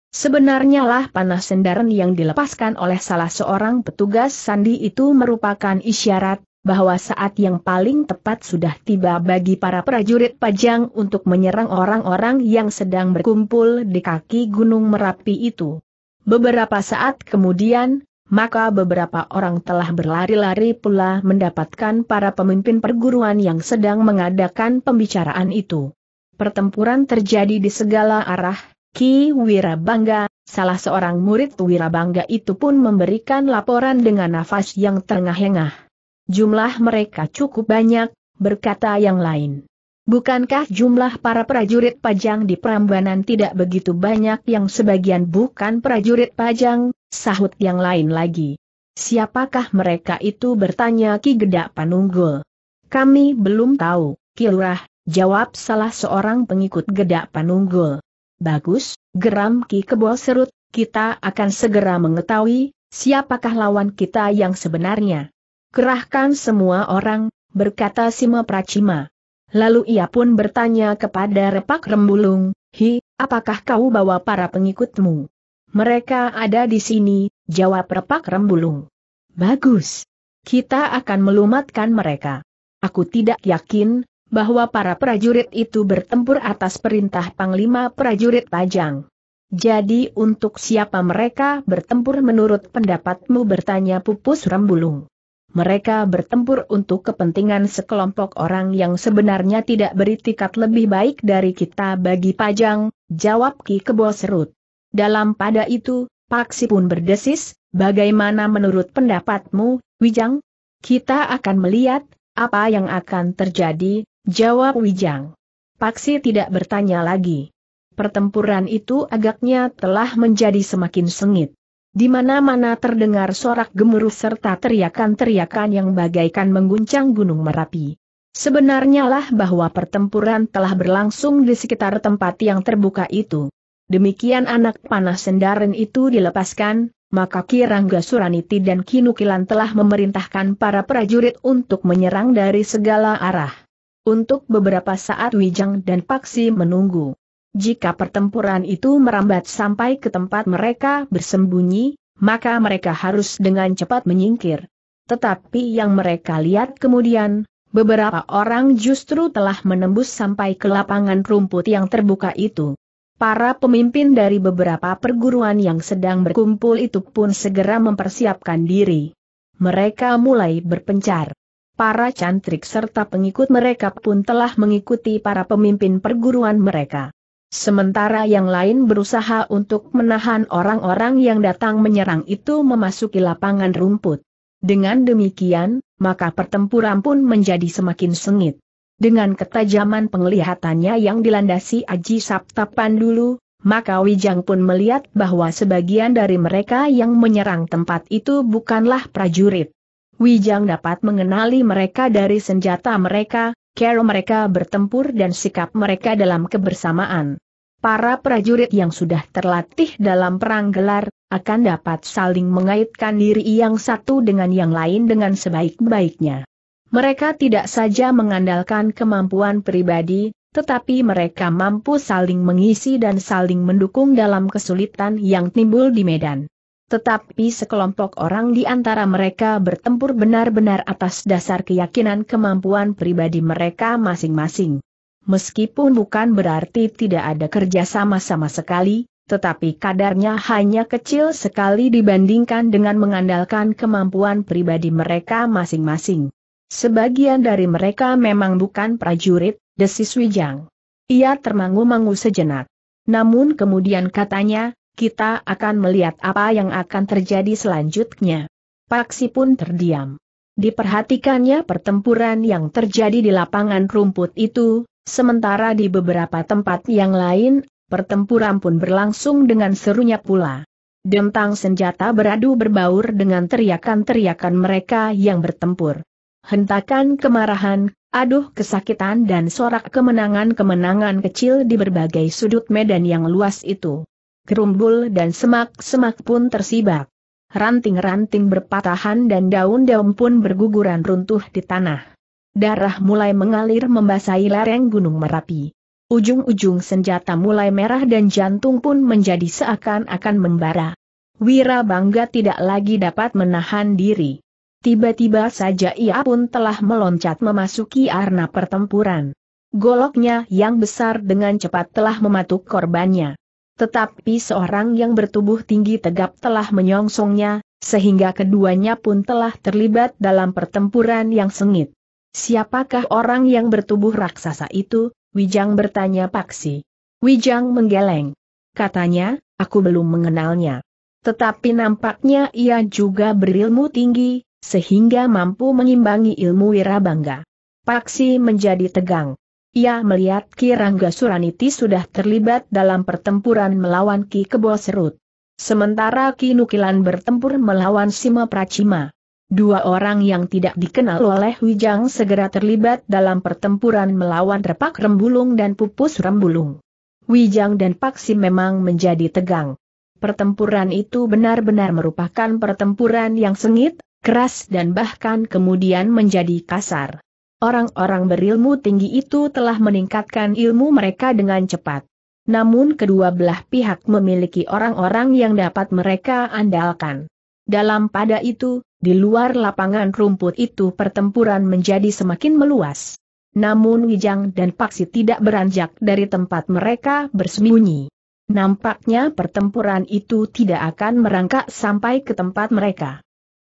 Sebenarnya lah panah sendaran yang dilepaskan oleh salah seorang petugas sandi itu merupakan isyarat bahwa saat yang paling tepat sudah tiba bagi para prajurit pajang untuk menyerang orang-orang yang sedang berkumpul di kaki Gunung Merapi itu. Beberapa saat kemudian, maka beberapa orang telah berlari-lari pula mendapatkan para pemimpin perguruan yang sedang mengadakan pembicaraan itu. Pertempuran terjadi di segala arah, Ki Wirabangga, salah seorang murid Wirabangga itu pun memberikan laporan dengan nafas yang terengah-engah. Jumlah mereka cukup banyak, berkata yang lain. Bukankah jumlah para prajurit pajang di Prambanan tidak begitu banyak yang sebagian bukan prajurit pajang, sahut yang lain lagi. Siapakah mereka itu bertanya Ki Gedak Panunggul. Kami belum tahu, Kilurah, jawab salah seorang pengikut Gedak Panunggul. Bagus, geram Ki Kebo Serut, kita akan segera mengetahui, siapakah lawan kita yang sebenarnya. Kerahkan semua orang, berkata Sima Pracima. Lalu ia pun bertanya kepada Repak Rembulung, Hi, apakah kau bawa para pengikutmu? Mereka ada di sini, jawab Repak Rembulung. Bagus. Kita akan melumatkan mereka. Aku tidak yakin, bahwa para prajurit itu bertempur atas perintah Panglima Prajurit Pajang. Jadi untuk siapa mereka bertempur menurut pendapatmu bertanya Pupus Rembulung mereka bertempur untuk kepentingan sekelompok orang yang sebenarnya tidak beritikat lebih baik dari kita bagi pajang, jawab Ki Kebo Serut. Dalam pada itu, Paksi pun berdesis, bagaimana menurut pendapatmu, Wijang? Kita akan melihat, apa yang akan terjadi, jawab Wijang. Paksi tidak bertanya lagi. Pertempuran itu agaknya telah menjadi semakin sengit. Di mana-mana terdengar sorak gemuruh serta teriakan-teriakan yang bagaikan mengguncang gunung Merapi. Sebenarnya lah bahwa pertempuran telah berlangsung di sekitar tempat yang terbuka itu. Demikian anak panah sendaren itu dilepaskan, maka Kirangga Suraniti dan Kinukilan telah memerintahkan para prajurit untuk menyerang dari segala arah. Untuk beberapa saat Wijang dan Paksi menunggu. Jika pertempuran itu merambat sampai ke tempat mereka bersembunyi, maka mereka harus dengan cepat menyingkir. Tetapi yang mereka lihat kemudian, beberapa orang justru telah menembus sampai ke lapangan rumput yang terbuka itu. Para pemimpin dari beberapa perguruan yang sedang berkumpul itu pun segera mempersiapkan diri. Mereka mulai berpencar. Para cantrik serta pengikut mereka pun telah mengikuti para pemimpin perguruan mereka. Sementara yang lain berusaha untuk menahan orang-orang yang datang menyerang itu memasuki lapangan rumput. Dengan demikian, maka pertempuran pun menjadi semakin sengit. Dengan ketajaman penglihatannya yang dilandasi Aji sabtapan dulu, maka Wijang pun melihat bahwa sebagian dari mereka yang menyerang tempat itu bukanlah prajurit. Wijang dapat mengenali mereka dari senjata mereka, cara mereka bertempur dan sikap mereka dalam kebersamaan. Para prajurit yang sudah terlatih dalam perang gelar, akan dapat saling mengaitkan diri yang satu dengan yang lain dengan sebaik-baiknya. Mereka tidak saja mengandalkan kemampuan pribadi, tetapi mereka mampu saling mengisi dan saling mendukung dalam kesulitan yang timbul di medan. Tetapi sekelompok orang di antara mereka bertempur benar-benar atas dasar keyakinan kemampuan pribadi mereka masing-masing. Meskipun bukan berarti tidak ada kerja sama-sama sekali, tetapi kadarnya hanya kecil sekali dibandingkan dengan mengandalkan kemampuan pribadi mereka masing-masing. Sebagian dari mereka memang bukan prajurit, desis Wijang. Ia termangu-mangu sejenak. Namun kemudian katanya, kita akan melihat apa yang akan terjadi selanjutnya. Paksi pun terdiam. Diperhatikannya pertempuran yang terjadi di lapangan rumput itu, sementara di beberapa tempat yang lain, pertempuran pun berlangsung dengan serunya pula. Dentang senjata beradu berbaur dengan teriakan-teriakan mereka yang bertempur. Hentakan kemarahan, aduh kesakitan dan sorak kemenangan-kemenangan kecil di berbagai sudut medan yang luas itu gerumbul dan semak-semak pun tersibak. Ranting-ranting berpatahan dan daun-daun pun berguguran runtuh di tanah. Darah mulai mengalir membasahi lereng Gunung Merapi. Ujung-ujung senjata mulai merah dan jantung pun menjadi seakan-akan membara. Wira bangga tidak lagi dapat menahan diri. Tiba-tiba saja ia pun telah meloncat memasuki arena pertempuran. Goloknya yang besar dengan cepat telah mematuk korbannya. Tetapi seorang yang bertubuh tinggi tegap telah menyongsongnya, sehingga keduanya pun telah terlibat dalam pertempuran yang sengit. Siapakah orang yang bertubuh raksasa itu? Wijang bertanya Paksi. Wijang menggeleng. Katanya, aku belum mengenalnya. Tetapi nampaknya ia juga berilmu tinggi, sehingga mampu mengimbangi ilmu wirabangga. Paksi menjadi tegang. Ia melihat Ki Rangga Suraniti sudah terlibat dalam pertempuran melawan Ki Kebo Serut. Sementara Ki Nukilan bertempur melawan Sima Pracima. Dua orang yang tidak dikenal oleh Wijang segera terlibat dalam pertempuran melawan Repak Rembulung dan Pupus Rembulung. Wijang dan Paksi memang menjadi tegang. Pertempuran itu benar-benar merupakan pertempuran yang sengit, keras dan bahkan kemudian menjadi kasar. Orang-orang berilmu tinggi itu telah meningkatkan ilmu mereka dengan cepat. Namun kedua belah pihak memiliki orang-orang yang dapat mereka andalkan. Dalam pada itu, di luar lapangan rumput itu pertempuran menjadi semakin meluas. Namun Wijang dan Paksi tidak beranjak dari tempat mereka bersembunyi. Nampaknya pertempuran itu tidak akan merangkak sampai ke tempat mereka.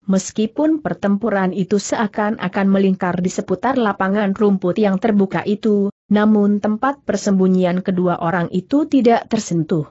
Meskipun pertempuran itu seakan-akan melingkar di seputar lapangan rumput yang terbuka itu, namun tempat persembunyian kedua orang itu tidak tersentuh.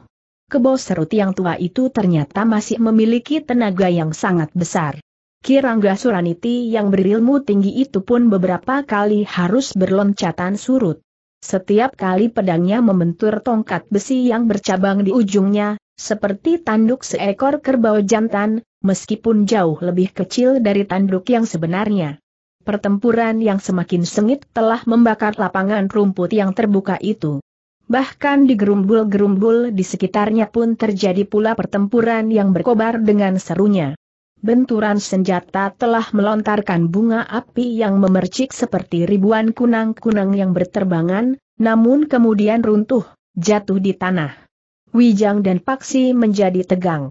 Kebo serut yang tua itu ternyata masih memiliki tenaga yang sangat besar. Kirangga Suraniti yang berilmu tinggi itu pun beberapa kali harus berloncatan surut. Setiap kali pedangnya membentur tongkat besi yang bercabang di ujungnya, seperti tanduk seekor kerbau jantan, meskipun jauh lebih kecil dari tanduk yang sebenarnya. Pertempuran yang semakin sengit telah membakar lapangan rumput yang terbuka itu. Bahkan di gerumbul-gerumbul di sekitarnya pun terjadi pula pertempuran yang berkobar dengan serunya. Benturan senjata telah melontarkan bunga api yang memercik seperti ribuan kunang-kunang yang berterbangan, namun kemudian runtuh, jatuh di tanah. Wijang dan Paksi menjadi tegang.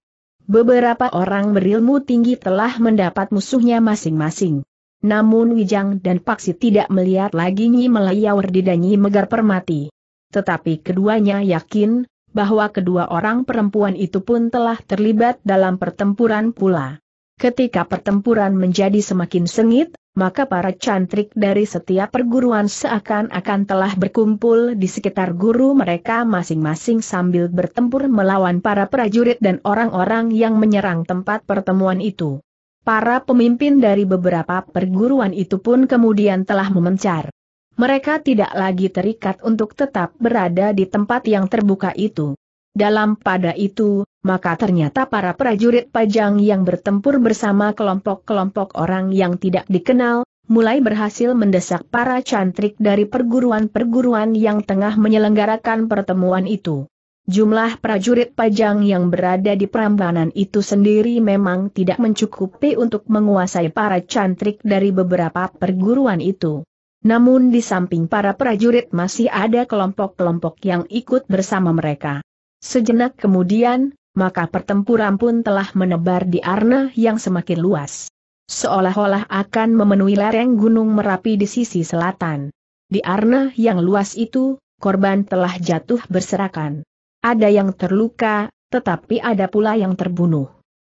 Beberapa orang berilmu tinggi telah mendapat musuhnya masing-masing. Namun Wijang dan Paksi tidak melihat lagi Nyi Melayawar di Danyi Megar Permati. Tetapi keduanya yakin, bahwa kedua orang perempuan itu pun telah terlibat dalam pertempuran pula. Ketika pertempuran menjadi semakin sengit, maka para cantrik dari setiap perguruan seakan-akan telah berkumpul di sekitar guru mereka masing-masing sambil bertempur melawan para prajurit dan orang-orang yang menyerang tempat pertemuan itu. Para pemimpin dari beberapa perguruan itu pun kemudian telah memencar. Mereka tidak lagi terikat untuk tetap berada di tempat yang terbuka itu. Dalam pada itu, maka ternyata para prajurit pajang yang bertempur bersama kelompok-kelompok orang yang tidak dikenal, mulai berhasil mendesak para cantrik dari perguruan-perguruan yang tengah menyelenggarakan pertemuan itu. Jumlah prajurit pajang yang berada di perambanan itu sendiri memang tidak mencukupi untuk menguasai para cantrik dari beberapa perguruan itu. Namun di samping para prajurit masih ada kelompok-kelompok yang ikut bersama mereka. Sejenak kemudian, maka pertempuran pun telah menebar di arna yang semakin luas. Seolah-olah akan memenuhi lereng Gunung Merapi di sisi selatan. Di arna yang luas itu, korban telah jatuh berserakan. Ada yang terluka, tetapi ada pula yang terbunuh.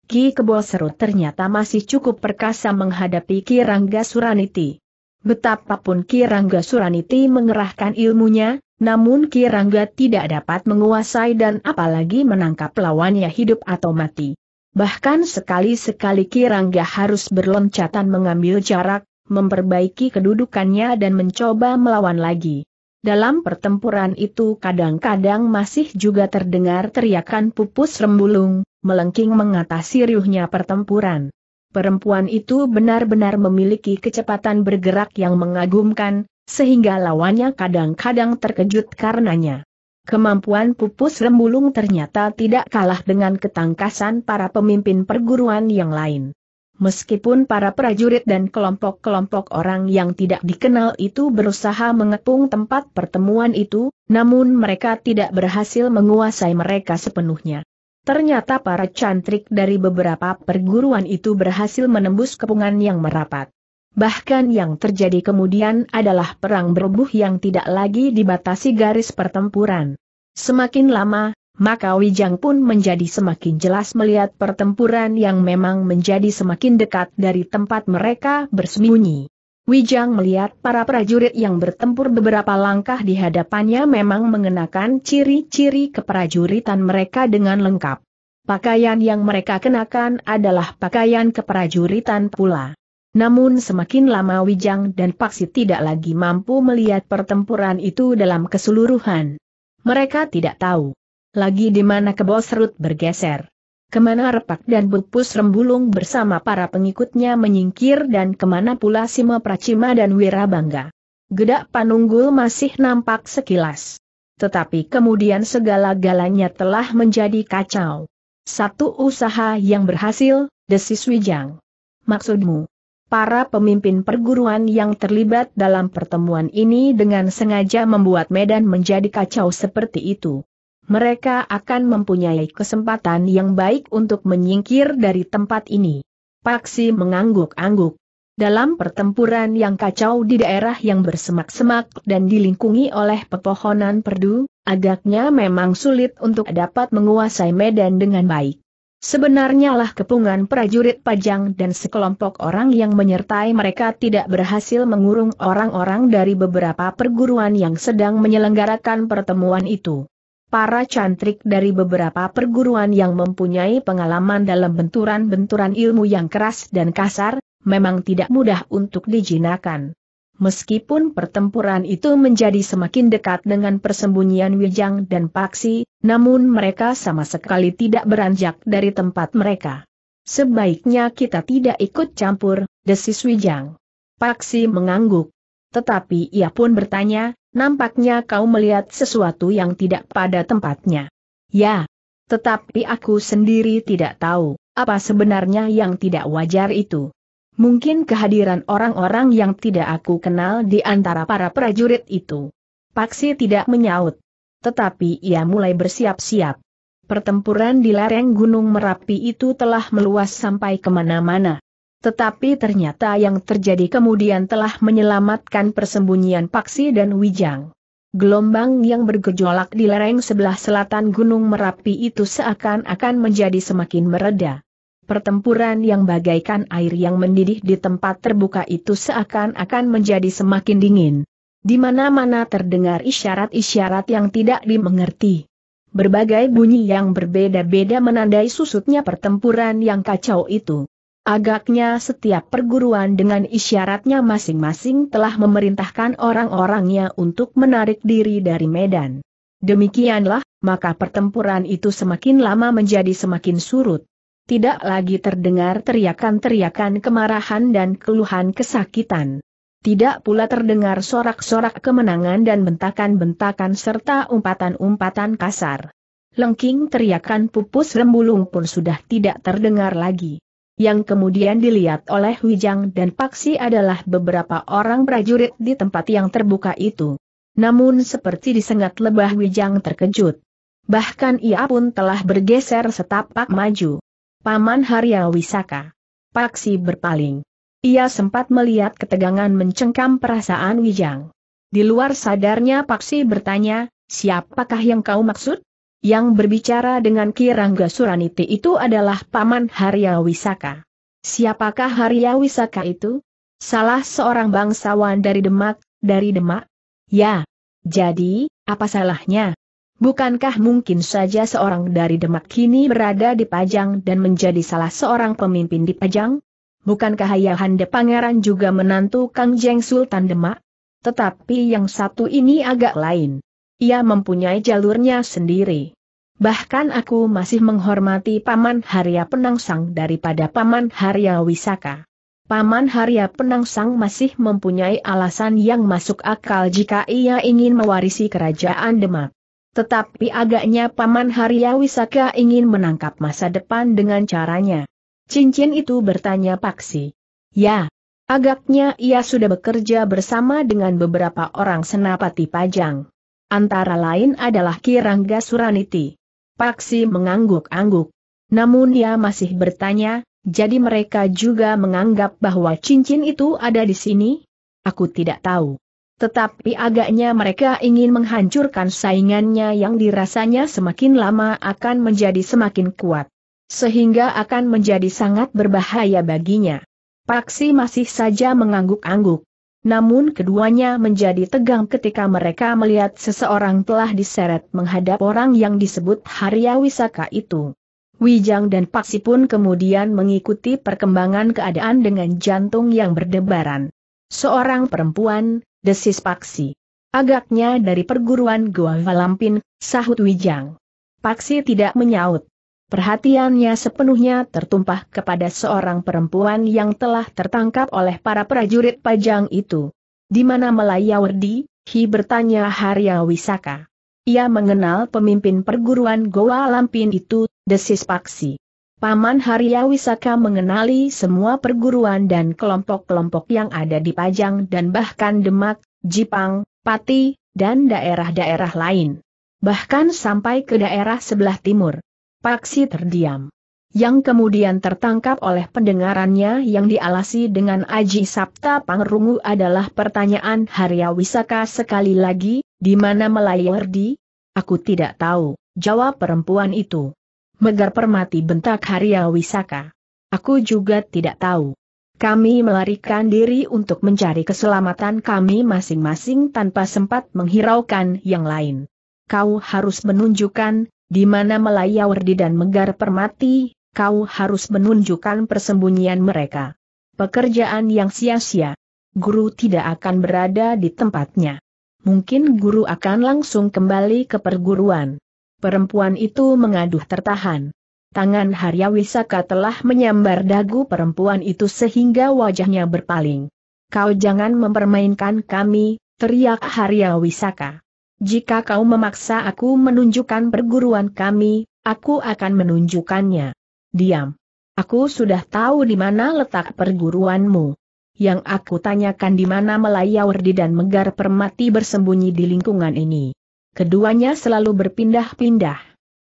Ki Kebol Serut ternyata masih cukup perkasa menghadapi Ki Rangga Suraniti. Betapapun Ki Rangga Suraniti mengerahkan ilmunya, namun Kirangga tidak dapat menguasai dan apalagi menangkap lawannya hidup atau mati. Bahkan sekali-sekali Kirangga harus berloncatan mengambil jarak, memperbaiki kedudukannya dan mencoba melawan lagi. Dalam pertempuran itu kadang-kadang masih juga terdengar teriakan pupus rembulung, melengking mengatasi riuhnya pertempuran. Perempuan itu benar-benar memiliki kecepatan bergerak yang mengagumkan, sehingga lawannya kadang-kadang terkejut karenanya. Kemampuan pupus rembulung ternyata tidak kalah dengan ketangkasan para pemimpin perguruan yang lain. Meskipun para prajurit dan kelompok-kelompok orang yang tidak dikenal itu berusaha mengepung tempat pertemuan itu, namun mereka tidak berhasil menguasai mereka sepenuhnya. Ternyata para cantrik dari beberapa perguruan itu berhasil menembus kepungan yang merapat. Bahkan yang terjadi kemudian adalah perang berbuh yang tidak lagi dibatasi garis pertempuran. Semakin lama, maka Wijang pun menjadi semakin jelas melihat pertempuran yang memang menjadi semakin dekat dari tempat mereka bersembunyi. Wijang melihat para prajurit yang bertempur beberapa langkah di hadapannya memang mengenakan ciri-ciri keprajuritan mereka dengan lengkap. Pakaian yang mereka kenakan adalah pakaian keprajuritan pula. Namun semakin lama Wijang dan Paksi tidak lagi mampu melihat pertempuran itu dalam keseluruhan. Mereka tidak tahu lagi di mana kebosrut bergeser. Kemana Repak dan Bupus Rembulung bersama para pengikutnya menyingkir dan kemana pula Sima Pracima dan Wirabangga. Gedak Panunggul masih nampak sekilas. Tetapi kemudian segala-galanya telah menjadi kacau. Satu usaha yang berhasil, desis Wijang. Maksudmu, Para pemimpin perguruan yang terlibat dalam pertemuan ini dengan sengaja membuat medan menjadi kacau seperti itu. Mereka akan mempunyai kesempatan yang baik untuk menyingkir dari tempat ini. Paksi mengangguk-angguk. Dalam pertempuran yang kacau di daerah yang bersemak-semak dan dilingkungi oleh pepohonan perdu, agaknya memang sulit untuk dapat menguasai medan dengan baik. Sebenarnya lah kepungan prajurit pajang dan sekelompok orang yang menyertai mereka tidak berhasil mengurung orang-orang dari beberapa perguruan yang sedang menyelenggarakan pertemuan itu. Para cantrik dari beberapa perguruan yang mempunyai pengalaman dalam benturan-benturan ilmu yang keras dan kasar, memang tidak mudah untuk dijinakan. Meskipun pertempuran itu menjadi semakin dekat dengan persembunyian Wijang dan Paksi, namun mereka sama sekali tidak beranjak dari tempat mereka. Sebaiknya kita tidak ikut campur, desis Wijang. Paksi mengangguk. Tetapi ia pun bertanya, nampaknya kau melihat sesuatu yang tidak pada tempatnya. Ya, tetapi aku sendiri tidak tahu, apa sebenarnya yang tidak wajar itu. Mungkin kehadiran orang-orang yang tidak aku kenal di antara para prajurit itu. Paksi tidak menyaut. Tetapi ia mulai bersiap-siap. Pertempuran di lereng Gunung Merapi itu telah meluas sampai kemana-mana. Tetapi ternyata yang terjadi kemudian telah menyelamatkan persembunyian Paksi dan Wijang. Gelombang yang bergejolak di lereng sebelah selatan Gunung Merapi itu seakan-akan menjadi semakin meredah pertempuran yang bagaikan air yang mendidih di tempat terbuka itu seakan-akan menjadi semakin dingin. Di mana-mana terdengar isyarat-isyarat yang tidak dimengerti. Berbagai bunyi yang berbeda-beda menandai susutnya pertempuran yang kacau itu. Agaknya setiap perguruan dengan isyaratnya masing-masing telah memerintahkan orang-orangnya untuk menarik diri dari medan. Demikianlah, maka pertempuran itu semakin lama menjadi semakin surut tidak lagi terdengar teriakan-teriakan kemarahan dan keluhan kesakitan. Tidak pula terdengar sorak-sorak kemenangan dan bentakan-bentakan serta umpatan-umpatan kasar. Lengking teriakan pupus rembulung pun sudah tidak terdengar lagi. Yang kemudian dilihat oleh Wijang dan Paksi adalah beberapa orang prajurit di tempat yang terbuka itu. Namun seperti disengat lebah Wijang terkejut. Bahkan ia pun telah bergeser setapak maju. Paman Harya Wisaka. Paksi berpaling. Ia sempat melihat ketegangan mencengkam perasaan Wijang. Di luar sadarnya Paksi bertanya, siapakah yang kau maksud? Yang berbicara dengan Kirangga Suraniti itu adalah Paman Harya Wisaka. Siapakah Harya Wisaka itu? Salah seorang bangsawan dari Demak, dari Demak? Ya. Jadi, apa salahnya? Bukankah mungkin saja seorang dari Demak kini berada di Pajang dan menjadi salah seorang pemimpin di Pajang? Bukankah Ayahanda Pangeran juga menantu Kang Jeng Sultan Demak? Tetapi yang satu ini agak lain. Ia mempunyai jalurnya sendiri. Bahkan aku masih menghormati Paman Harya Penangsang daripada Paman Harya Wisaka. Paman Harya Penangsang masih mempunyai alasan yang masuk akal jika ia ingin mewarisi kerajaan Demak. Tetapi agaknya Paman Harya Wisaka ingin menangkap masa depan dengan caranya. Cincin itu bertanya Paksi. Ya, agaknya ia sudah bekerja bersama dengan beberapa orang senapati pajang. Antara lain adalah Kirangga Suraniti. Paksi mengangguk-angguk. Namun ia masih bertanya, jadi mereka juga menganggap bahwa cincin itu ada di sini? Aku tidak tahu. Tetapi agaknya mereka ingin menghancurkan saingannya yang dirasanya semakin lama akan menjadi semakin kuat. Sehingga akan menjadi sangat berbahaya baginya. Paksi masih saja mengangguk-angguk. Namun keduanya menjadi tegang ketika mereka melihat seseorang telah diseret menghadap orang yang disebut Harya Wisaka itu. Wijang dan Paksi pun kemudian mengikuti perkembangan keadaan dengan jantung yang berdebaran. Seorang perempuan, desis Paksi. Agaknya dari perguruan Goa Valampin, sahut Wijang. Paksi tidak menyaut. Perhatiannya sepenuhnya tertumpah kepada seorang perempuan yang telah tertangkap oleh para prajurit pajang itu. Di mana Melayawardi, Hi bertanya Harya Wisaka. Ia mengenal pemimpin perguruan Goa Lampin itu, desis Paksi. Paman Haryawisaka mengenali semua perguruan dan kelompok-kelompok yang ada di Pajang dan bahkan Demak, Jipang, Pati, dan daerah-daerah lain. Bahkan sampai ke daerah sebelah timur. Paksi terdiam. Yang kemudian tertangkap oleh pendengarannya yang dialasi dengan Aji Sabta Pangrungu adalah pertanyaan Haryawisaka sekali lagi, di mana melayar di? Aku tidak tahu, jawab perempuan itu. Megar Permati bentak Haria Wisaka. Aku juga tidak tahu. Kami melarikan diri untuk mencari keselamatan kami masing-masing tanpa sempat menghiraukan yang lain. Kau harus menunjukkan, di mana Melaya Wardi dan Megar Permati, kau harus menunjukkan persembunyian mereka. Pekerjaan yang sia-sia. Guru tidak akan berada di tempatnya. Mungkin guru akan langsung kembali ke perguruan. Perempuan itu mengaduh tertahan. Tangan Harya Wisaka telah menyambar dagu perempuan itu sehingga wajahnya berpaling. Kau jangan mempermainkan kami, teriak Harya Wisaka. Jika kau memaksa aku menunjukkan perguruan kami, aku akan menunjukkannya. Diam. Aku sudah tahu di mana letak perguruanmu. Yang aku tanyakan di mana melayau Rdi dan Megar Permati bersembunyi di lingkungan ini. Keduanya selalu berpindah-pindah.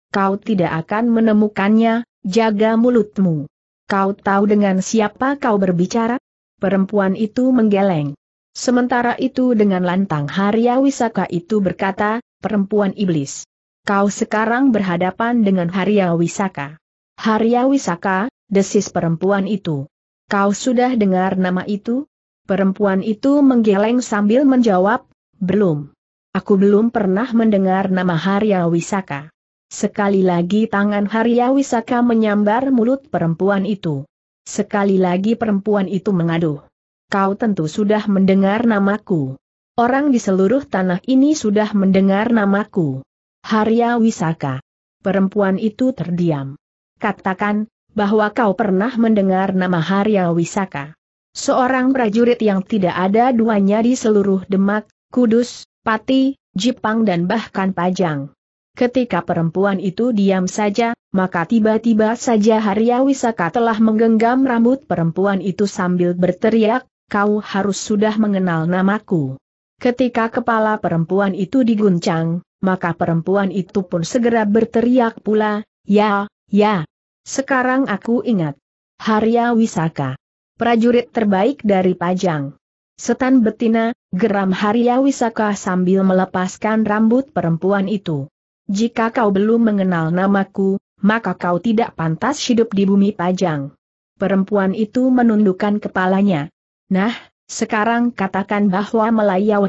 Kau tidak akan menemukannya, jaga mulutmu. Kau tahu dengan siapa kau berbicara? Perempuan itu menggeleng. Sementara itu dengan lantang Harya Wisaka itu berkata, perempuan iblis. Kau sekarang berhadapan dengan Harya Wisaka. Harya Wisaka, desis perempuan itu. Kau sudah dengar nama itu? Perempuan itu menggeleng sambil menjawab, belum. Aku belum pernah mendengar nama Harya Wisaka. Sekali lagi tangan Harya Wisaka menyambar mulut perempuan itu. Sekali lagi perempuan itu mengaduh. Kau tentu sudah mendengar namaku. Orang di seluruh tanah ini sudah mendengar namaku. Harya Wisaka. Perempuan itu terdiam. Katakan, bahwa kau pernah mendengar nama Harya Wisaka. Seorang prajurit yang tidak ada duanya di seluruh Demak, Kudus, pati, jipang dan bahkan pajang. Ketika perempuan itu diam saja, maka tiba-tiba saja Harya Wisaka telah menggenggam rambut perempuan itu sambil berteriak, kau harus sudah mengenal namaku. Ketika kepala perempuan itu diguncang, maka perempuan itu pun segera berteriak pula, ya, ya. Sekarang aku ingat. Harya Wisaka. Prajurit terbaik dari Pajang. Setan betina, geram Haria Wisaka sambil melepaskan rambut perempuan itu. Jika kau belum mengenal namaku, maka kau tidak pantas hidup di bumi pajang. Perempuan itu menundukkan kepalanya. Nah, sekarang katakan bahwa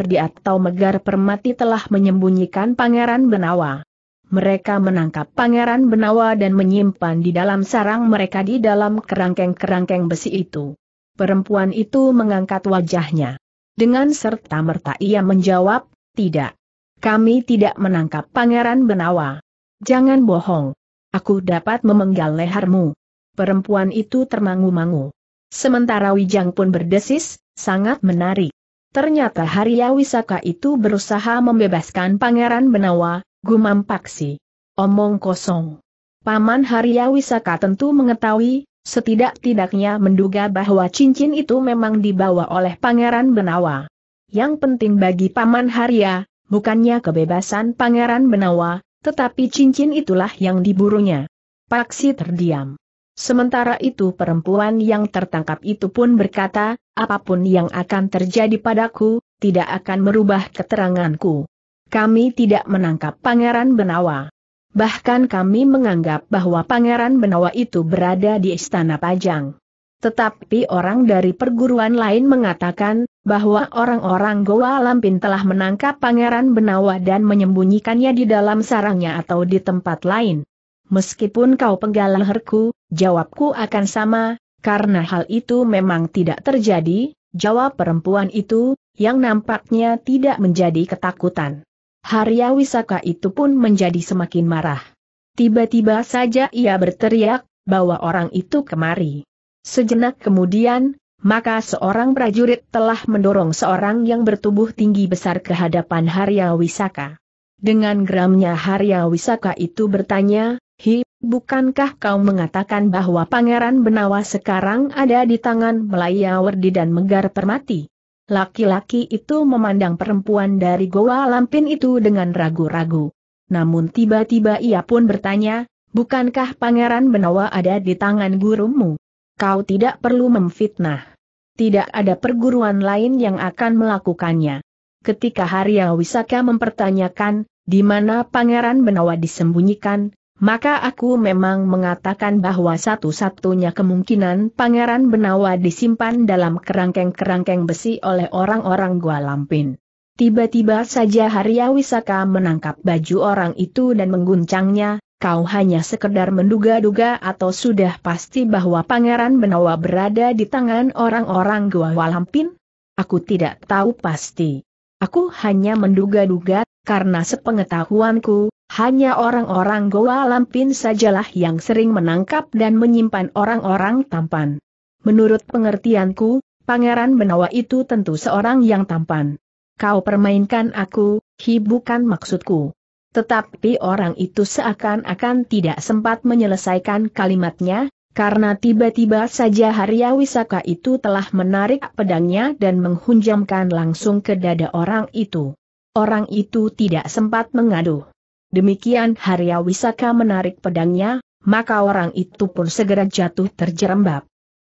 di atau Megar Permati telah menyembunyikan Pangeran Benawa. Mereka menangkap Pangeran Benawa dan menyimpan di dalam sarang mereka di dalam kerangkeng-kerangkeng besi itu. Perempuan itu mengangkat wajahnya. Dengan serta-merta ia menjawab, tidak. Kami tidak menangkap Pangeran Benawa. Jangan bohong. Aku dapat memenggal lehermu. Perempuan itu termangu-mangu. Sementara Wijang pun berdesis, sangat menarik. Ternyata Haria Wisaka itu berusaha membebaskan Pangeran Benawa, gumam Paksi. Omong kosong. Paman Haria Wisaka tentu mengetahui, Setidak-tidaknya menduga bahwa cincin itu memang dibawa oleh Pangeran Benawa. Yang penting bagi Paman Harya, bukannya kebebasan Pangeran Benawa, tetapi cincin itulah yang diburunya. Paksi terdiam. Sementara itu perempuan yang tertangkap itu pun berkata, apapun yang akan terjadi padaku, tidak akan merubah keteranganku. Kami tidak menangkap Pangeran Benawa. Bahkan kami menganggap bahwa Pangeran Benawa itu berada di Istana Pajang. Tetapi orang dari perguruan lain mengatakan, bahwa orang-orang Goa Lampin telah menangkap Pangeran Benawa dan menyembunyikannya di dalam sarangnya atau di tempat lain. Meskipun kau penggal leherku, jawabku akan sama, karena hal itu memang tidak terjadi, jawab perempuan itu, yang nampaknya tidak menjadi ketakutan. Harya Wisaka itu pun menjadi semakin marah. Tiba-tiba saja ia berteriak, bawa orang itu kemari. Sejenak kemudian, maka seorang prajurit telah mendorong seorang yang bertubuh tinggi besar ke hadapan Harya Wisaka. Dengan geramnya Harya Wisaka itu bertanya, Hi, bukankah kau mengatakan bahwa Pangeran Benawa sekarang ada di tangan Melayawardi dan Megar Permati? Laki-laki itu memandang perempuan dari goa lampin itu dengan ragu-ragu. Namun tiba-tiba ia pun bertanya, bukankah Pangeran Benawa ada di tangan gurumu? Kau tidak perlu memfitnah. Tidak ada perguruan lain yang akan melakukannya. Ketika Haria Wisaka mempertanyakan, di mana Pangeran Benawa disembunyikan, maka aku memang mengatakan bahwa satu-satunya kemungkinan Pangeran Benawa disimpan dalam kerangkeng-kerangkeng besi oleh orang-orang Gua Lampin. Tiba-tiba saja Haria Wisaka menangkap baju orang itu dan mengguncangnya, kau hanya sekedar menduga-duga atau sudah pasti bahwa Pangeran Benawa berada di tangan orang-orang Gua Walampin? Aku tidak tahu pasti. Aku hanya menduga-duga, karena sepengetahuanku, hanya orang-orang Goa Lampin sajalah yang sering menangkap dan menyimpan orang-orang tampan. Menurut pengertianku, Pangeran Benawa itu tentu seorang yang tampan. Kau permainkan aku, hi bukan maksudku. Tetapi orang itu seakan-akan tidak sempat menyelesaikan kalimatnya, karena tiba-tiba saja Harya Wisaka itu telah menarik pedangnya dan menghunjamkan langsung ke dada orang itu. Orang itu tidak sempat mengaduh. Demikian Harya Wisaka menarik pedangnya, maka orang itu pun segera jatuh terjerembab.